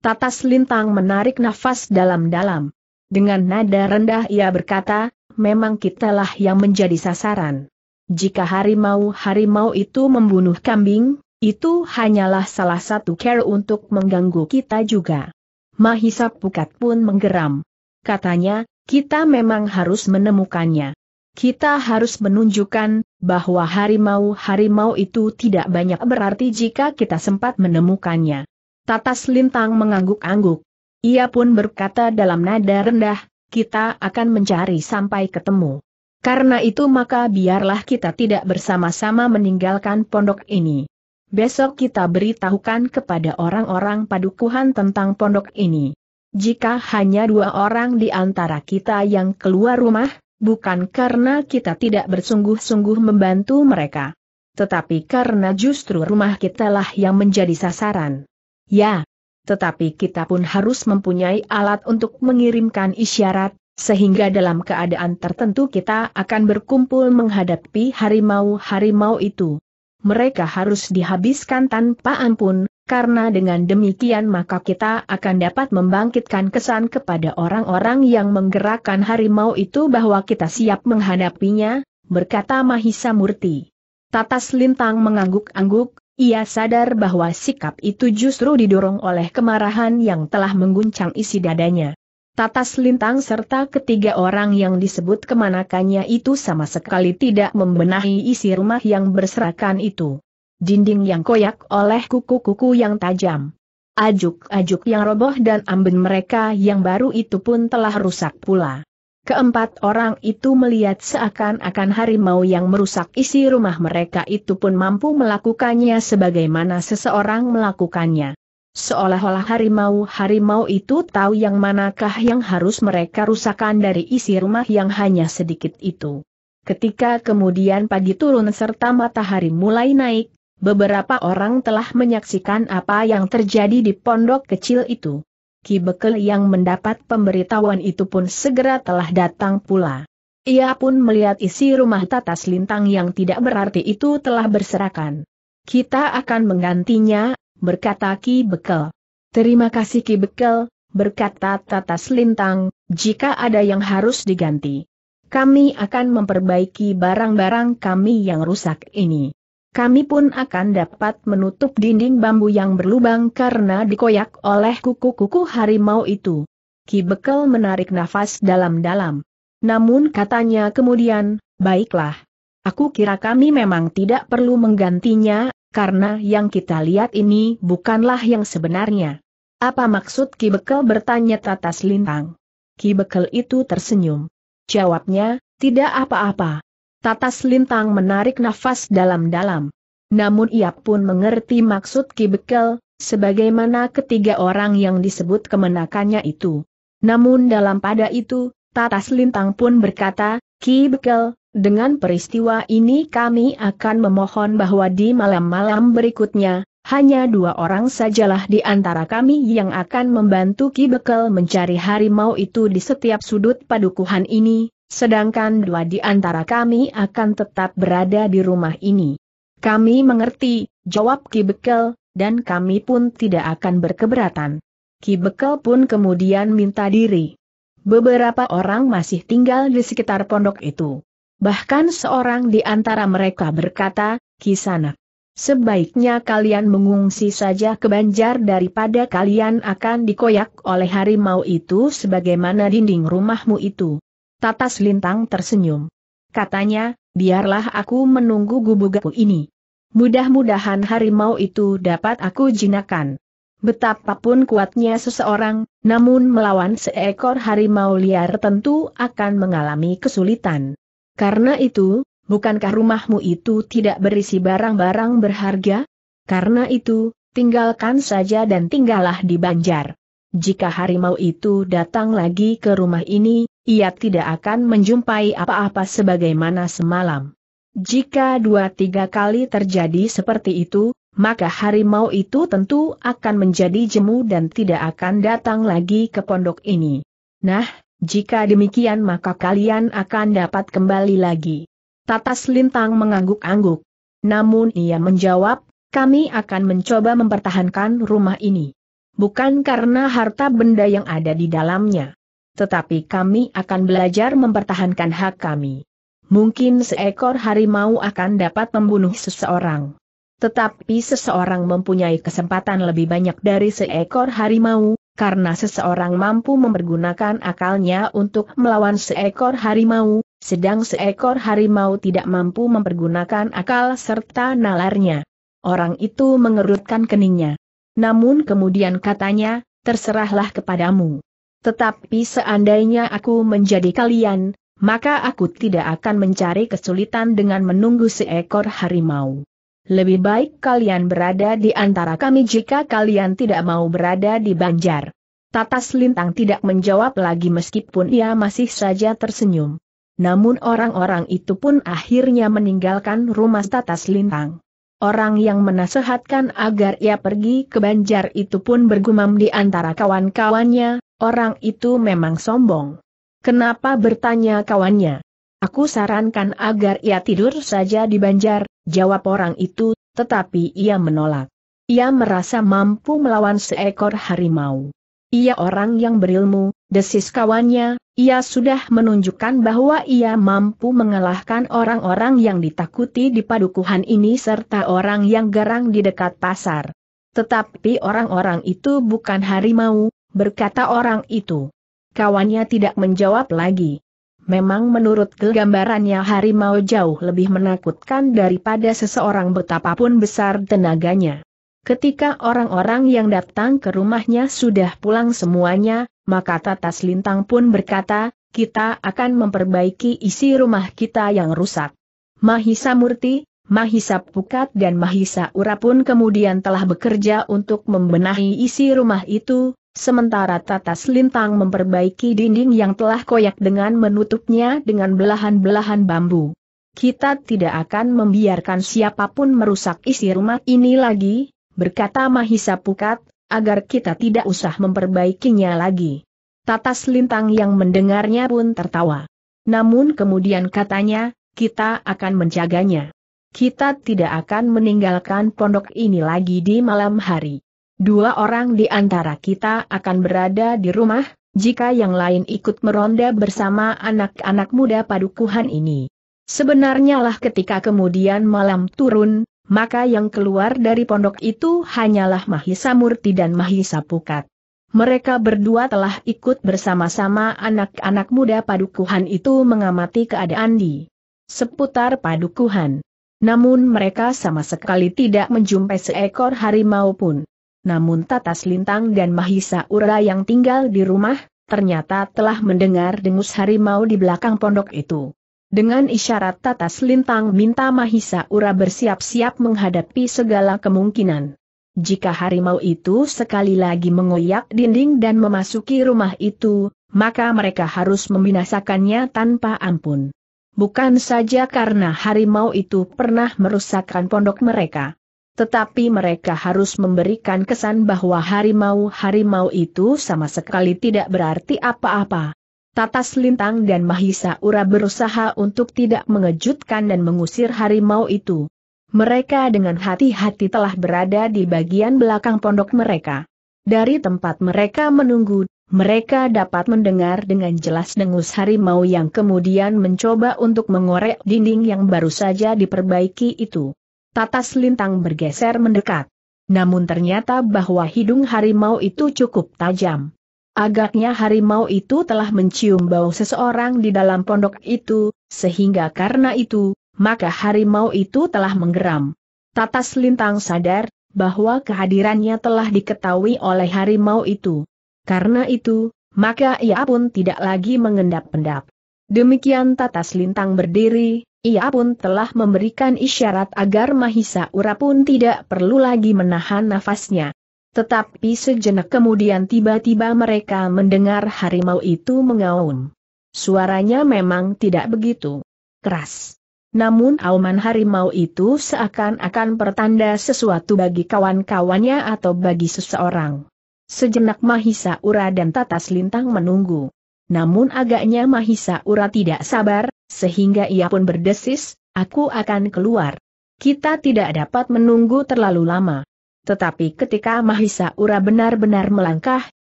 S1: Tatas Lintang menarik nafas dalam-dalam. Dengan nada rendah ia berkata, memang kitalah yang menjadi sasaran. Jika harimau-harimau itu membunuh kambing, itu hanyalah salah satu care untuk mengganggu kita juga. Mahisa Pukat pun menggeram. Katanya, kita memang harus menemukannya. Kita harus menunjukkan bahwa harimau-harimau itu tidak banyak berarti jika kita sempat menemukannya. Tatas Lintang mengangguk-angguk. Ia pun berkata dalam nada rendah, kita akan mencari sampai ketemu. Karena itu maka biarlah kita tidak bersama-sama meninggalkan pondok ini. Besok kita beritahukan kepada orang-orang padukuhan tentang pondok ini. Jika hanya dua orang di antara kita yang keluar rumah, bukan karena kita tidak bersungguh-sungguh membantu mereka. Tetapi karena justru rumah kitalah yang menjadi sasaran. Ya, tetapi kita pun harus mempunyai alat untuk mengirimkan isyarat, sehingga dalam keadaan tertentu kita akan berkumpul menghadapi harimau-harimau itu. Mereka harus dihabiskan tanpa ampun, karena dengan demikian maka kita akan dapat membangkitkan kesan kepada orang-orang yang menggerakkan harimau itu bahwa kita siap menghadapinya, berkata Mahisa Murti. Tatas Lintang mengangguk-angguk, ia sadar bahwa sikap itu justru didorong oleh kemarahan yang telah mengguncang isi dadanya. Tatas Lintang serta ketiga orang yang disebut kemanakannya itu sama sekali tidak membenahi isi rumah yang berserakan itu. Dinding yang koyak oleh kuku-kuku yang tajam. Ajuk-ajuk yang roboh dan amben mereka yang baru itu pun telah rusak pula. Keempat orang itu melihat seakan-akan harimau yang merusak isi rumah mereka itu pun mampu melakukannya sebagaimana seseorang melakukannya. Seolah-olah harimau-harimau itu tahu yang manakah yang harus mereka rusakkan dari isi rumah yang hanya sedikit itu. Ketika kemudian pagi turun serta matahari mulai naik, beberapa orang telah menyaksikan apa yang terjadi di pondok kecil itu. Ki Bekel yang mendapat pemberitahuan itu pun segera telah datang pula. Ia pun melihat isi rumah tatas lintang yang tidak berarti itu telah berserakan. Kita akan menggantinya, berkata Ki Bekel. Terima kasih Ki Bekel, berkata Tata Selintang, jika ada yang harus diganti. Kami akan memperbaiki barang-barang kami yang rusak ini. Kami pun akan dapat menutup dinding bambu yang berlubang karena dikoyak oleh kuku-kuku harimau itu. Ki Bekel menarik nafas dalam-dalam. Namun katanya kemudian, baiklah. Aku kira kami memang tidak perlu menggantinya, karena yang kita lihat ini bukanlah yang sebenarnya. Apa maksud Ki Bekel bertanya Tatas Lintang? Ki Bekel itu tersenyum. Jawabnya, tidak apa-apa. Tatas Lintang menarik nafas dalam-dalam. Namun ia pun mengerti maksud Ki Bekel, sebagaimana ketiga orang yang disebut kemenakannya itu. Namun dalam pada itu, Tatas Lintang pun berkata, Ki Bekel, dengan peristiwa ini kami akan memohon bahwa di malam-malam berikutnya, hanya dua orang sajalah di antara kami yang akan membantu Ki Bekel mencari harimau itu di setiap sudut padukuhan ini, sedangkan dua di antara kami akan tetap berada di rumah ini. Kami mengerti, jawab Ki Bekel, dan kami pun tidak akan berkeberatan. Ki Bekel pun kemudian minta diri. Beberapa orang masih tinggal di sekitar pondok itu. Bahkan seorang di antara mereka berkata, Kisanak, sebaiknya kalian mengungsi saja ke Banjar daripada kalian akan dikoyak oleh harimau itu sebagaimana dinding rumahmu itu. Tatas Lintang tersenyum. Katanya, biarlah aku menunggu gubugaku ini. Mudah-mudahan harimau itu dapat aku jinakan. Betapapun kuatnya seseorang, namun melawan seekor harimau liar tentu akan mengalami kesulitan. Karena itu, bukankah rumahmu itu tidak berisi barang-barang berharga? Karena itu, tinggalkan saja dan tinggallah di Banjar. Jika harimau itu datang lagi ke rumah ini, ia tidak akan menjumpai apa-apa sebagaimana semalam. Jika dua-tiga kali terjadi seperti itu, maka harimau itu tentu akan menjadi jemu dan tidak akan datang lagi ke pondok ini. Nah, jika demikian maka kalian akan dapat kembali lagi. Tatas Lintang mengangguk-angguk. Namun ia menjawab, kami akan mencoba mempertahankan rumah ini. Bukan karena harta benda yang ada di dalamnya. Tetapi kami akan belajar mempertahankan hak kami. Mungkin seekor harimau akan dapat membunuh seseorang. Tetapi seseorang mempunyai kesempatan lebih banyak dari seekor harimau, karena seseorang mampu mempergunakan akalnya untuk melawan seekor harimau, sedang seekor harimau tidak mampu mempergunakan akal serta nalarnya. Orang itu mengerutkan keningnya. Namun kemudian katanya, terserahlah kepadamu. Tetapi seandainya aku menjadi kalian, maka aku tidak akan mencari kesulitan dengan menunggu seekor harimau lebih baik kalian berada di antara kami jika kalian tidak mau berada di Banjar. Tatas Lintang tidak menjawab lagi meskipun ia masih saja tersenyum. Namun orang-orang itu pun akhirnya meninggalkan rumah Tatas Lintang. Orang yang menasehatkan agar ia pergi ke Banjar itu pun bergumam di antara kawan-kawannya, orang itu memang sombong. Kenapa bertanya kawannya? Aku sarankan agar ia tidur saja di banjar, jawab orang itu, tetapi ia menolak. Ia merasa mampu melawan seekor harimau. Ia orang yang berilmu, desis kawannya, ia sudah menunjukkan bahwa ia mampu mengalahkan orang-orang yang ditakuti di padukuhan ini serta orang yang garang di dekat pasar. Tetapi orang-orang itu bukan harimau, berkata orang itu. Kawannya tidak menjawab lagi. Memang menurut gambarannya harimau jauh lebih menakutkan daripada seseorang betapapun besar tenaganya. Ketika orang-orang yang datang ke rumahnya sudah pulang semuanya, maka Tatas Lintang pun berkata, kita akan memperbaiki isi rumah kita yang rusak. Mahisa Murti, Mahisa Pukat dan Mahisa Ura pun kemudian telah bekerja untuk membenahi isi rumah itu, Sementara Tatas Lintang memperbaiki dinding yang telah koyak dengan menutupnya dengan belahan-belahan bambu. Kita tidak akan membiarkan siapapun merusak isi rumah ini lagi, berkata Mahisa Pukat, agar kita tidak usah memperbaikinya lagi. Tatas Lintang yang mendengarnya pun tertawa. Namun kemudian katanya, kita akan menjaganya. Kita tidak akan meninggalkan pondok ini lagi di malam hari dua orang di antara kita akan berada di rumah, jika yang lain ikut meronda bersama anak-anak muda padukuhan ini. Sebenarnya lah ketika kemudian malam turun, maka yang keluar dari pondok itu hanyalah Mahisa Murti dan Mahisa Pukat. Mereka berdua telah ikut bersama-sama anak-anak muda padukuhan itu mengamati keadaan di seputar padukuhan. Namun mereka sama sekali tidak menjumpai seekor harimau pun namun Tatas Lintang dan Mahisa Ura yang tinggal di rumah, ternyata telah mendengar dengus harimau di belakang pondok itu. Dengan isyarat Tatas Lintang minta Mahisa Ura bersiap-siap menghadapi segala kemungkinan. Jika harimau itu sekali lagi mengoyak dinding dan memasuki rumah itu, maka mereka harus membinasakannya tanpa ampun. Bukan saja karena harimau itu pernah merusakkan pondok mereka. Tetapi mereka harus memberikan kesan bahwa harimau-harimau itu sama sekali tidak berarti apa-apa. Tatas Lintang dan Mahisa Ura berusaha untuk tidak mengejutkan dan mengusir harimau itu. Mereka dengan hati-hati telah berada di bagian belakang pondok mereka. Dari tempat mereka menunggu, mereka dapat mendengar dengan jelas dengus harimau yang kemudian mencoba untuk mengorek dinding yang baru saja diperbaiki itu. Tatas lintang bergeser mendekat. Namun ternyata bahwa hidung harimau itu cukup tajam. Agaknya harimau itu telah mencium bau seseorang di dalam pondok itu, sehingga karena itu, maka harimau itu telah menggeram. Tatas lintang sadar, bahwa kehadirannya telah diketahui oleh harimau itu. Karena itu, maka ia pun tidak lagi mengendap-endap. Demikian Tatas Lintang berdiri, ia pun telah memberikan isyarat agar Mahisa Ura pun tidak perlu lagi menahan nafasnya. Tetapi sejenak kemudian tiba-tiba mereka mendengar harimau itu mengaum. Suaranya memang tidak begitu keras. Namun auman harimau itu seakan-akan pertanda sesuatu bagi kawan-kawannya atau bagi seseorang. Sejenak Mahisa Ura dan Tatas Lintang menunggu. Namun agaknya Mahisa Ura tidak sabar, sehingga ia pun berdesis, aku akan keluar. Kita tidak dapat menunggu terlalu lama. Tetapi ketika Mahisa Ura benar-benar melangkah,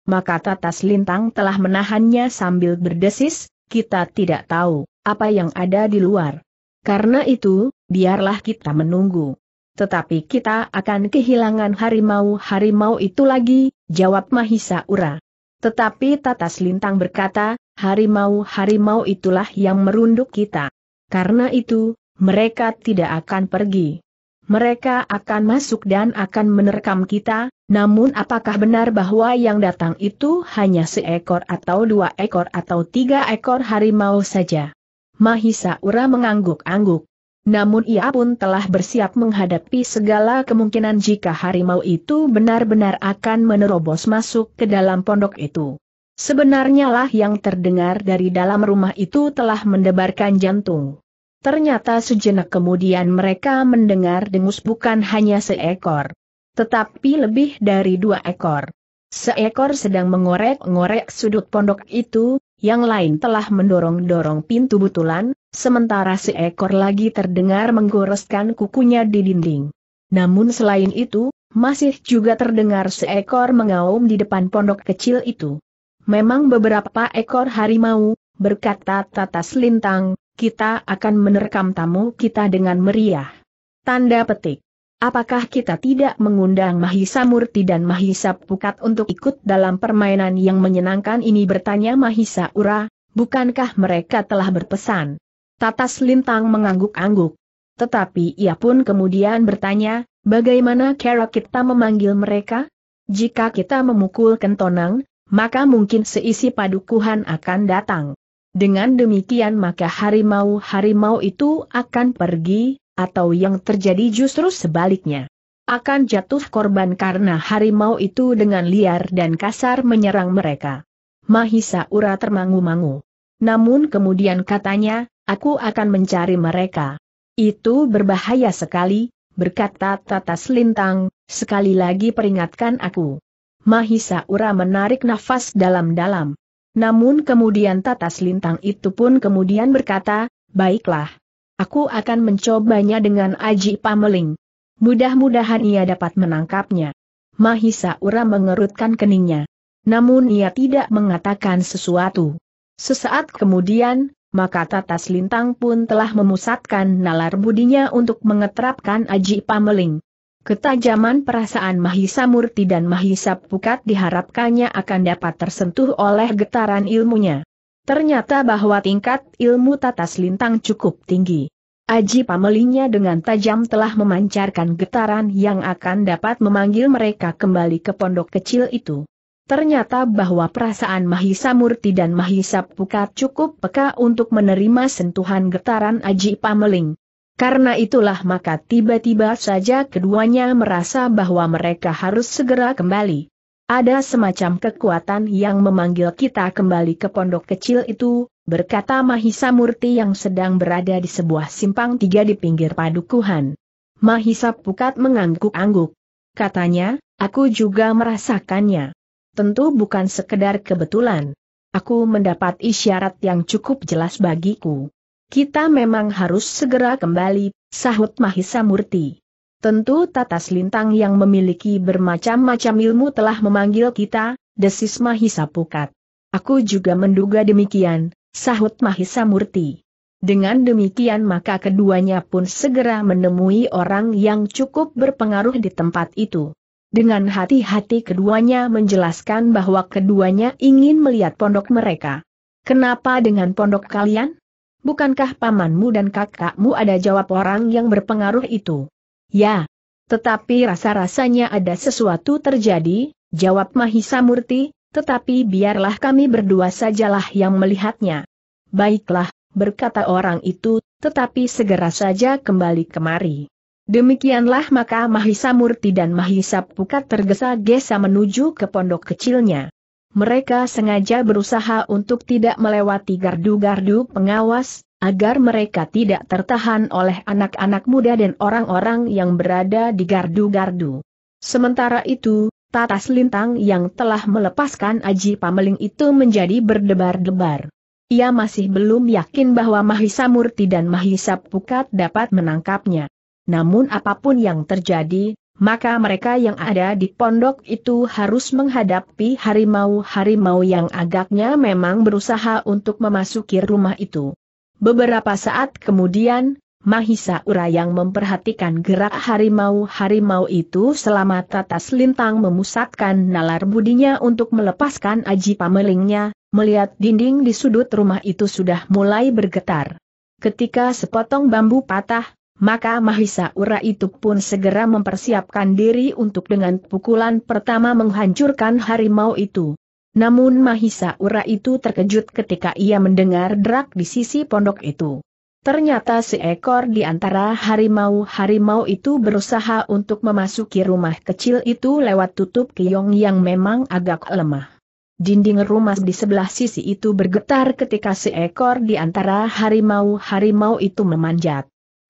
S1: maka Tatas Lintang telah menahannya sambil berdesis, kita tidak tahu apa yang ada di luar. Karena itu, biarlah kita menunggu. Tetapi kita akan kehilangan harimau-harimau itu lagi, jawab Mahisa Ura. Tetapi Tatas Lintang berkata, harimau-harimau itulah yang merunduk kita. Karena itu, mereka tidak akan pergi. Mereka akan masuk dan akan menerkam kita, namun apakah benar bahwa yang datang itu hanya seekor atau dua ekor atau tiga ekor harimau saja? Mahisa Ura mengangguk-angguk. Namun ia pun telah bersiap menghadapi segala kemungkinan jika harimau itu benar-benar akan menerobos masuk ke dalam pondok itu. Sebenarnya lah yang terdengar dari dalam rumah itu telah mendebarkan jantung. Ternyata sejenak kemudian mereka mendengar dengus bukan hanya seekor, tetapi lebih dari dua ekor. Seekor sedang mengorek-ngorek sudut pondok itu, yang lain telah mendorong-dorong pintu butulan, sementara seekor lagi terdengar menggoreskan kukunya di dinding. Namun selain itu, masih juga terdengar seekor mengaum di depan pondok kecil itu memang beberapa ekor harimau, berkata Tatas Lintang, kita akan menerkam tamu kita dengan meriah. Tanda petik. Apakah kita tidak mengundang Mahisa Murti dan Mahisa Pukat untuk ikut dalam permainan yang menyenangkan ini bertanya Mahisa Ura, bukankah mereka telah berpesan? Tatas Lintang mengangguk-angguk. Tetapi ia pun kemudian bertanya, bagaimana cara kita memanggil mereka? Jika kita memukul kentonang, maka mungkin seisi padukuhan akan datang. Dengan demikian maka harimau-harimau itu akan pergi, atau yang terjadi justru sebaliknya. Akan jatuh korban karena harimau itu dengan liar dan kasar menyerang mereka. Mahisa Ura termangu-mangu. Namun kemudian katanya, aku akan mencari mereka. Itu berbahaya sekali, berkata Tata Selintang, sekali lagi peringatkan aku. Mahisa Ura menarik nafas dalam-dalam. Namun kemudian tatas lintang itu pun kemudian berkata, baiklah. Aku akan mencobanya dengan Aji Pameling. Mudah-mudahan ia dapat menangkapnya. Mahisa Ura mengerutkan keningnya. Namun ia tidak mengatakan sesuatu. Sesaat kemudian, maka tatas lintang pun telah memusatkan nalar budinya untuk mengetrapkan Aji Pameling. Ketajaman perasaan Mahisa Murti dan Mahisa Pukat diharapkannya akan dapat tersentuh oleh getaran ilmunya. Ternyata bahwa tingkat ilmu tatas lintang cukup tinggi. Aji pamelinya dengan tajam telah memancarkan getaran yang akan dapat memanggil mereka kembali ke pondok kecil itu. Ternyata bahwa perasaan Mahisa Murti dan Mahisa Pukat cukup peka untuk menerima sentuhan getaran Aji Pameling. Karena itulah maka tiba-tiba saja keduanya merasa bahwa mereka harus segera kembali. Ada semacam kekuatan yang memanggil kita kembali ke pondok kecil itu, berkata Mahisa Murti yang sedang berada di sebuah simpang tiga di pinggir padukuhan. Mahisa Pukat mengangguk-angguk. Katanya, aku juga merasakannya. Tentu bukan sekedar kebetulan. Aku mendapat isyarat yang cukup jelas bagiku. Kita memang harus segera kembali, sahut Mahisa Murti. Tentu Tatas Lintang yang memiliki bermacam-macam ilmu telah memanggil kita, desis Mahisa Pukat. Aku juga menduga demikian, sahut Mahisa Murti. Dengan demikian maka keduanya pun segera menemui orang yang cukup berpengaruh di tempat itu. Dengan hati-hati keduanya menjelaskan bahwa keduanya ingin melihat pondok mereka. Kenapa dengan pondok kalian? bukankah pamanmu dan kakakmu ada jawab orang yang berpengaruh itu? Ya. Tetapi rasa-rasanya ada sesuatu terjadi, jawab Mahisa Murti, tetapi biarlah kami berdua sajalah yang melihatnya. Baiklah, berkata orang itu, tetapi segera saja kembali kemari. Demikianlah maka Mahisa Murti dan Mahisa Pukat tergesa-gesa menuju ke pondok kecilnya. Mereka sengaja berusaha untuk tidak melewati gardu-gardu pengawas, agar mereka tidak tertahan oleh anak-anak muda dan orang-orang yang berada di gardu-gardu. Sementara itu, Tatas Lintang yang telah melepaskan Aji Pameling itu menjadi berdebar-debar. Ia masih belum yakin bahwa Mahisa Murti dan Mahisa Pukat dapat menangkapnya. Namun apapun yang terjadi, maka mereka yang ada di pondok itu harus menghadapi harimau-harimau yang agaknya memang berusaha untuk memasuki rumah itu. Beberapa saat kemudian, Mahisa Ura yang memperhatikan gerak harimau-harimau itu selama tatas lintang memusatkan nalar budinya untuk melepaskan aji pamelingnya, melihat dinding di sudut rumah itu sudah mulai bergetar. Ketika sepotong bambu patah, maka Mahisa Ura itu pun segera mempersiapkan diri untuk dengan pukulan pertama menghancurkan harimau itu. Namun Mahisa Ura itu terkejut ketika ia mendengar derak di sisi pondok itu. Ternyata seekor di antara harimau-harimau itu berusaha untuk memasuki rumah kecil itu lewat tutup kiong yang memang agak lemah. Dinding rumah di sebelah sisi itu bergetar ketika seekor di antara harimau-harimau itu memanjat.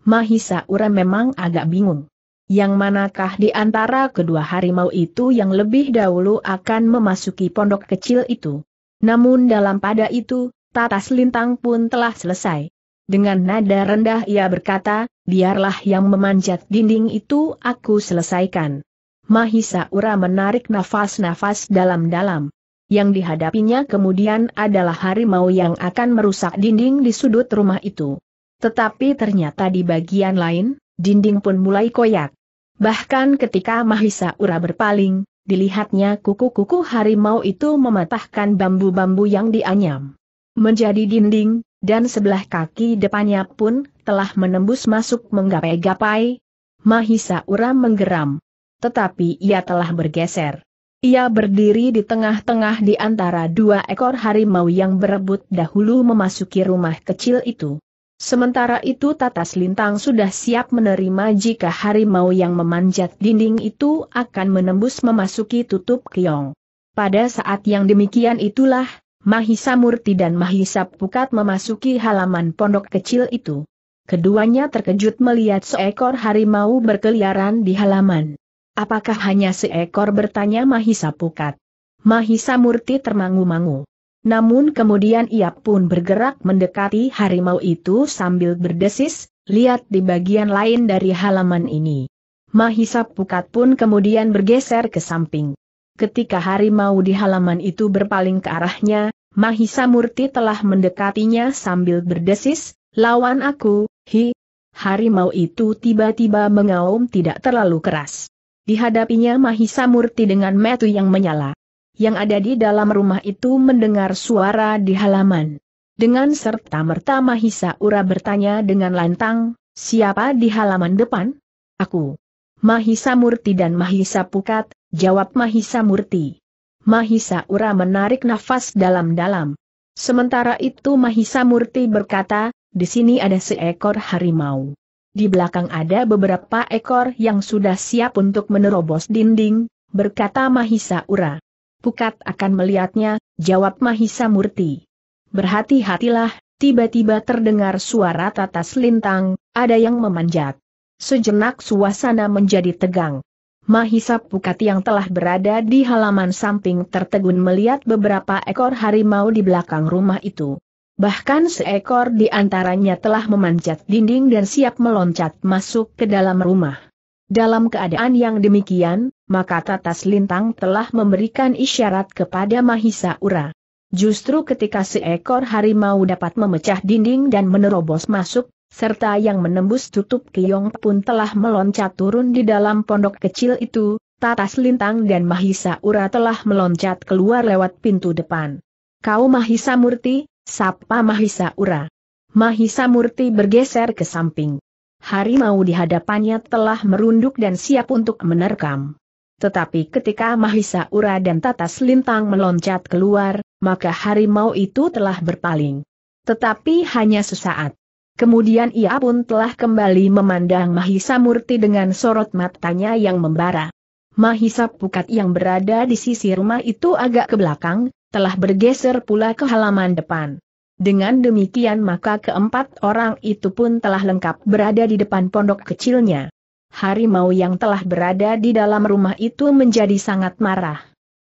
S1: Mahisa Ura memang agak bingung. Yang manakah di antara kedua harimau itu yang lebih dahulu akan memasuki pondok kecil itu? Namun dalam pada itu, tatas lintang pun telah selesai. Dengan nada rendah ia berkata, biarlah yang memanjat dinding itu aku selesaikan. Mahisa Ura menarik nafas-nafas dalam-dalam. Yang dihadapinya kemudian adalah harimau yang akan merusak dinding di sudut rumah itu. Tetapi ternyata di bagian lain, dinding pun mulai koyak. Bahkan ketika Mahisa Ura berpaling, dilihatnya kuku-kuku harimau itu mematahkan bambu-bambu yang dianyam. Menjadi dinding, dan sebelah kaki depannya pun telah menembus masuk menggapai-gapai. Mahisa Ura menggeram. Tetapi ia telah bergeser. Ia berdiri di tengah-tengah di antara dua ekor harimau yang berebut dahulu memasuki rumah kecil itu. Sementara itu Tatas Lintang sudah siap menerima jika harimau yang memanjat dinding itu akan menembus memasuki tutup keong. Pada saat yang demikian itulah, Mahisa Murti dan Mahisa Pukat memasuki halaman pondok kecil itu. Keduanya terkejut melihat seekor harimau berkeliaran di halaman. Apakah hanya seekor bertanya Mahisa Pukat? Mahisa Murti termangu-mangu. Namun kemudian ia pun bergerak mendekati harimau itu sambil berdesis, lihat di bagian lain dari halaman ini. Mahisa Pukat pun kemudian bergeser ke samping. Ketika harimau di halaman itu berpaling ke arahnya, Mahisa Murti telah mendekatinya sambil berdesis, lawan aku, hi. Harimau itu tiba-tiba mengaum tidak terlalu keras. Dihadapinya Mahisa Murti dengan metu yang menyala yang ada di dalam rumah itu mendengar suara di halaman. Dengan serta-merta Mahisa Ura bertanya dengan lantang, siapa di halaman depan? Aku. Mahisa Murti dan Mahisa Pukat, jawab Mahisa Murti. Mahisa Ura menarik nafas dalam-dalam. Sementara itu Mahisa Murti berkata, di sini ada seekor harimau. Di belakang ada beberapa ekor yang sudah siap untuk menerobos dinding, berkata Mahisa Ura. Pukat akan melihatnya, jawab Mahisa Murti. Berhati-hatilah, tiba-tiba terdengar suara tatas lintang, ada yang memanjat. Sejenak suasana menjadi tegang. Mahisa Pukat yang telah berada di halaman samping tertegun melihat beberapa ekor harimau di belakang rumah itu. Bahkan seekor di antaranya telah memanjat dinding dan siap meloncat masuk ke dalam rumah. Dalam keadaan yang demikian, maka Tatas Lintang telah memberikan isyarat kepada Mahisa Ura. Justru ketika seekor harimau dapat memecah dinding dan menerobos masuk, serta yang menembus tutup kiong pun telah meloncat turun di dalam pondok kecil itu, Tatas Lintang dan Mahisa Ura telah meloncat keluar lewat pintu depan. Kau Mahisa Murti, sapa Mahisa Ura. Mahisa Murti bergeser ke samping. Harimau di hadapannya telah merunduk dan siap untuk menerkam. Tetapi ketika Mahisa Ura dan Tatas Lintang meloncat keluar, maka harimau itu telah berpaling. Tetapi hanya sesaat. Kemudian ia pun telah kembali memandang Mahisa Murti dengan sorot matanya yang membara. Mahisa Pukat yang berada di sisi rumah itu agak ke belakang, telah bergeser pula ke halaman depan. Dengan demikian maka keempat orang itu pun telah lengkap berada di depan pondok kecilnya harimau yang telah berada di dalam rumah itu menjadi sangat marah.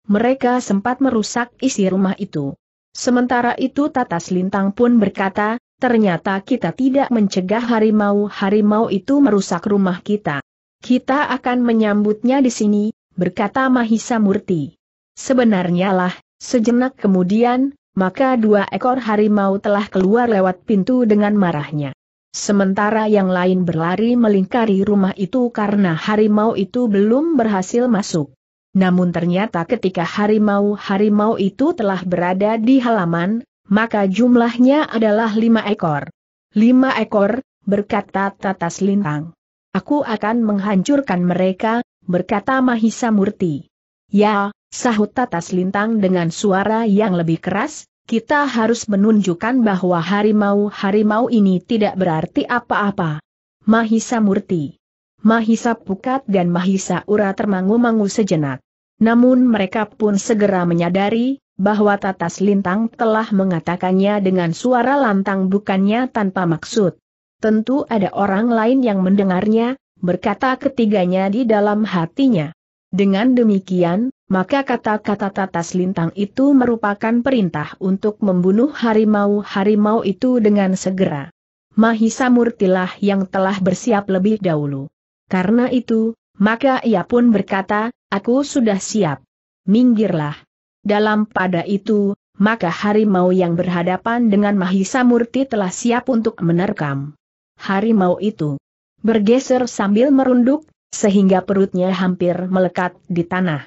S1: Mereka sempat merusak isi rumah itu. Sementara itu Tatas Lintang pun berkata, ternyata kita tidak mencegah harimau-harimau itu merusak rumah kita. Kita akan menyambutnya di sini, berkata Mahisa Murti. Sebenarnya lah, sejenak kemudian, maka dua ekor harimau telah keluar lewat pintu dengan marahnya. Sementara yang lain berlari melingkari rumah itu karena harimau itu belum berhasil masuk. Namun ternyata ketika harimau-harimau itu telah berada di halaman, maka jumlahnya adalah lima ekor. Lima ekor, berkata Tatas Lintang. Aku akan menghancurkan mereka, berkata Mahisa Murti. Ya, sahut Tatas Lintang dengan suara yang lebih keras, kita harus menunjukkan bahwa harimau-harimau ini tidak berarti apa-apa. Mahisa Murti, Mahisa Pukat dan Mahisa Ura termangu-mangu sejenak. Namun mereka pun segera menyadari, bahwa Tatas Lintang telah mengatakannya dengan suara lantang bukannya tanpa maksud. Tentu ada orang lain yang mendengarnya, berkata ketiganya di dalam hatinya. Dengan demikian, maka kata-kata tatas lintang itu merupakan perintah untuk membunuh harimau-harimau itu dengan segera. Mahisa Murtilah yang telah bersiap lebih dahulu. Karena itu, maka ia pun berkata, aku sudah siap. Minggirlah. Dalam pada itu, maka harimau yang berhadapan dengan Mahisa Murti telah siap untuk menerkam. Harimau itu bergeser sambil merunduk, sehingga perutnya hampir melekat di tanah.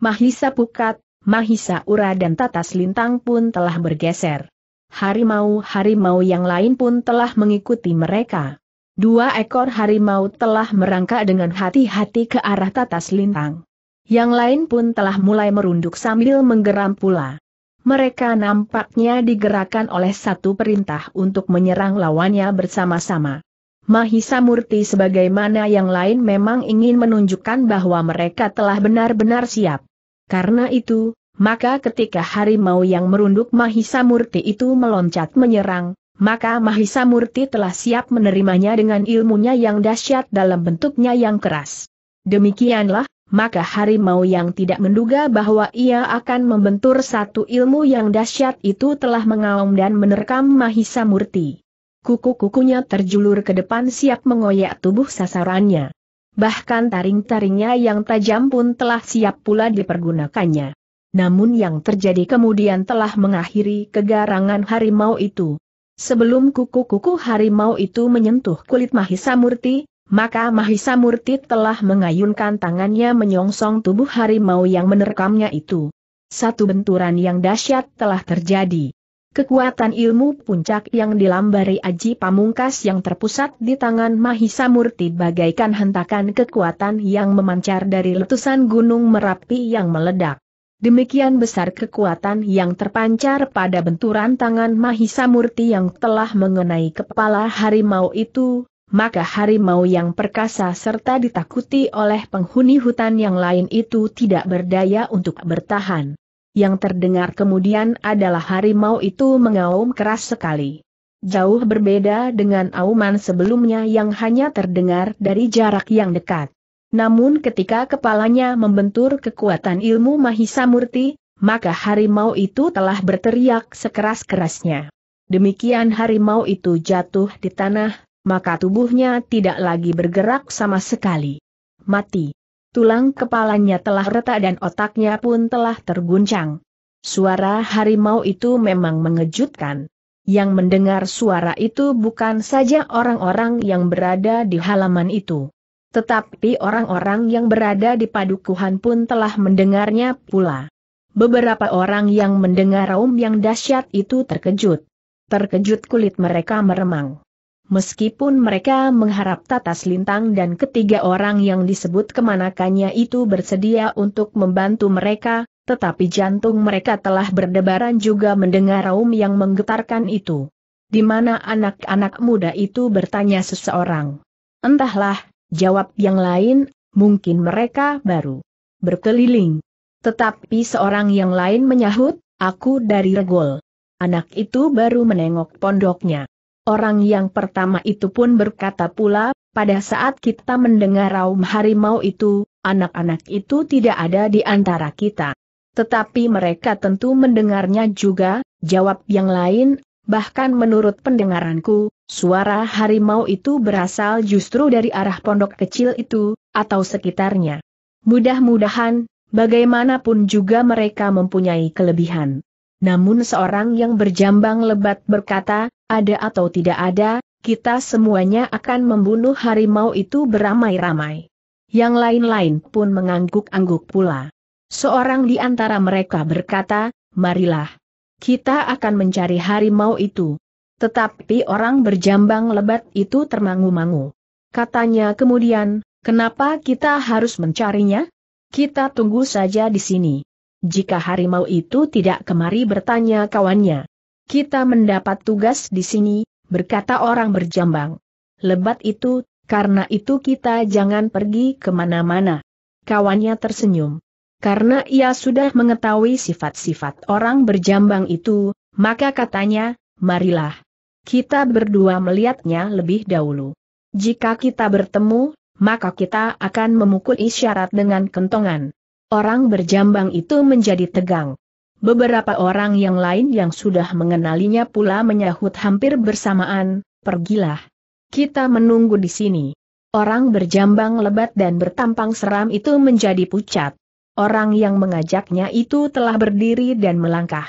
S1: Mahisa Pukat, Mahisa Ura dan Tatas Lintang pun telah bergeser. Harimau-harimau yang lain pun telah mengikuti mereka. Dua ekor harimau telah merangkak dengan hati-hati ke arah Tatas Lintang. Yang lain pun telah mulai merunduk sambil menggeram pula. Mereka nampaknya digerakkan oleh satu perintah untuk menyerang lawannya bersama-sama. Mahisa Murti sebagaimana yang lain memang ingin menunjukkan bahwa mereka telah benar-benar siap. Karena itu, maka ketika harimau yang merunduk Mahisa Murti itu meloncat menyerang, maka Mahisa Murti telah siap menerimanya dengan ilmunya yang dahsyat dalam bentuknya yang keras. Demikianlah, maka harimau yang tidak menduga bahwa ia akan membentur satu ilmu yang dahsyat itu telah mengaum dan menerkam Mahisa Murti kuku-kukunya terjulur ke depan siap mengoyak tubuh sasarannya. Bahkan taring-taringnya yang tajam pun telah siap pula dipergunakannya. Namun yang terjadi kemudian telah mengakhiri kegarangan harimau itu. Sebelum kuku-kuku harimau itu menyentuh kulit Mahisa Murti, maka Mahisa Murti telah mengayunkan tangannya menyongsong tubuh harimau yang menerkamnya itu. Satu benturan yang dahsyat telah terjadi. Kekuatan ilmu puncak yang dilambari Aji Pamungkas yang terpusat di tangan Mahisa Murti bagaikan hentakan kekuatan yang memancar dari letusan gunung Merapi yang meledak. Demikian besar kekuatan yang terpancar pada benturan tangan Mahisa Murti yang telah mengenai kepala harimau itu, maka harimau yang perkasa serta ditakuti oleh penghuni hutan yang lain itu tidak berdaya untuk bertahan yang terdengar kemudian adalah harimau itu mengaum keras sekali. Jauh berbeda dengan auman sebelumnya yang hanya terdengar dari jarak yang dekat. Namun ketika kepalanya membentur kekuatan ilmu Mahisa Murti, maka harimau itu telah berteriak sekeras-kerasnya. Demikian harimau itu jatuh di tanah, maka tubuhnya tidak lagi bergerak sama sekali. Mati. Tulang kepalanya telah retak dan otaknya pun telah terguncang. Suara harimau itu memang mengejutkan. Yang mendengar suara itu bukan saja orang-orang yang berada di halaman itu. Tetapi orang-orang yang berada di padukuhan pun telah mendengarnya pula. Beberapa orang yang mendengar raum yang dahsyat itu terkejut. Terkejut kulit mereka meremang. Meskipun mereka mengharap Tatas Lintang dan ketiga orang yang disebut kemanakannya itu bersedia untuk membantu mereka, tetapi jantung mereka telah berdebaran juga mendengar raum yang menggetarkan itu. Di mana anak-anak muda itu bertanya seseorang. Entahlah, jawab yang lain, mungkin mereka baru berkeliling. Tetapi seorang yang lain menyahut, aku dari Regol. Anak itu baru menengok pondoknya. Orang yang pertama itu pun berkata pula, pada saat kita mendengar raum harimau itu, anak-anak itu tidak ada di antara kita. Tetapi mereka tentu mendengarnya juga, jawab yang lain, bahkan menurut pendengaranku, suara harimau itu berasal justru dari arah pondok kecil itu, atau sekitarnya. Mudah-mudahan, bagaimanapun juga mereka mempunyai kelebihan. Namun seorang yang berjambang lebat berkata, ada atau tidak ada, kita semuanya akan membunuh harimau itu beramai-ramai. Yang lain-lain pun mengangguk-angguk pula. Seorang di antara mereka berkata, marilah. Kita akan mencari harimau itu. Tetapi orang berjambang lebat itu termangu-mangu. Katanya kemudian, kenapa kita harus mencarinya? Kita tunggu saja di sini. Jika harimau itu tidak kemari bertanya kawannya, kita mendapat tugas di sini, berkata orang berjambang. Lebat itu, karena itu kita jangan pergi kemana-mana. Kawannya tersenyum. Karena ia sudah mengetahui sifat-sifat orang berjambang itu, maka katanya, marilah. Kita berdua melihatnya lebih dahulu. Jika kita bertemu, maka kita akan memukul isyarat dengan kentongan. Orang berjambang itu menjadi tegang. Beberapa orang yang lain yang sudah mengenalinya pula menyahut hampir bersamaan, pergilah. Kita menunggu di sini. Orang berjambang lebat dan bertampang seram itu menjadi pucat. Orang yang mengajaknya itu telah berdiri dan melangkah.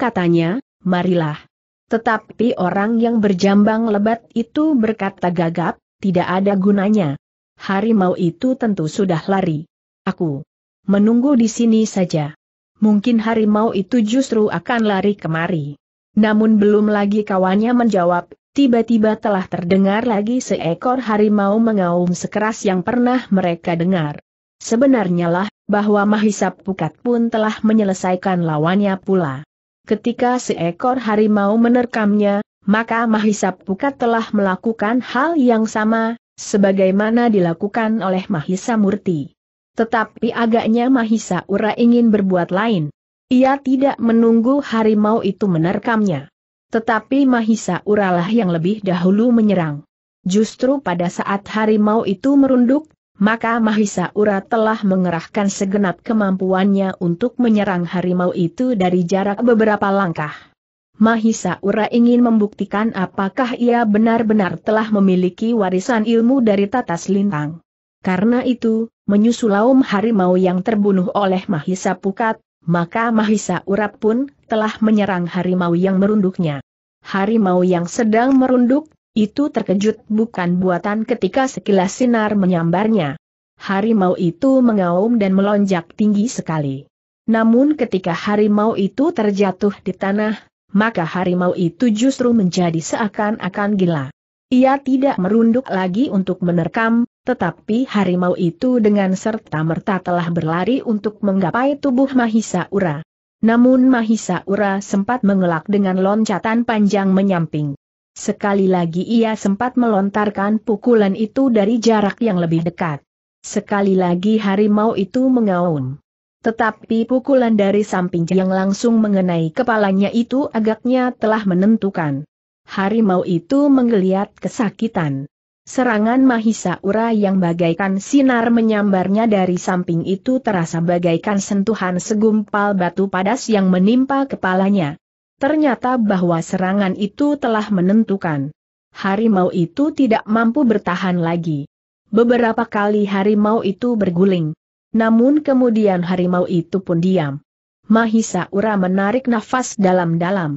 S1: Katanya, marilah. Tetapi orang yang berjambang lebat itu berkata gagap, tidak ada gunanya. Harimau itu tentu sudah lari. Aku menunggu di sini saja mungkin harimau itu justru akan lari kemari. Namun belum lagi kawannya menjawab, tiba-tiba telah terdengar lagi seekor harimau mengaum sekeras yang pernah mereka dengar. Sebenarnya lah, bahwa Mahisa Pukat pun telah menyelesaikan lawannya pula. Ketika seekor harimau menerkamnya, maka Mahisa Pukat telah melakukan hal yang sama, sebagaimana dilakukan oleh Mahisa Murti. Tetapi agaknya Mahisa Ura ingin berbuat lain. Ia tidak menunggu harimau itu menerkamnya. Tetapi Mahisa Uralah yang lebih dahulu menyerang. Justru pada saat harimau itu merunduk, maka Mahisa Ura telah mengerahkan segenap kemampuannya untuk menyerang harimau itu dari jarak beberapa langkah. Mahisa Ura ingin membuktikan apakah ia benar-benar telah memiliki warisan ilmu dari Tatas Lintang. Karena itu, menyusul Laum harimau yang terbunuh oleh Mahisa Pukat, maka Mahisa Urap pun telah menyerang harimau yang merunduknya. Harimau yang sedang merunduk, itu terkejut bukan buatan ketika sekilas sinar menyambarnya. Harimau itu mengaum dan melonjak tinggi sekali. Namun ketika harimau itu terjatuh di tanah, maka harimau itu justru menjadi seakan-akan gila. Ia tidak merunduk lagi untuk menerkam, tetapi harimau itu dengan serta-merta telah berlari untuk menggapai tubuh Mahisa Ura. Namun Mahisa Ura sempat mengelak dengan loncatan panjang menyamping. Sekali lagi ia sempat melontarkan pukulan itu dari jarak yang lebih dekat. Sekali lagi harimau itu mengaum. Tetapi pukulan dari samping yang langsung mengenai kepalanya itu agaknya telah menentukan. Harimau itu menggeliat kesakitan. Serangan Mahisa Ura yang bagaikan sinar menyambarnya dari samping itu terasa bagaikan sentuhan segumpal batu padas yang menimpa kepalanya. Ternyata bahwa serangan itu telah menentukan. Harimau itu tidak mampu bertahan lagi. Beberapa kali harimau itu berguling. Namun kemudian harimau itu pun diam. Mahisa Ura menarik nafas dalam-dalam.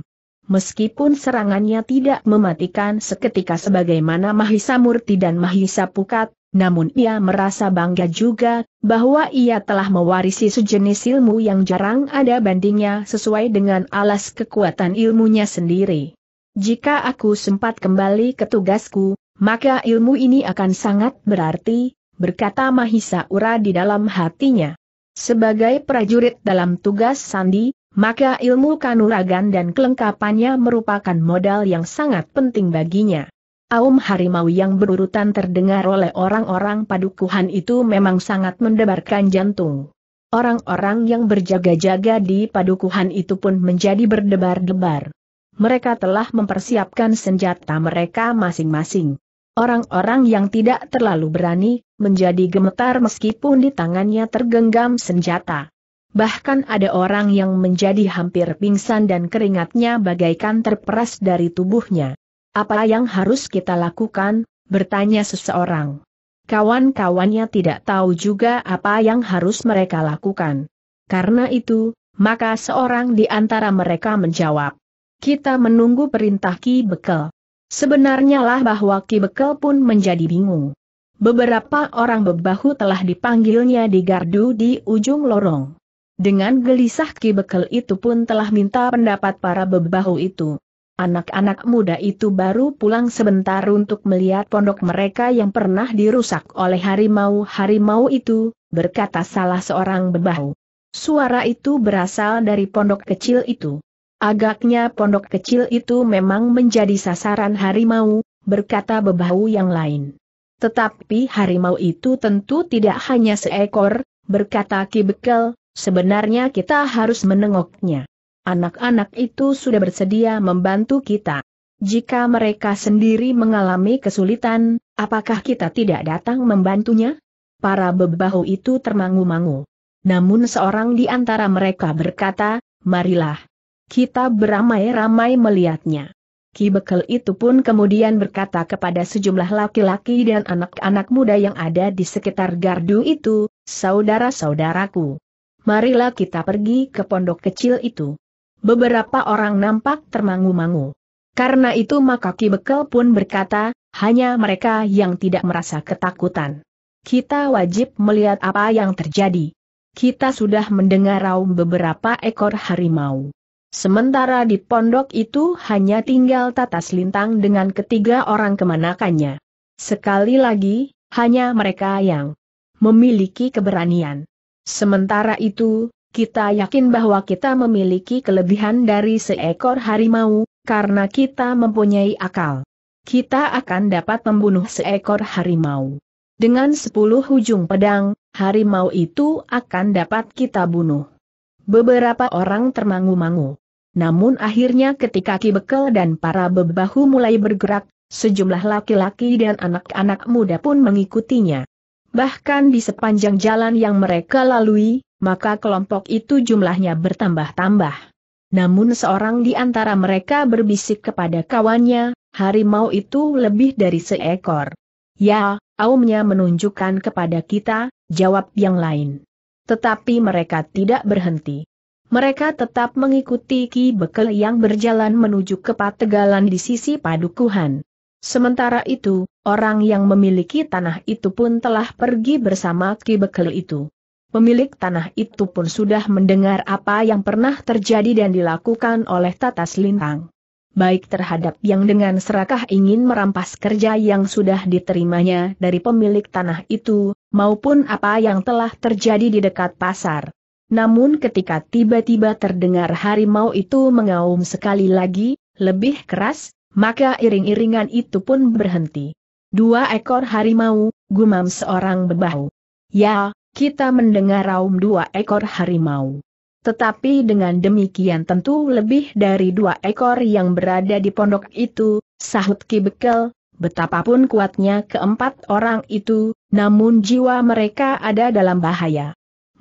S1: Meskipun serangannya tidak mematikan seketika sebagaimana Mahisa Murti dan Mahisa Pukat, namun ia merasa bangga juga, bahwa ia telah mewarisi sejenis ilmu yang jarang ada bandingnya sesuai dengan alas kekuatan ilmunya sendiri. Jika aku sempat kembali ke tugasku, maka ilmu ini akan sangat berarti, berkata Mahisa Ura di dalam hatinya. Sebagai prajurit dalam tugas Sandi, maka ilmu kanuragan dan kelengkapannya merupakan modal yang sangat penting baginya. Aum harimau yang berurutan terdengar oleh orang-orang padukuhan itu memang sangat mendebarkan jantung. Orang-orang yang berjaga-jaga di padukuhan itu pun menjadi berdebar-debar. Mereka telah mempersiapkan senjata mereka masing-masing. Orang-orang yang tidak terlalu berani, menjadi gemetar meskipun di tangannya tergenggam senjata. Bahkan ada orang yang menjadi hampir pingsan dan keringatnya bagaikan terperas dari tubuhnya. Apa yang harus kita lakukan? bertanya seseorang. Kawan-kawannya tidak tahu juga apa yang harus mereka lakukan. Karena itu, maka seorang di antara mereka menjawab. Kita menunggu perintah Ki Bekel. Sebenarnya lah bahwa Ki Bekel pun menjadi bingung. Beberapa orang bebahu telah dipanggilnya di gardu di ujung lorong. Dengan gelisah Ki Bekel itu pun telah minta pendapat para bebahu itu. Anak-anak muda itu baru pulang sebentar untuk melihat pondok mereka yang pernah dirusak oleh harimau-harimau itu, berkata salah seorang bebahu. Suara itu berasal dari pondok kecil itu. Agaknya pondok kecil itu memang menjadi sasaran harimau, berkata bebahu yang lain. Tetapi harimau itu tentu tidak hanya seekor, berkata Ki Bekel, Sebenarnya kita harus menengoknya. Anak-anak itu sudah bersedia membantu kita. Jika mereka sendiri mengalami kesulitan, apakah kita tidak datang membantunya? Para bebahu itu termangu-mangu. Namun seorang di antara mereka berkata, marilah. Kita beramai-ramai melihatnya. Ki Bekel itu pun kemudian berkata kepada sejumlah laki-laki dan anak-anak muda yang ada di sekitar gardu itu, saudara-saudaraku marilah kita pergi ke pondok kecil itu. Beberapa orang nampak termangu-mangu. Karena itu maka Ki Bekel pun berkata, hanya mereka yang tidak merasa ketakutan. Kita wajib melihat apa yang terjadi. Kita sudah mendengar raung beberapa ekor harimau. Sementara di pondok itu hanya tinggal tatas lintang dengan ketiga orang kemanakannya. Sekali lagi, hanya mereka yang memiliki keberanian. Sementara itu, kita yakin bahwa kita memiliki kelebihan dari seekor harimau, karena kita mempunyai akal. Kita akan dapat membunuh seekor harimau. Dengan sepuluh ujung pedang, harimau itu akan dapat kita bunuh. Beberapa orang termangu-mangu. Namun akhirnya ketika Ki Bekel dan para bebahu mulai bergerak, sejumlah laki-laki dan anak-anak muda pun mengikutinya. Bahkan di sepanjang jalan yang mereka lalui, maka kelompok itu jumlahnya bertambah-tambah. Namun seorang di antara mereka berbisik kepada kawannya, harimau itu lebih dari seekor. Ya, aumnya menunjukkan kepada kita, jawab yang lain. Tetapi mereka tidak berhenti. Mereka tetap mengikuti Ki Bekel yang berjalan menuju ke pategalan di sisi padukuhan. Sementara itu, Orang yang memiliki tanah itu pun telah pergi bersama Ki Bekel itu. Pemilik tanah itu pun sudah mendengar apa yang pernah terjadi dan dilakukan oleh Tatas Lintang. Baik terhadap yang dengan serakah ingin merampas kerja yang sudah diterimanya dari pemilik tanah itu, maupun apa yang telah terjadi di dekat pasar. Namun ketika tiba-tiba terdengar harimau itu mengaum sekali lagi, lebih keras, maka iring-iringan itu pun berhenti. Dua ekor harimau, gumam seorang bebau. Ya, kita mendengar raum dua ekor harimau. Tetapi dengan demikian tentu lebih dari dua ekor yang berada di pondok itu, sahut Ki Bekel, betapapun kuatnya keempat orang itu, namun jiwa mereka ada dalam bahaya.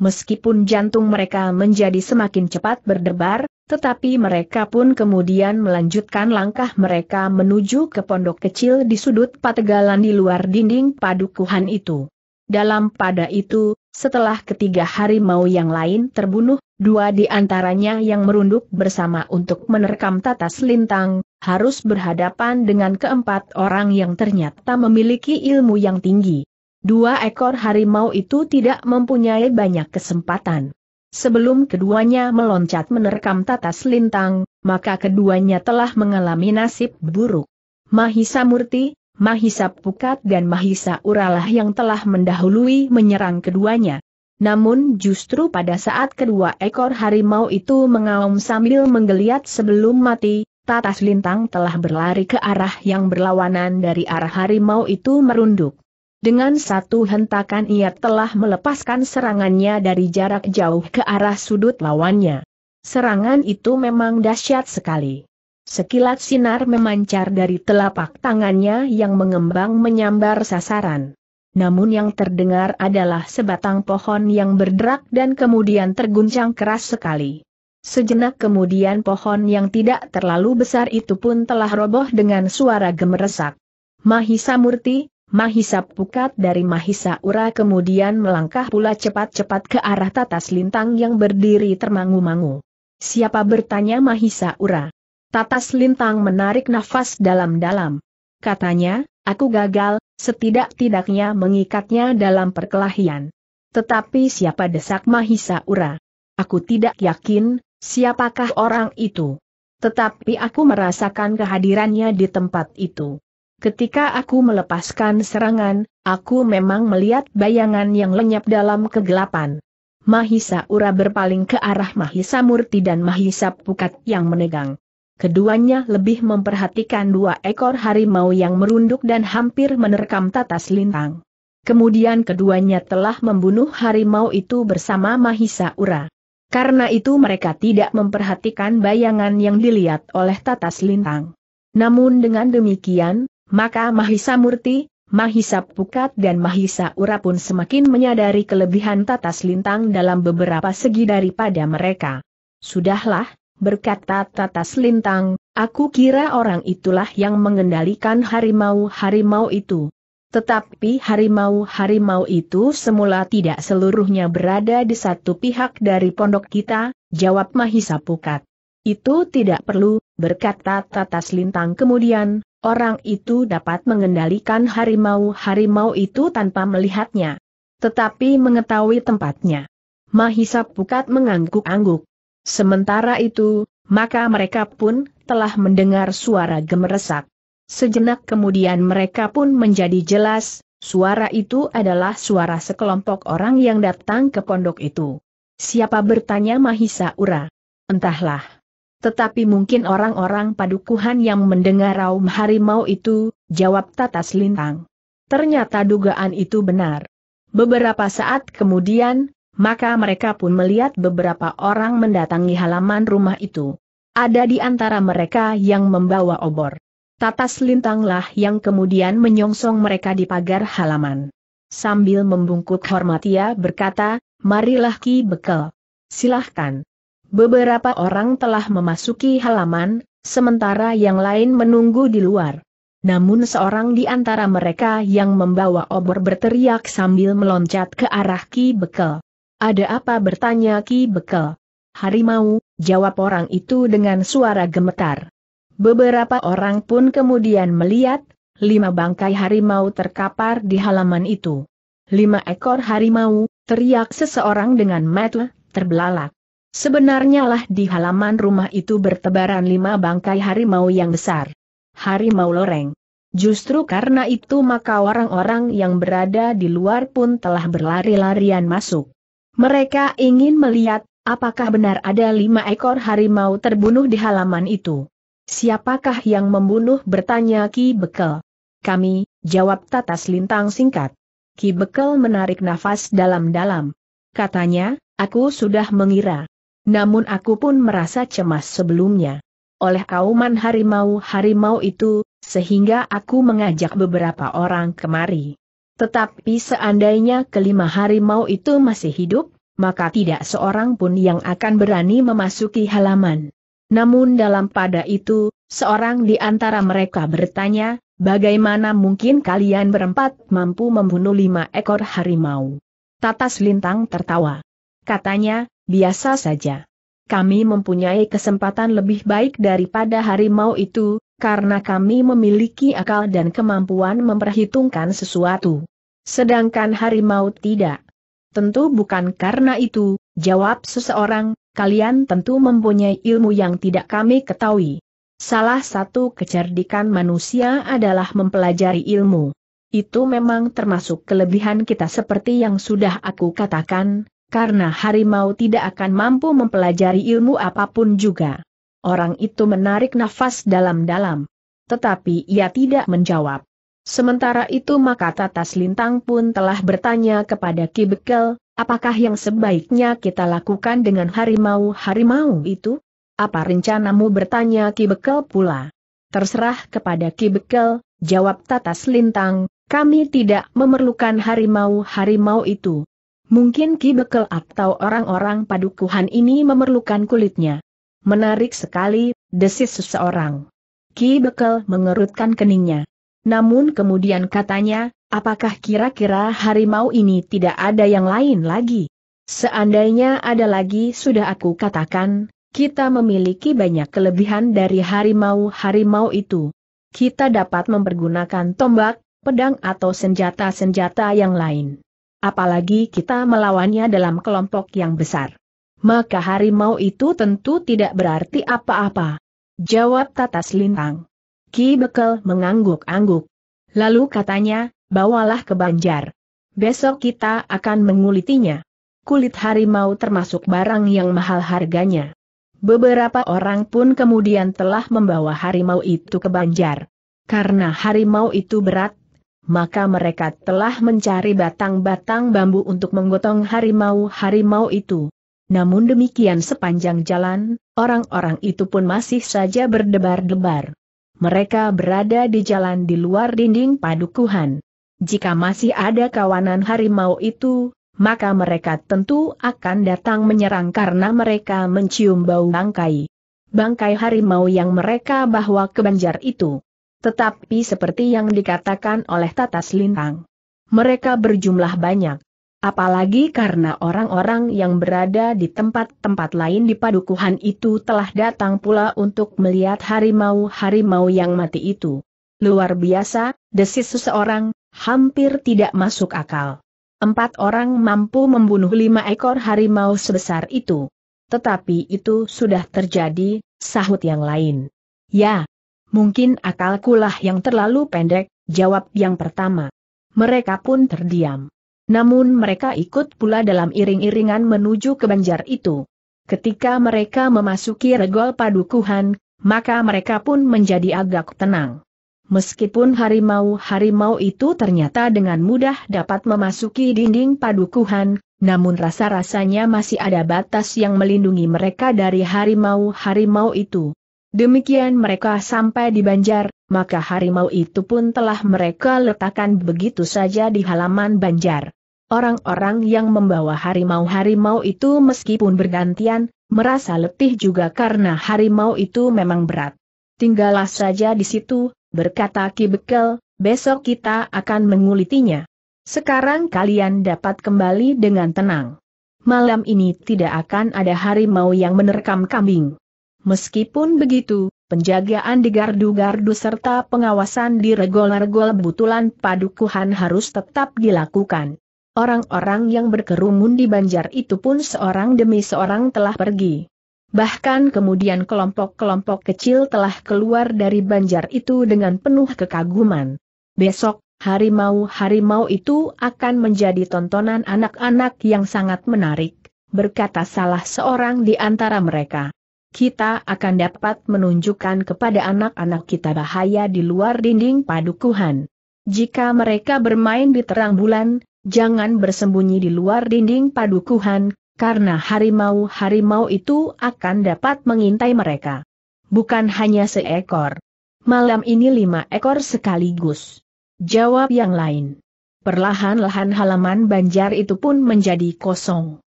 S1: Meskipun jantung mereka menjadi semakin cepat berdebar, tetapi mereka pun kemudian melanjutkan langkah mereka menuju ke pondok kecil di sudut pategalan di luar dinding padukuhan itu. Dalam pada itu, setelah ketiga hari harimau yang lain terbunuh, dua di antaranya yang merunduk bersama untuk menerkam tata selintang, harus berhadapan dengan keempat orang yang ternyata memiliki ilmu yang tinggi. Dua ekor harimau itu tidak mempunyai banyak kesempatan. Sebelum keduanya meloncat menerkam tatas lintang, maka keduanya telah mengalami nasib buruk. Mahisa Murti, Mahisa Pukat dan Mahisa Uralah yang telah mendahului menyerang keduanya. Namun justru pada saat kedua ekor harimau itu mengaum sambil menggeliat sebelum mati, tatas lintang telah berlari ke arah yang berlawanan dari arah harimau itu merunduk. Dengan satu hentakan ia telah melepaskan serangannya dari jarak jauh ke arah sudut lawannya. Serangan itu memang dahsyat sekali. Sekilat sinar memancar dari telapak tangannya yang mengembang menyambar sasaran. Namun yang terdengar adalah sebatang pohon yang berderak dan kemudian terguncang keras sekali. Sejenak kemudian pohon yang tidak terlalu besar itu pun telah roboh dengan suara gemeresak. Mahisa Murti, Mahisa Pukat dari Mahisa Ura kemudian melangkah pula cepat-cepat ke arah Tatas Lintang yang berdiri termangu-mangu. Siapa bertanya Mahisa Ura? Tatas Lintang menarik nafas dalam-dalam. Katanya, aku gagal, setidak-tidaknya mengikatnya dalam perkelahian. Tetapi siapa desak Mahisa Ura? Aku tidak yakin, siapakah orang itu. Tetapi aku merasakan kehadirannya di tempat itu. Ketika aku melepaskan serangan, aku memang melihat bayangan yang lenyap dalam kegelapan. Mahisa Ura berpaling ke arah Mahisa Murti dan Mahisa Pukat yang menegang. Keduanya lebih memperhatikan dua ekor harimau yang merunduk dan hampir menerkam tatas lintang. Kemudian keduanya telah membunuh harimau itu bersama Mahisa Ura. Karena itu mereka tidak memperhatikan bayangan yang dilihat oleh tatas lintang. Namun dengan demikian, maka Mahisa Murti, Mahisa Pukat dan Mahisa Ura pun semakin menyadari kelebihan Tatas Lintang dalam beberapa segi daripada mereka. Sudahlah, berkata Tatas Lintang, aku kira orang itulah yang mengendalikan harimau-harimau itu. Tetapi harimau-harimau itu semula tidak seluruhnya berada di satu pihak dari pondok kita, jawab Mahisa Pukat. Itu tidak perlu, berkata Tatas Lintang kemudian, Orang itu dapat mengendalikan harimau-harimau itu tanpa melihatnya. Tetapi mengetahui tempatnya. Mahisa Pukat mengangguk-angguk. Sementara itu, maka mereka pun telah mendengar suara gemeresak. Sejenak kemudian mereka pun menjadi jelas, suara itu adalah suara sekelompok orang yang datang ke pondok itu. Siapa bertanya Mahisa Ura? Entahlah. Tetapi mungkin orang-orang padukuhan yang mendengar raum harimau itu, jawab Tatas Lintang. Ternyata dugaan itu benar. Beberapa saat kemudian, maka mereka pun melihat beberapa orang mendatangi halaman rumah itu. Ada di antara mereka yang membawa obor. Tatas Lintanglah yang kemudian menyongsong mereka di pagar halaman. Sambil membungkuk hormat ia berkata, marilah Ki Bekel. Silahkan. Beberapa orang telah memasuki halaman, sementara yang lain menunggu di luar. Namun seorang di antara mereka yang membawa obor berteriak sambil meloncat ke arah Ki Bekel. Ada apa bertanya Ki Bekel? Harimau, jawab orang itu dengan suara gemetar. Beberapa orang pun kemudian melihat, lima bangkai harimau terkapar di halaman itu. Lima ekor harimau, teriak seseorang dengan mata terbelalak. Sebenarnya lah di halaman rumah itu bertebaran lima bangkai harimau yang besar. Harimau loreng. Justru karena itu maka orang-orang yang berada di luar pun telah berlari-larian masuk. Mereka ingin melihat, apakah benar ada lima ekor harimau terbunuh di halaman itu. Siapakah yang membunuh bertanya Ki Bekel. Kami, jawab Tatas Lintang singkat. Ki Bekel menarik nafas dalam-dalam. Katanya, aku sudah mengira namun aku pun merasa cemas sebelumnya. Oleh kauman harimau-harimau itu, sehingga aku mengajak beberapa orang kemari. Tetapi seandainya kelima harimau itu masih hidup, maka tidak seorang pun yang akan berani memasuki halaman. Namun dalam pada itu, seorang di antara mereka bertanya, bagaimana mungkin kalian berempat mampu membunuh lima ekor harimau? Tatas Lintang tertawa. Katanya, biasa saja. Kami mempunyai kesempatan lebih baik daripada harimau itu, karena kami memiliki akal dan kemampuan memperhitungkan sesuatu. Sedangkan harimau tidak. Tentu bukan karena itu, jawab seseorang, kalian tentu mempunyai ilmu yang tidak kami ketahui. Salah satu kecerdikan manusia adalah mempelajari ilmu. Itu memang termasuk kelebihan kita seperti yang sudah aku katakan, karena harimau tidak akan mampu mempelajari ilmu apapun juga. Orang itu menarik nafas dalam-dalam. Tetapi ia tidak menjawab. Sementara itu maka Tatas Lintang pun telah bertanya kepada Ki Bekel, apakah yang sebaiknya kita lakukan dengan harimau-harimau itu? Apa rencanamu bertanya Ki Bekel pula? Terserah kepada Ki Bekel, jawab Tatas Lintang, kami tidak memerlukan harimau-harimau itu. Mungkin Ki Bekel atau orang-orang padukuhan ini memerlukan kulitnya. Menarik sekali, desis seseorang. Ki Bekel mengerutkan keningnya. Namun kemudian katanya, apakah kira-kira harimau ini tidak ada yang lain lagi? Seandainya ada lagi sudah aku katakan, kita memiliki banyak kelebihan dari harimau-harimau itu. Kita dapat mempergunakan tombak, pedang atau senjata-senjata yang lain. Apalagi kita melawannya dalam kelompok yang besar. Maka harimau itu tentu tidak berarti apa-apa. Jawab Tatas Lintang. Ki Bekel mengangguk-angguk. Lalu katanya, bawalah ke Banjar. Besok kita akan mengulitinya. Kulit harimau termasuk barang yang mahal harganya. Beberapa orang pun kemudian telah membawa harimau itu ke Banjar. Karena harimau itu berat, maka mereka telah mencari batang-batang bambu untuk menggotong harimau-harimau itu. Namun demikian sepanjang jalan, orang-orang itu pun masih saja berdebar-debar. Mereka berada di jalan di luar dinding padukuhan. Jika masih ada kawanan harimau itu, maka mereka tentu akan datang menyerang karena mereka mencium bau bangkai. Bangkai harimau yang mereka bawa ke banjar itu. Tetapi seperti yang dikatakan oleh Tatas Lintang, mereka berjumlah banyak. Apalagi karena orang-orang yang berada di tempat-tempat lain di padukuhan itu telah datang pula untuk melihat harimau-harimau yang mati itu. Luar biasa, desis seseorang, hampir tidak masuk akal. Empat orang mampu membunuh lima ekor harimau sebesar itu. Tetapi itu sudah terjadi, sahut yang lain. Ya, Mungkin akalkulah yang terlalu pendek, jawab yang pertama. Mereka pun terdiam. Namun mereka ikut pula dalam iring-iringan menuju ke banjar itu. Ketika mereka memasuki regol padukuhan, maka mereka pun menjadi agak tenang. Meskipun harimau-harimau itu ternyata dengan mudah dapat memasuki dinding padukuhan, namun rasa-rasanya masih ada batas yang melindungi mereka dari harimau-harimau itu. Demikian mereka sampai di banjar, maka harimau itu pun telah mereka letakkan begitu saja di halaman banjar. Orang-orang yang membawa harimau-harimau itu meskipun bergantian, merasa letih juga karena harimau itu memang berat. Tinggallah saja di situ, berkata Ki Bekel, besok kita akan mengulitinya. Sekarang kalian dapat kembali dengan tenang. Malam ini tidak akan ada harimau yang menerkam kambing. Meskipun begitu, penjagaan di gardu-gardu serta pengawasan di regol-regol butulan padukuhan harus tetap dilakukan. Orang-orang yang berkerumun di banjar itu pun seorang demi seorang telah pergi. Bahkan kemudian kelompok-kelompok kecil telah keluar dari banjar itu dengan penuh kekaguman. Besok, harimau-harimau itu akan menjadi tontonan anak-anak yang sangat menarik, berkata salah seorang di antara mereka kita akan dapat menunjukkan kepada anak-anak kita bahaya di luar dinding padukuhan. Jika mereka bermain di terang bulan, jangan bersembunyi di luar dinding padukuhan, karena harimau-harimau itu akan dapat mengintai mereka. Bukan hanya seekor. Malam ini lima ekor sekaligus. Jawab yang lain. Perlahan-lahan halaman banjar itu pun menjadi kosong.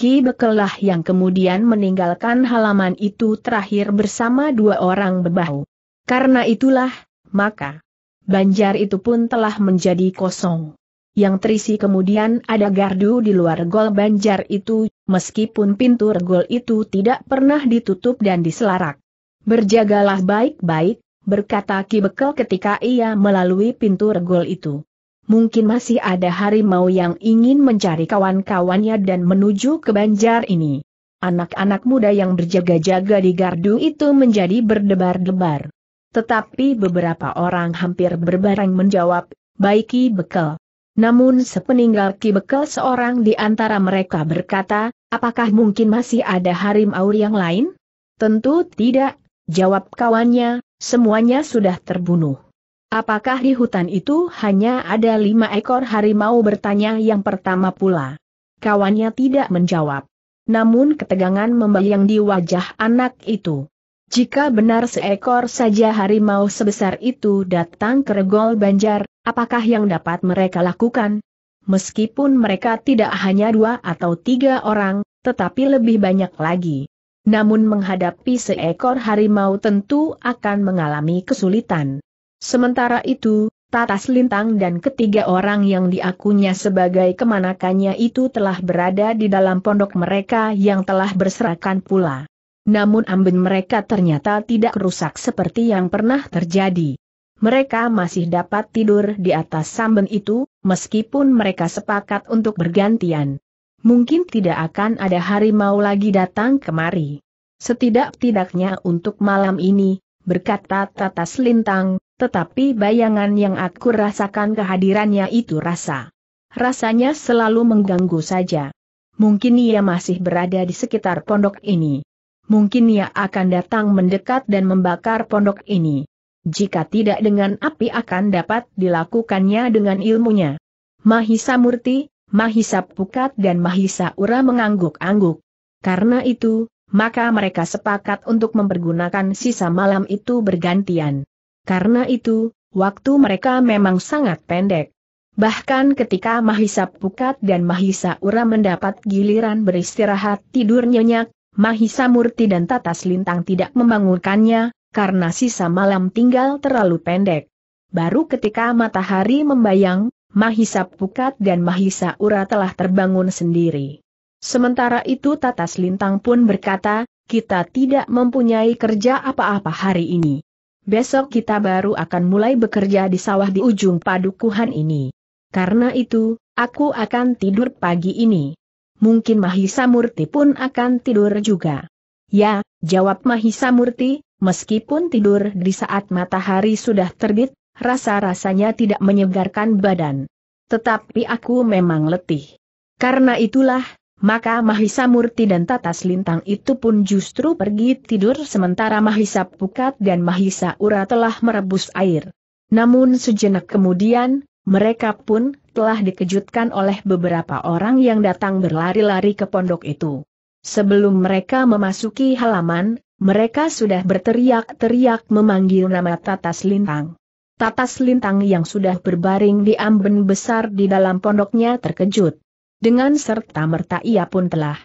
S1: Ki Bekelah yang kemudian meninggalkan halaman itu terakhir bersama dua orang bebahu. Karena itulah, maka banjar itu pun telah menjadi kosong. Yang terisi kemudian ada gardu di luar gol banjar itu, meskipun pintu regol itu tidak pernah ditutup dan diselarak. Berjagalah baik-baik, berkata Ki Bekel ketika ia melalui pintu regol itu mungkin masih ada harimau yang ingin mencari kawan-kawannya dan menuju ke banjar ini. Anak-anak muda yang berjaga-jaga di gardu itu menjadi berdebar-debar. Tetapi beberapa orang hampir berbareng menjawab, baik Ki Bekel. Namun sepeninggal Ki Bekel seorang di antara mereka berkata, apakah mungkin masih ada harimau yang lain? Tentu tidak, jawab kawannya, semuanya sudah terbunuh. Apakah di hutan itu hanya ada lima ekor harimau bertanya yang pertama pula? Kawannya tidak menjawab. Namun ketegangan membayang di wajah anak itu. Jika benar seekor saja harimau sebesar itu datang ke Regol Banjar, apakah yang dapat mereka lakukan? Meskipun mereka tidak hanya dua atau tiga orang, tetapi lebih banyak lagi. Namun menghadapi seekor harimau tentu akan mengalami kesulitan. Sementara itu, Tatas Lintang dan ketiga orang yang diakunya sebagai kemanakannya itu telah berada di dalam pondok mereka yang telah berserakan pula. Namun amben mereka ternyata tidak rusak seperti yang pernah terjadi. Mereka masih dapat tidur di atas samben itu, meskipun mereka sepakat untuk bergantian. Mungkin tidak akan ada harimau lagi datang kemari. Setidak-tidaknya untuk malam ini, berkata Tatas Lintang, tetapi bayangan yang aku rasakan kehadirannya itu rasa. Rasanya selalu mengganggu saja. Mungkin ia masih berada di sekitar pondok ini. Mungkin ia akan datang mendekat dan membakar pondok ini. Jika tidak dengan api akan dapat dilakukannya dengan ilmunya. Mahisa Murti, Mahisa Pukat dan Mahisa Ura mengangguk-angguk. Karena itu, maka mereka sepakat untuk mempergunakan sisa malam itu bergantian. Karena itu, waktu mereka memang sangat pendek. Bahkan ketika Mahisa Pukat dan Mahisa Ura mendapat giliran beristirahat tidur nyenyak, Mahisa Murti dan Tatas Lintang tidak membangunkannya, karena sisa malam tinggal terlalu pendek. Baru ketika matahari membayang, Mahisa Pukat dan Mahisa Ura telah terbangun sendiri. Sementara itu Tatas Lintang pun berkata, kita tidak mempunyai kerja apa-apa hari ini besok kita baru akan mulai bekerja di sawah di ujung padukuhan ini. Karena itu, aku akan tidur pagi ini. Mungkin Mahisa Murti pun akan tidur juga. Ya, jawab Mahisa Murti, meskipun tidur di saat matahari sudah terbit, rasa-rasanya tidak menyegarkan badan. Tetapi aku memang letih. Karena itulah, maka Mahisa Murti dan Tatas Lintang itu pun justru pergi tidur sementara Mahisa Pukat dan Mahisa Ura telah merebus air. Namun sejenak kemudian, mereka pun telah dikejutkan oleh beberapa orang yang datang berlari-lari ke pondok itu. Sebelum mereka memasuki halaman, mereka sudah berteriak-teriak memanggil nama Tatas Lintang. Tatas Lintang yang sudah berbaring di amben besar di dalam pondoknya terkejut. Dengan serta merta ia pun telah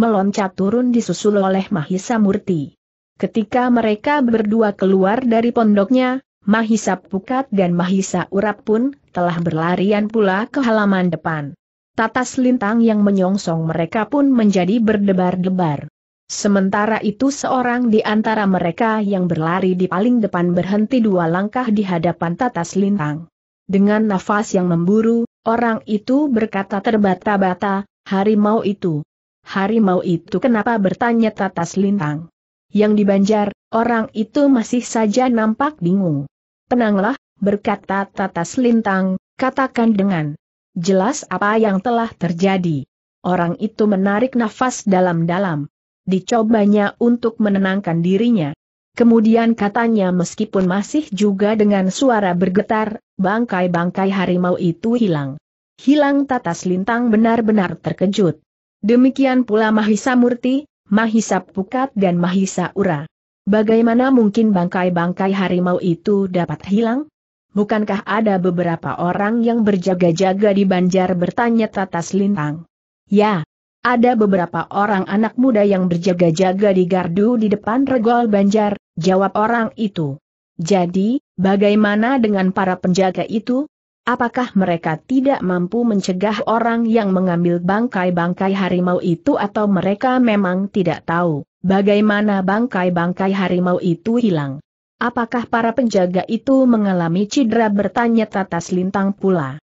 S1: meloncat turun disusul oleh Mahisa Murti. Ketika mereka berdua keluar dari pondoknya, Mahisa Pukat dan Mahisa Urap pun telah berlarian pula ke halaman depan. Tatas lintang yang menyongsong mereka pun menjadi berdebar-debar. Sementara itu seorang di antara mereka yang berlari di paling depan berhenti dua langkah di hadapan tatas lintang. Dengan nafas yang memburu, Orang itu berkata terbata-bata, harimau itu. Harimau itu kenapa bertanya tatas lintang? Yang dibanjar, orang itu masih saja nampak bingung. Tenanglah, berkata tatas lintang, katakan dengan jelas apa yang telah terjadi. Orang itu menarik nafas dalam-dalam. Dicobanya untuk menenangkan dirinya. Kemudian katanya meskipun masih juga dengan suara bergetar, bangkai-bangkai harimau itu hilang. Hilang tatas lintang benar-benar terkejut. Demikian pula Mahisa Murti, Mahisa Pukat dan Mahisa Ura. Bagaimana mungkin bangkai-bangkai harimau itu dapat hilang? Bukankah ada beberapa orang yang berjaga-jaga di banjar bertanya tatas lintang? Ya, ada beberapa orang anak muda yang berjaga-jaga di gardu di depan regol banjar, jawab orang itu. Jadi, bagaimana dengan para penjaga itu? Apakah mereka tidak mampu mencegah orang yang mengambil bangkai-bangkai harimau itu atau mereka memang tidak tahu bagaimana bangkai-bangkai harimau itu hilang? Apakah para penjaga itu mengalami cedera bertanya Tatas Lintang pula?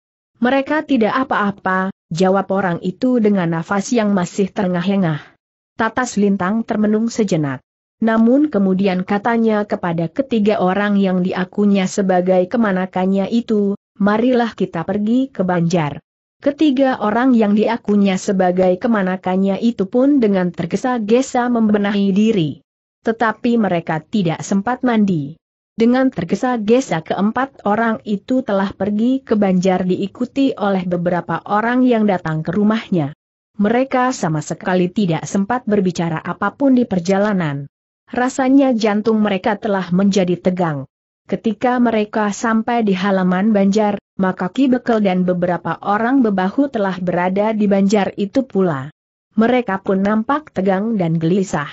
S1: Mereka tidak apa-apa, Jawab orang itu dengan nafas yang masih terengah-engah. Tatas Lintang termenung sejenak. Namun kemudian katanya kepada ketiga orang yang diakunya sebagai kemanakannya itu, marilah kita pergi ke Banjar. Ketiga orang yang diakunya sebagai kemanakannya itu pun dengan tergesa-gesa membenahi diri. Tetapi mereka tidak sempat mandi. Dengan tergesa-gesa keempat orang itu telah pergi ke Banjar diikuti oleh beberapa orang yang datang ke rumahnya. Mereka sama sekali tidak sempat berbicara apapun di perjalanan. Rasanya jantung mereka telah menjadi tegang. Ketika mereka sampai di halaman Banjar, maka Ki Bekel dan beberapa orang bebahu telah berada di Banjar itu pula. Mereka pun nampak tegang dan gelisah.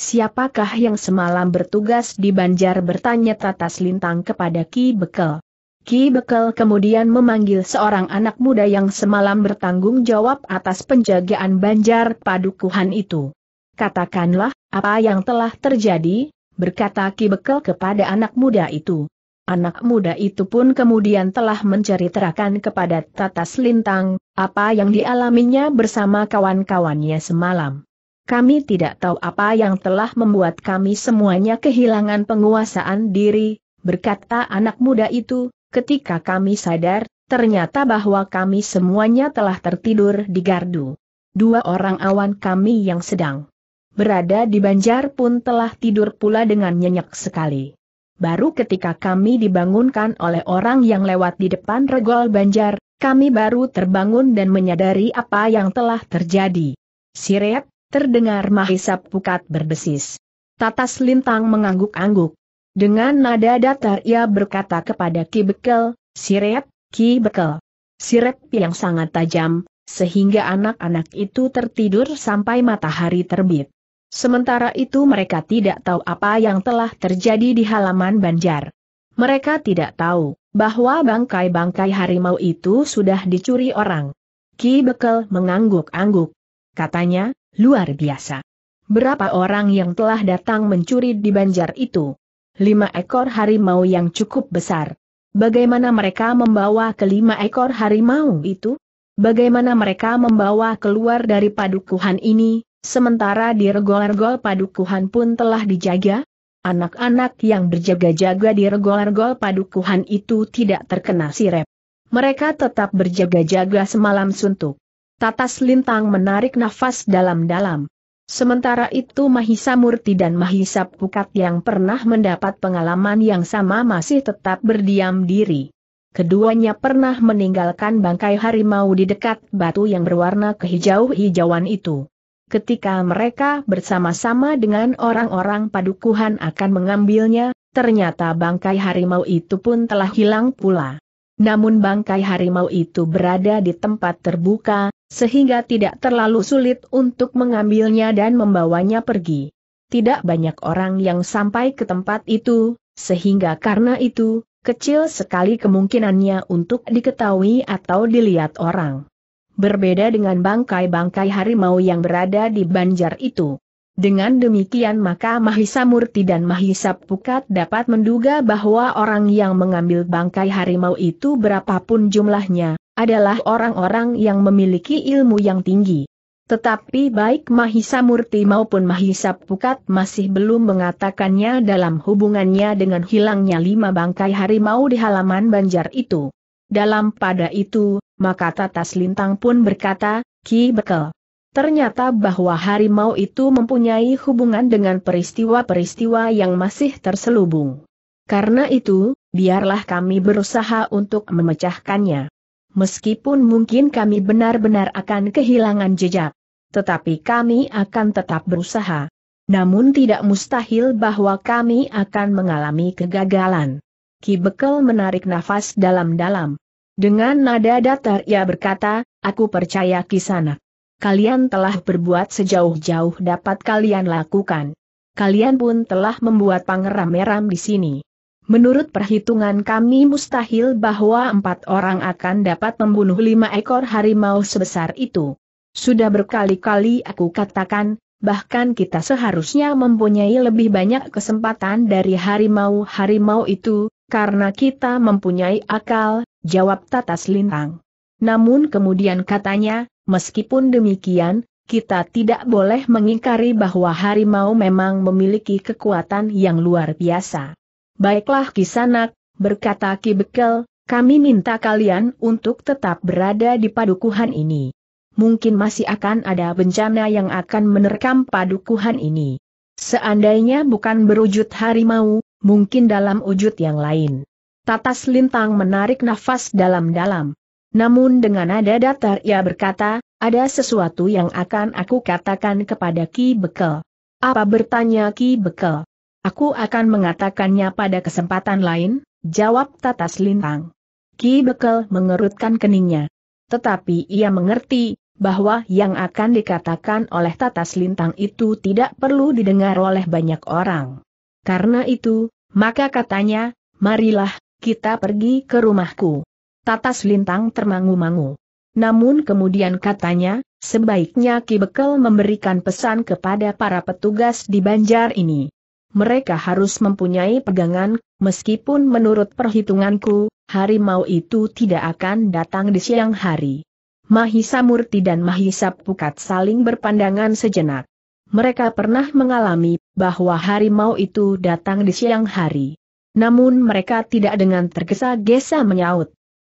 S1: Siapakah yang semalam bertugas di Banjar bertanya Tatas Lintang kepada Ki Bekel. Ki Bekel kemudian memanggil seorang anak muda yang semalam bertanggung jawab atas penjagaan Banjar padukuhan itu. Katakanlah, apa yang telah terjadi, berkata Ki Bekel kepada anak muda itu. Anak muda itu pun kemudian telah menceritakan kepada Tatas Lintang, apa yang dialaminya bersama kawan-kawannya semalam kami tidak tahu apa yang telah membuat kami semuanya kehilangan penguasaan diri, berkata anak muda itu, ketika kami sadar, ternyata bahwa kami semuanya telah tertidur di gardu. Dua orang awan kami yang sedang berada di banjar pun telah tidur pula dengan nyenyak sekali. Baru ketika kami dibangunkan oleh orang yang lewat di depan regol banjar, kami baru terbangun dan menyadari apa yang telah terjadi. Siret, terdengar mahisap pukat berdesis. Tatas Lintang mengangguk-angguk. Dengan nada datar ia berkata kepada Ki Bekel, Sirep, Ki Bekel. Sirep yang sangat tajam, sehingga anak-anak itu tertidur sampai matahari terbit. Sementara itu mereka tidak tahu apa yang telah terjadi di halaman Banjar. Mereka tidak tahu bahwa bangkai-bangkai harimau itu sudah dicuri orang. Ki Bekel mengangguk-angguk. Katanya, Luar biasa. Berapa orang yang telah datang mencuri di banjar itu? Lima ekor harimau yang cukup besar. Bagaimana mereka membawa kelima ekor harimau itu? Bagaimana mereka membawa keluar dari padukuhan ini, sementara di regol-regol padukuhan pun telah dijaga? Anak-anak yang berjaga-jaga di regol-regol padukuhan itu tidak terkena sirep. Mereka tetap berjaga-jaga semalam suntuk. Tatas Lintang menarik nafas dalam-dalam. Sementara itu Mahisa Murti dan Mahisa Pukat yang pernah mendapat pengalaman yang sama masih tetap berdiam diri. Keduanya pernah meninggalkan bangkai harimau di dekat batu yang berwarna kehijau-hijauan itu. Ketika mereka bersama-sama dengan orang-orang padukuhan akan mengambilnya, ternyata bangkai harimau itu pun telah hilang pula. Namun bangkai harimau itu berada di tempat terbuka, sehingga tidak terlalu sulit untuk mengambilnya dan membawanya pergi. Tidak banyak orang yang sampai ke tempat itu, sehingga karena itu, kecil sekali kemungkinannya untuk diketahui atau dilihat orang. Berbeda dengan bangkai-bangkai harimau yang berada di banjar itu. Dengan demikian maka Mahisa Murti dan Mahisa Pukat dapat menduga bahwa orang yang mengambil bangkai harimau itu berapapun jumlahnya, adalah orang-orang yang memiliki ilmu yang tinggi. Tetapi baik Mahisa Murti maupun Mahisa Pukat masih belum mengatakannya dalam hubungannya dengan hilangnya lima bangkai harimau di halaman banjar itu. Dalam pada itu, maka Tatas Lintang pun berkata, Ki Bekel. Ternyata bahwa harimau itu mempunyai hubungan dengan peristiwa-peristiwa yang masih terselubung. Karena itu, biarlah kami berusaha untuk memecahkannya. Meskipun mungkin kami benar-benar akan kehilangan jejak, tetapi kami akan tetap berusaha. Namun tidak mustahil bahwa kami akan mengalami kegagalan. Ki Bekel menarik nafas dalam-dalam. Dengan nada datar ia berkata, aku percaya kisanak kalian telah berbuat sejauh-jauh dapat kalian lakukan. Kalian pun telah membuat pangeran meram di sini. Menurut perhitungan kami mustahil bahwa empat orang akan dapat membunuh lima ekor harimau sebesar itu. Sudah berkali-kali aku katakan, bahkan kita seharusnya mempunyai lebih banyak kesempatan dari harimau-harimau itu, karena kita mempunyai akal, jawab Tatas Lintang. Namun kemudian katanya, meskipun demikian, kita tidak boleh mengingkari bahwa harimau memang memiliki kekuatan yang luar biasa. Baiklah Kisanak, berkata Ki Bekel, kami minta kalian untuk tetap berada di padukuhan ini. Mungkin masih akan ada bencana yang akan menerkam padukuhan ini. Seandainya bukan berwujud harimau, mungkin dalam wujud yang lain. Tatas Lintang menarik nafas dalam-dalam. Namun dengan nada datar ia berkata, ada sesuatu yang akan aku katakan kepada Ki Bekel. Apa bertanya Ki Bekel? Aku akan mengatakannya pada kesempatan lain, jawab Tatas Lintang. Ki Bekel mengerutkan keningnya. Tetapi ia mengerti, bahwa yang akan dikatakan oleh Tatas Lintang itu tidak perlu didengar oleh banyak orang. Karena itu, maka katanya, marilah, kita pergi ke rumahku. Tatas Lintang termangu-mangu. Namun kemudian katanya, sebaiknya Ki Bekel memberikan pesan kepada para petugas di banjar ini. Mereka harus mempunyai pegangan, meskipun menurut perhitunganku, harimau itu tidak akan datang di siang hari. Mahisa Murti dan Mahisa Pukat saling berpandangan sejenak. Mereka pernah mengalami bahwa harimau itu datang di siang hari. Namun mereka tidak dengan tergesa-gesa menyaut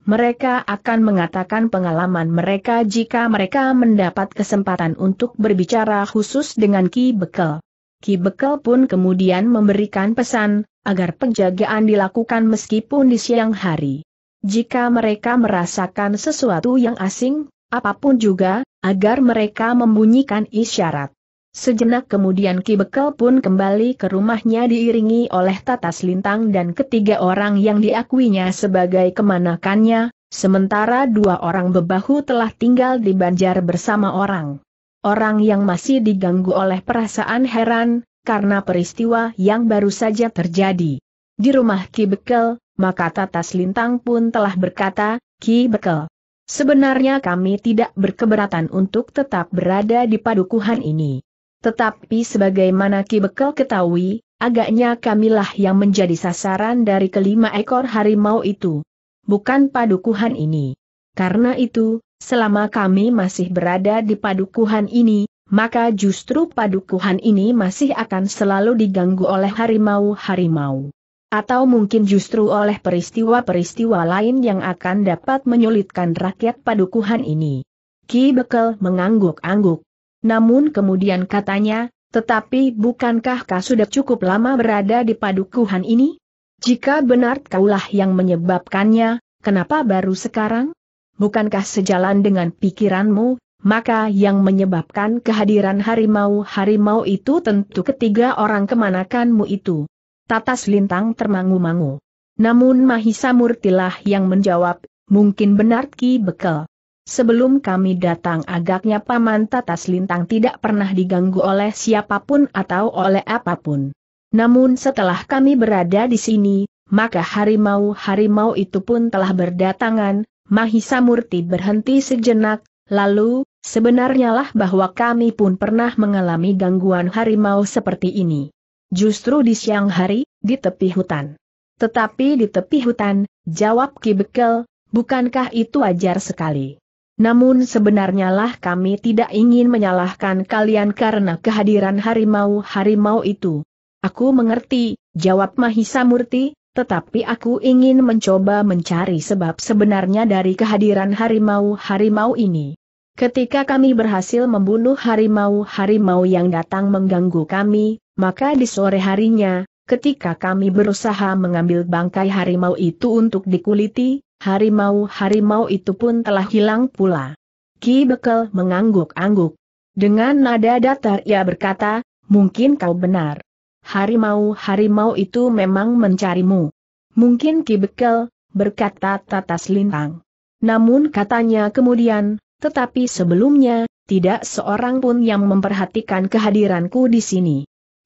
S1: mereka akan mengatakan pengalaman mereka jika mereka mendapat kesempatan untuk berbicara khusus dengan Ki Bekel. Ki Bekel pun kemudian memberikan pesan, agar penjagaan dilakukan meskipun di siang hari. Jika mereka merasakan sesuatu yang asing, apapun juga, agar mereka membunyikan isyarat. Sejenak kemudian Ki Bekel pun kembali ke rumahnya diiringi oleh Tatas Lintang dan ketiga orang yang diakuinya sebagai kemanakannya, sementara dua orang bebahu telah tinggal di Banjar bersama orang. Orang yang masih diganggu oleh perasaan heran, karena peristiwa yang baru saja terjadi. Di rumah Ki Bekel, maka Tatas Lintang pun telah berkata, Ki Bekel, sebenarnya kami tidak berkeberatan untuk tetap berada di padukuhan ini. Tetapi sebagaimana Ki Bekel ketahui, agaknya kamilah yang menjadi sasaran dari kelima ekor harimau itu. Bukan padukuhan ini. Karena itu, selama kami masih berada di padukuhan ini, maka justru padukuhan ini masih akan selalu diganggu oleh harimau-harimau. Atau mungkin justru oleh peristiwa-peristiwa lain yang akan dapat menyulitkan rakyat padukuhan ini. Ki Bekel mengangguk-angguk. Namun kemudian katanya, tetapi bukankah kau sudah cukup lama berada di padukuhan ini? Jika benar kaulah yang menyebabkannya, kenapa baru sekarang? Bukankah sejalan dengan pikiranmu, maka yang menyebabkan kehadiran harimau-harimau itu tentu ketiga orang kemanakanmu itu. Tatas Lintang termangu-mangu. Namun Mahisa Murtilah yang menjawab, mungkin benar Ki Bekel. Sebelum kami datang agaknya Paman Tatas Lintang tidak pernah diganggu oleh siapapun atau oleh apapun. Namun setelah kami berada di sini, maka harimau-harimau itu pun telah berdatangan, Mahisa Murti berhenti sejenak, lalu, sebenarnya lah bahwa kami pun pernah mengalami gangguan harimau seperti ini. Justru di siang hari, di tepi hutan. Tetapi di tepi hutan, jawab Ki Bekel, bukankah itu wajar sekali? Namun sebenarnya lah kami tidak ingin menyalahkan kalian karena kehadiran harimau-harimau itu. Aku mengerti, jawab Mahisa Murti, tetapi aku ingin mencoba mencari sebab sebenarnya dari kehadiran harimau-harimau ini. Ketika kami berhasil membunuh harimau-harimau yang datang mengganggu kami, maka di sore harinya, ketika kami berusaha mengambil bangkai harimau itu untuk dikuliti, harimau-harimau itu pun telah hilang pula. Ki Bekel mengangguk-angguk. Dengan nada datar ia berkata, mungkin kau benar. Harimau-harimau itu memang mencarimu. Mungkin Ki Bekel, berkata Tatas Lintang. Namun katanya kemudian, tetapi sebelumnya, tidak seorang pun yang memperhatikan kehadiranku di sini.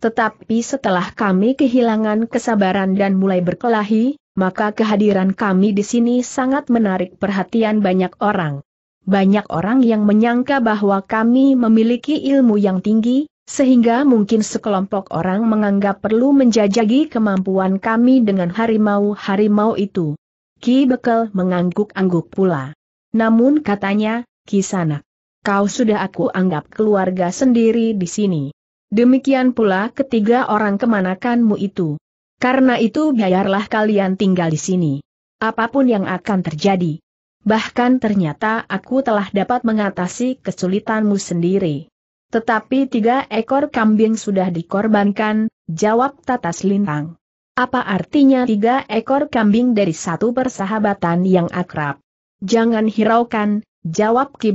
S1: Tetapi setelah kami kehilangan kesabaran dan mulai berkelahi, maka kehadiran kami di sini sangat menarik perhatian banyak orang. Banyak orang yang menyangka bahwa kami memiliki ilmu yang tinggi, sehingga mungkin sekelompok orang menganggap perlu menjajagi kemampuan kami dengan harimau-harimau itu. Ki Bekel mengangguk-angguk pula. Namun katanya, Ki Sana, kau sudah aku anggap keluarga sendiri di sini. Demikian pula ketiga orang kemanakanmu itu. Karena itu biarlah kalian tinggal di sini. Apapun yang akan terjadi. Bahkan ternyata aku telah dapat mengatasi kesulitanmu sendiri. Tetapi tiga ekor kambing sudah dikorbankan, jawab Tatas Lintang. Apa artinya tiga ekor kambing dari satu persahabatan yang akrab? Jangan hiraukan, jawab Ki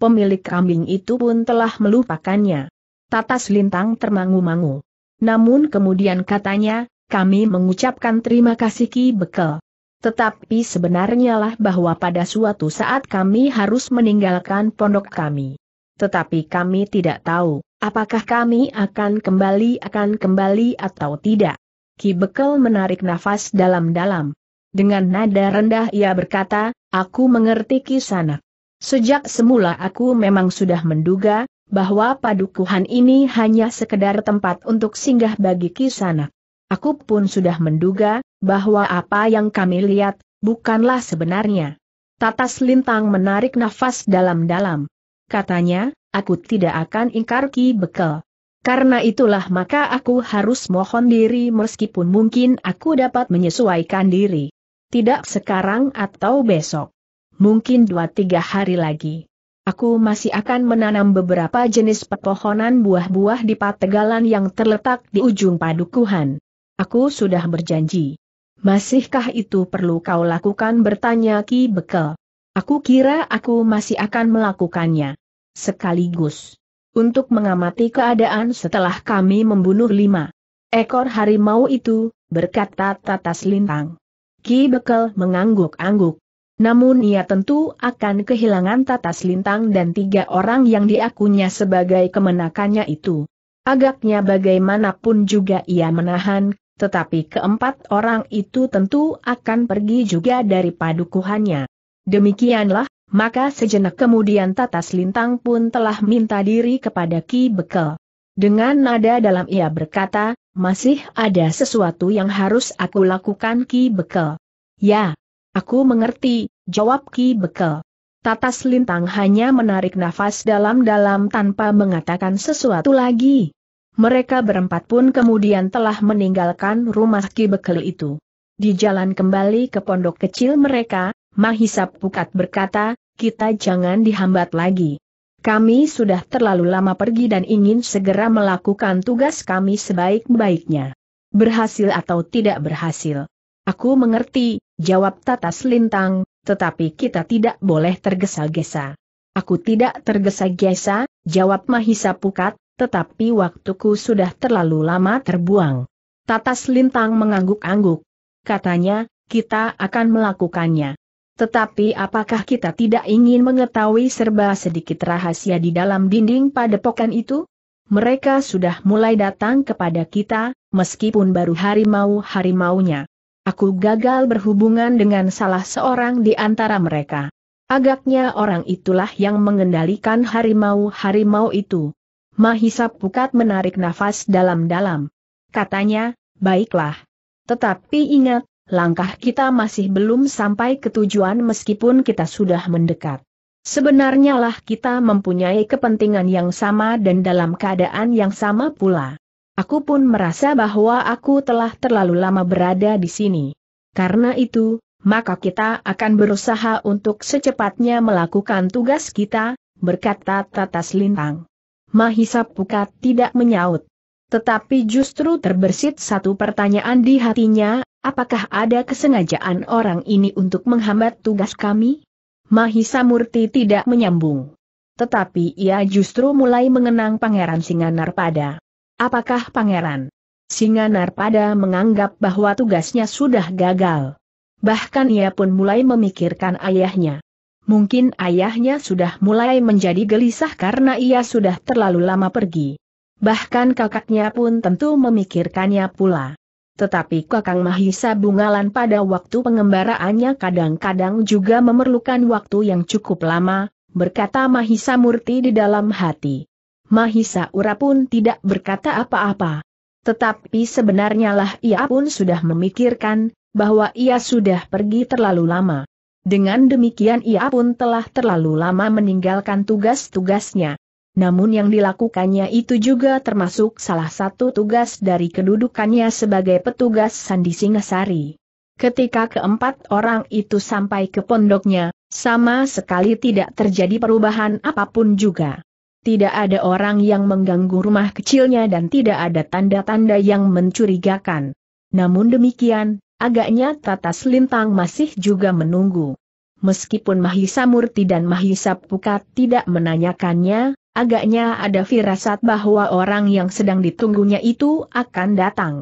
S1: pemilik kambing itu pun telah melupakannya. Tatas Lintang termangu-mangu. Namun kemudian katanya, kami mengucapkan terima kasih Ki Bekel. Tetapi sebenarnya lah bahwa pada suatu saat kami harus meninggalkan pondok kami. Tetapi kami tidak tahu, apakah kami akan kembali akan kembali atau tidak. Ki Bekel menarik nafas dalam-dalam. Dengan nada rendah ia berkata, aku mengerti Ki Sanak. Sejak semula aku memang sudah menduga, bahwa padukuhan ini hanya sekedar tempat untuk singgah bagi Ki Sanak. Aku pun sudah menduga, bahwa apa yang kami lihat, bukanlah sebenarnya. Tatas Lintang menarik nafas dalam-dalam. Katanya, aku tidak akan ingkar Ki Bekel. Karena itulah maka aku harus mohon diri meskipun mungkin aku dapat menyesuaikan diri. Tidak sekarang atau besok. Mungkin dua tiga hari lagi. Aku masih akan menanam beberapa jenis pepohonan buah-buah di pategalan yang terletak di ujung padukuhan. Aku sudah berjanji. Masihkah itu perlu kau lakukan bertanya Ki Bekel? Aku kira aku masih akan melakukannya. Sekaligus. Untuk mengamati keadaan setelah kami membunuh lima ekor harimau itu, berkata Tatas Lintang. Ki Bekel mengangguk-angguk. Namun ia tentu akan kehilangan Tatas Lintang dan tiga orang yang diakunya sebagai kemenakannya itu. Agaknya bagaimanapun juga ia menahan tetapi keempat orang itu tentu akan pergi juga dari padukuhannya. Demikianlah, maka sejenak kemudian Tatas Lintang pun telah minta diri kepada Ki Bekel. Dengan nada dalam ia berkata, masih ada sesuatu yang harus aku lakukan Ki Bekel. Ya, aku mengerti, jawab Ki Bekel. Tatas Lintang hanya menarik nafas dalam-dalam tanpa mengatakan sesuatu lagi. Mereka berempat pun kemudian telah meninggalkan rumah Ki bekel itu. Di jalan kembali ke pondok kecil mereka, Mahisa Pukat berkata, kita jangan dihambat lagi. Kami sudah terlalu lama pergi dan ingin segera melakukan tugas kami sebaik-baiknya. Berhasil atau tidak berhasil. Aku mengerti, jawab Tatas Lintang, tetapi kita tidak boleh tergesa-gesa. Aku tidak tergesa-gesa, jawab Mahisa Pukat, tetapi waktuku sudah terlalu lama terbuang. Tatas Lintang mengangguk-angguk. Katanya, kita akan melakukannya. Tetapi apakah kita tidak ingin mengetahui serba sedikit rahasia di dalam dinding padepokan itu? Mereka sudah mulai datang kepada kita, meskipun baru harimau-harimaunya. Aku gagal berhubungan dengan salah seorang di antara mereka. Agaknya orang itulah yang mengendalikan harimau-harimau itu. Mahisa Pukat menarik nafas dalam-dalam. Katanya, baiklah. Tetapi ingat, langkah kita masih belum sampai ke tujuan meskipun kita sudah mendekat. Sebenarnya lah kita mempunyai kepentingan yang sama dan dalam keadaan yang sama pula. Aku pun merasa bahwa aku telah terlalu lama berada di sini. Karena itu, maka kita akan berusaha untuk secepatnya melakukan tugas kita, berkata Tatas Lintang. Mahisa Pukat tidak menyaut. Tetapi justru terbersit satu pertanyaan di hatinya, apakah ada kesengajaan orang ini untuk menghambat tugas kami? Mahisa Murti tidak menyambung. Tetapi ia justru mulai mengenang Pangeran Singanar pada. Apakah Pangeran Singanar pada menganggap bahwa tugasnya sudah gagal? Bahkan ia pun mulai memikirkan ayahnya. Mungkin ayahnya sudah mulai menjadi gelisah karena ia sudah terlalu lama pergi. Bahkan kakaknya pun tentu memikirkannya pula. Tetapi Kakang Mahisa Bungalan pada waktu pengembaraannya kadang-kadang juga memerlukan waktu yang cukup lama, berkata Mahisa Murti di dalam hati. Mahisa Ura pun tidak berkata apa-apa. Tetapi sebenarnya lah ia pun sudah memikirkan, bahwa ia sudah pergi terlalu lama. Dengan demikian ia pun telah terlalu lama meninggalkan tugas-tugasnya. Namun yang dilakukannya itu juga termasuk salah satu tugas dari kedudukannya sebagai petugas Sandi Singasari. Ketika keempat orang itu sampai ke pondoknya, sama sekali tidak terjadi perubahan apapun juga. Tidak ada orang yang mengganggu rumah kecilnya dan tidak ada tanda-tanda yang mencurigakan. Namun demikian, Agaknya Tata Lintang masih juga menunggu. Meskipun Mahisa Murti dan Mahisa Pukat tidak menanyakannya, agaknya ada firasat bahwa orang yang sedang ditunggunya itu akan datang.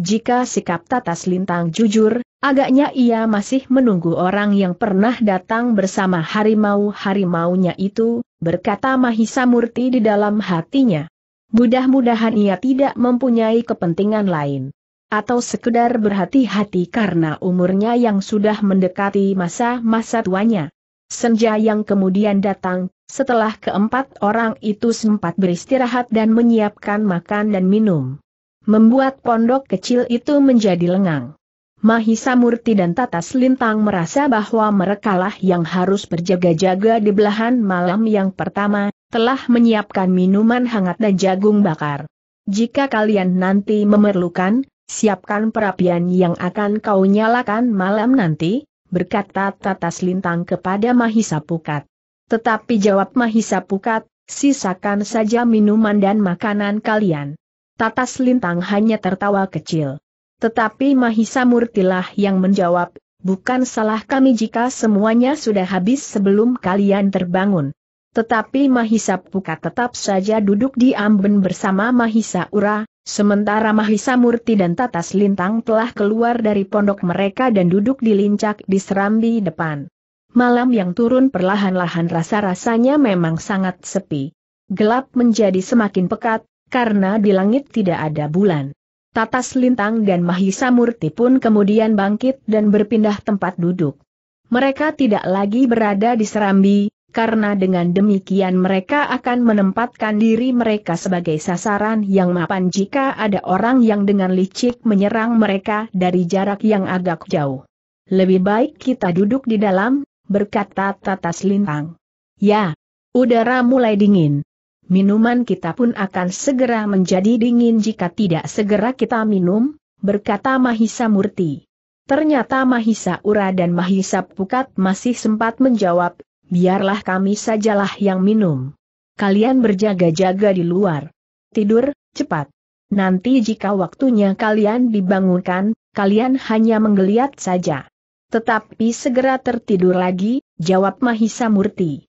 S1: Jika sikap Tata Lintang jujur, agaknya ia masih menunggu orang yang pernah datang bersama harimau-harimaunya itu, berkata Mahisa Murti di dalam hatinya. Mudah-mudahan ia tidak mempunyai kepentingan lain. Atau sekedar berhati-hati karena umurnya yang sudah mendekati masa-masa tuanya. Senja yang kemudian datang, setelah keempat orang itu sempat beristirahat dan menyiapkan makan dan minum. Membuat pondok kecil itu menjadi lengang. Mahisa Murti dan Tatas Lintang merasa bahwa merekalah yang harus berjaga-jaga di belahan malam yang pertama, telah menyiapkan minuman hangat dan jagung bakar. Jika kalian nanti memerlukan, Siapkan perapian yang akan kau nyalakan malam nanti, berkata Tatas Lintang kepada Mahisa Pukat. Tetapi jawab Mahisa Pukat, sisakan saja minuman dan makanan kalian. Tatas Lintang hanya tertawa kecil. Tetapi Mahisa Murtilah yang menjawab, bukan salah kami jika semuanya sudah habis sebelum kalian terbangun. Tetapi Mahisa Puka tetap saja duduk di amben bersama Mahisa Ura, sementara Mahisa Murti dan Tatas Lintang telah keluar dari pondok mereka dan duduk di lincak di serambi depan. Malam yang turun perlahan-lahan rasa-rasanya memang sangat sepi. Gelap menjadi semakin pekat, karena di langit tidak ada bulan. Tatas Lintang dan Mahisa Murti pun kemudian bangkit dan berpindah tempat duduk. Mereka tidak lagi berada di serambi, karena dengan demikian mereka akan menempatkan diri mereka sebagai sasaran yang mapan jika ada orang yang dengan licik menyerang mereka dari jarak yang agak jauh. Lebih baik kita duduk di dalam, berkata Tata Selintang. Ya, udara mulai dingin. Minuman kita pun akan segera menjadi dingin jika tidak segera kita minum, berkata Mahisa Murti. Ternyata Mahisa Ura dan Mahisa Pukat masih sempat menjawab biarlah kami sajalah yang minum. Kalian berjaga-jaga di luar. Tidur, cepat. Nanti jika waktunya kalian dibangunkan, kalian hanya menggeliat saja. Tetapi segera tertidur lagi, jawab Mahisa Murti.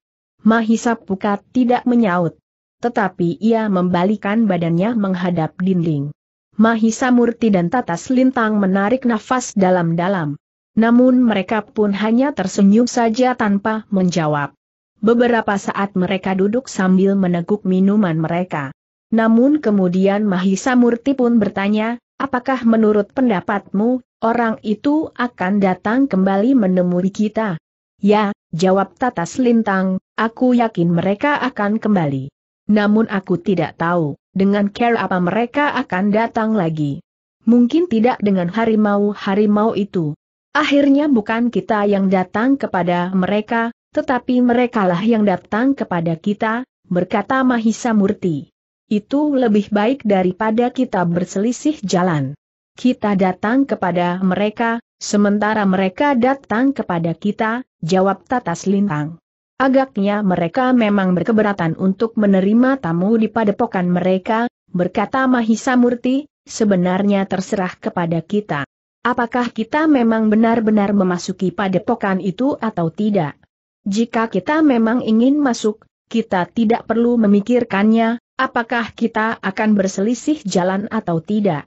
S1: Mahisa Pukat tidak menyaut. Tetapi ia membalikan badannya menghadap dinding. Mahisa Murti dan Tatas Lintang menarik nafas dalam-dalam. Namun mereka pun hanya tersenyum saja tanpa menjawab. Beberapa saat mereka duduk sambil meneguk minuman mereka. Namun kemudian Mahisa Murti pun bertanya, apakah menurut pendapatmu, orang itu akan datang kembali menemui kita? Ya, jawab Tatas Lintang, aku yakin mereka akan kembali. Namun aku tidak tahu, dengan care apa mereka akan datang lagi. Mungkin tidak dengan harimau-harimau itu. Akhirnya bukan kita yang datang kepada mereka, tetapi merekalah yang datang kepada kita, berkata Mahisa Murti. Itu lebih baik daripada kita berselisih jalan. Kita datang kepada mereka, sementara mereka datang kepada kita, jawab Tatas Lintang. Agaknya mereka memang berkeberatan untuk menerima tamu di padepokan mereka, berkata Mahisa Murti, sebenarnya terserah kepada kita apakah kita memang benar-benar memasuki padepokan itu atau tidak. Jika kita memang ingin masuk, kita tidak perlu memikirkannya, apakah kita akan berselisih jalan atau tidak.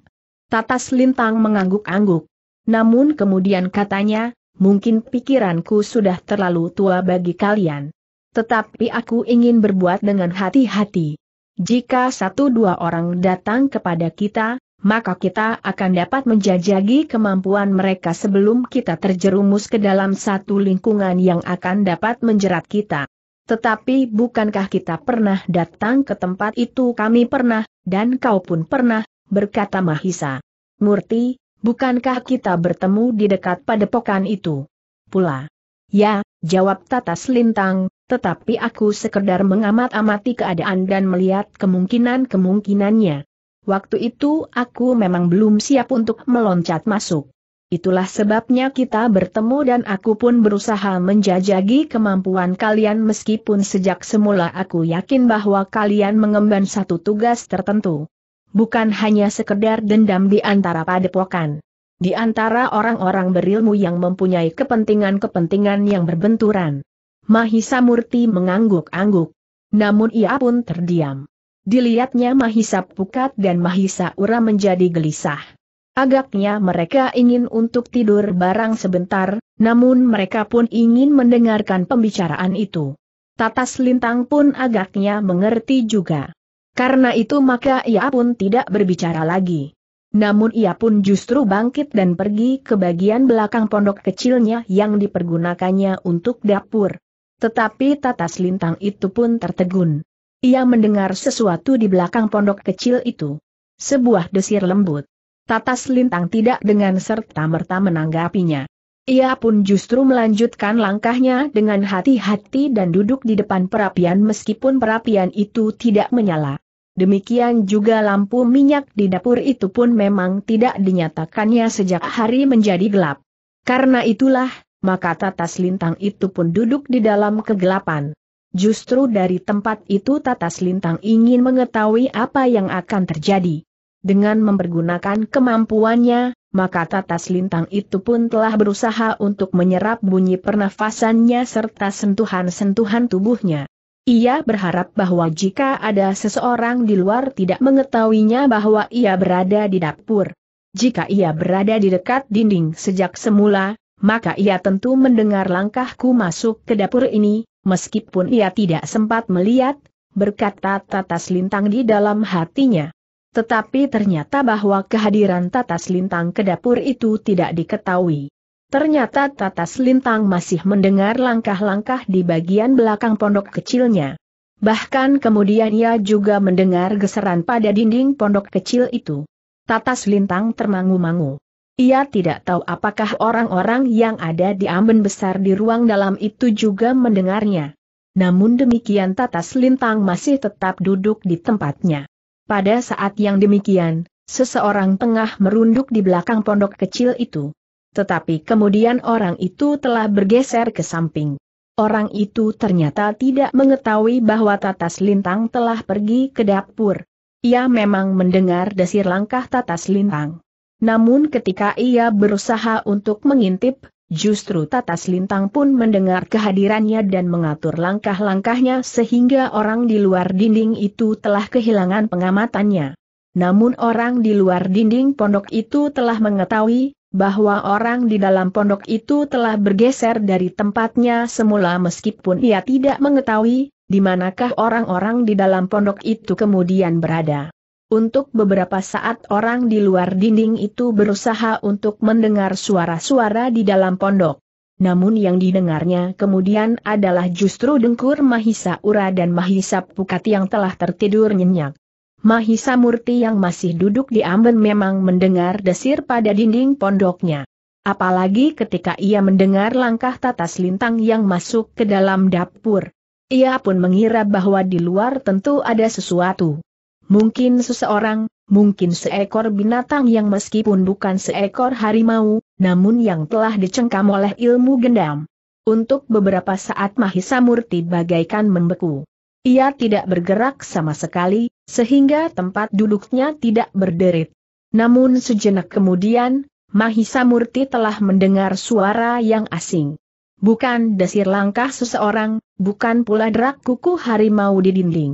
S1: Tatas Lintang mengangguk-angguk. Namun kemudian katanya, mungkin pikiranku sudah terlalu tua bagi kalian. Tetapi aku ingin berbuat dengan hati-hati. Jika satu dua orang datang kepada kita, maka kita akan dapat menjajagi kemampuan mereka sebelum kita terjerumus ke dalam satu lingkungan yang akan dapat menjerat kita. Tetapi bukankah kita pernah datang ke tempat itu kami pernah, dan kau pun pernah, berkata Mahisa. Murti, bukankah kita bertemu di dekat padepokan itu? Pula. Ya, jawab Tata Selintang, tetapi aku sekedar mengamat-amati keadaan dan melihat kemungkinan-kemungkinannya. Waktu itu aku memang belum siap untuk meloncat masuk. Itulah sebabnya kita bertemu dan aku pun berusaha menjajagi kemampuan kalian meskipun sejak semula aku yakin bahwa kalian mengemban satu tugas tertentu. Bukan hanya sekedar dendam di antara padepokan. Di antara orang-orang berilmu yang mempunyai kepentingan-kepentingan yang berbenturan. Mahisa Murti mengangguk-angguk. Namun ia pun terdiam. Dilihatnya Mahisa Pukat dan Mahisa Ura menjadi gelisah. Agaknya mereka ingin untuk tidur barang sebentar, namun mereka pun ingin mendengarkan pembicaraan itu. Tatas Lintang pun agaknya mengerti juga. Karena itu maka ia pun tidak berbicara lagi. Namun ia pun justru bangkit dan pergi ke bagian belakang pondok kecilnya yang dipergunakannya untuk dapur. Tetapi Tatas Lintang itu pun tertegun. Ia mendengar sesuatu di belakang pondok kecil itu. Sebuah desir lembut. Tatas Lintang tidak dengan serta-merta menanggapinya. Ia pun justru melanjutkan langkahnya dengan hati-hati dan duduk di depan perapian meskipun perapian itu tidak menyala. Demikian juga lampu minyak di dapur itu pun memang tidak dinyatakannya sejak hari menjadi gelap. Karena itulah, maka tatas lintang itu pun duduk di dalam kegelapan. Justru dari tempat itu Tatas Lintang ingin mengetahui apa yang akan terjadi. Dengan mempergunakan kemampuannya, maka Tatas Lintang itu pun telah berusaha untuk menyerap bunyi pernafasannya serta sentuhan-sentuhan tubuhnya. Ia berharap bahwa jika ada seseorang di luar tidak mengetahuinya bahwa ia berada di dapur. Jika ia berada di dekat dinding sejak semula, maka ia tentu mendengar langkahku masuk ke dapur ini, Meskipun ia tidak sempat melihat, berkata Tatas Lintang di dalam hatinya. Tetapi ternyata bahwa kehadiran Tatas Lintang ke dapur itu tidak diketahui. Ternyata Tatas Lintang masih mendengar langkah-langkah di bagian belakang pondok kecilnya. Bahkan kemudian ia juga mendengar geseran pada dinding pondok kecil itu. Tatas Lintang termangu-mangu. Ia tidak tahu apakah orang-orang yang ada di amben besar di ruang dalam itu juga mendengarnya. Namun demikian Tatas Lintang masih tetap duduk di tempatnya. Pada saat yang demikian, seseorang tengah merunduk di belakang pondok kecil itu. Tetapi kemudian orang itu telah bergeser ke samping. Orang itu ternyata tidak mengetahui bahwa Tatas Lintang telah pergi ke dapur. Ia memang mendengar desir langkah Tatas Lintang. Namun ketika ia berusaha untuk mengintip, justru Tatas Lintang pun mendengar kehadirannya dan mengatur langkah-langkahnya sehingga orang di luar dinding itu telah kehilangan pengamatannya. Namun orang di luar dinding pondok itu telah mengetahui bahwa orang di dalam pondok itu telah bergeser dari tempatnya semula meskipun ia tidak mengetahui di manakah orang-orang di dalam pondok itu kemudian berada. Untuk beberapa saat orang di luar dinding itu berusaha untuk mendengar suara-suara di dalam pondok. Namun yang didengarnya kemudian adalah justru dengkur Mahisa Ura dan Mahisa Pukati yang telah tertidur nyenyak. Mahisa Murti yang masih duduk di amben memang mendengar desir pada dinding pondoknya. Apalagi ketika ia mendengar langkah tatas lintang yang masuk ke dalam dapur. Ia pun mengira bahwa di luar tentu ada sesuatu mungkin seseorang, mungkin seekor binatang yang meskipun bukan seekor harimau, namun yang telah dicengkam oleh ilmu gendam. Untuk beberapa saat Mahisa Murti bagaikan membeku. Ia tidak bergerak sama sekali, sehingga tempat duduknya tidak berderit. Namun sejenak kemudian, Mahisa Murti telah mendengar suara yang asing. Bukan desir langkah seseorang, bukan pula derak kuku harimau di dinding.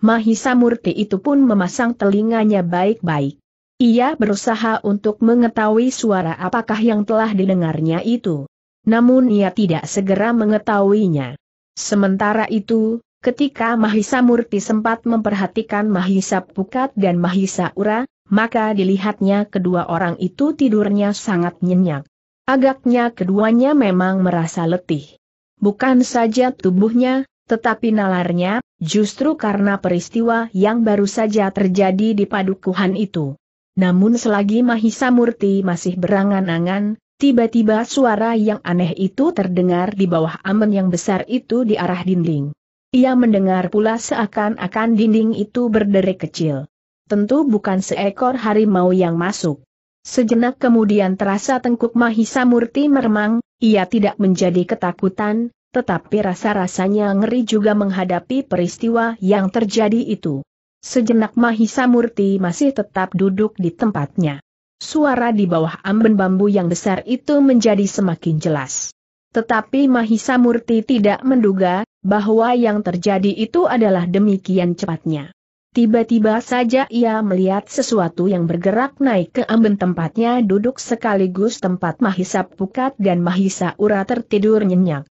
S1: Mahisa Murti itu pun memasang telinganya baik-baik. Ia berusaha untuk mengetahui suara apakah yang telah didengarnya itu. Namun ia tidak segera mengetahuinya. Sementara itu, ketika Mahisa Murti sempat memperhatikan Mahisa Pukat dan Mahisa Ura, maka dilihatnya kedua orang itu tidurnya sangat nyenyak. Agaknya keduanya memang merasa letih. Bukan saja tubuhnya, tetapi nalarnya, justru karena peristiwa yang baru saja terjadi di padukuhan itu. Namun selagi Mahisa Murti masih berangan-angan, tiba-tiba suara yang aneh itu terdengar di bawah amen yang besar itu di arah dinding. Ia mendengar pula seakan-akan dinding itu berderik kecil. Tentu bukan seekor harimau yang masuk. Sejenak kemudian terasa tengkuk Mahisa Murti meremang, ia tidak menjadi ketakutan, tetapi rasa-rasanya ngeri juga menghadapi peristiwa yang terjadi itu. Sejenak Mahisa Murti masih tetap duduk di tempatnya. Suara di bawah amben bambu yang besar itu menjadi semakin jelas. Tetapi Mahisa Murti tidak menduga bahwa yang terjadi itu adalah demikian cepatnya. Tiba-tiba saja ia melihat sesuatu yang bergerak naik ke amben tempatnya duduk sekaligus tempat Mahisa Pukat dan Mahisa Ura tertidur nyenyak.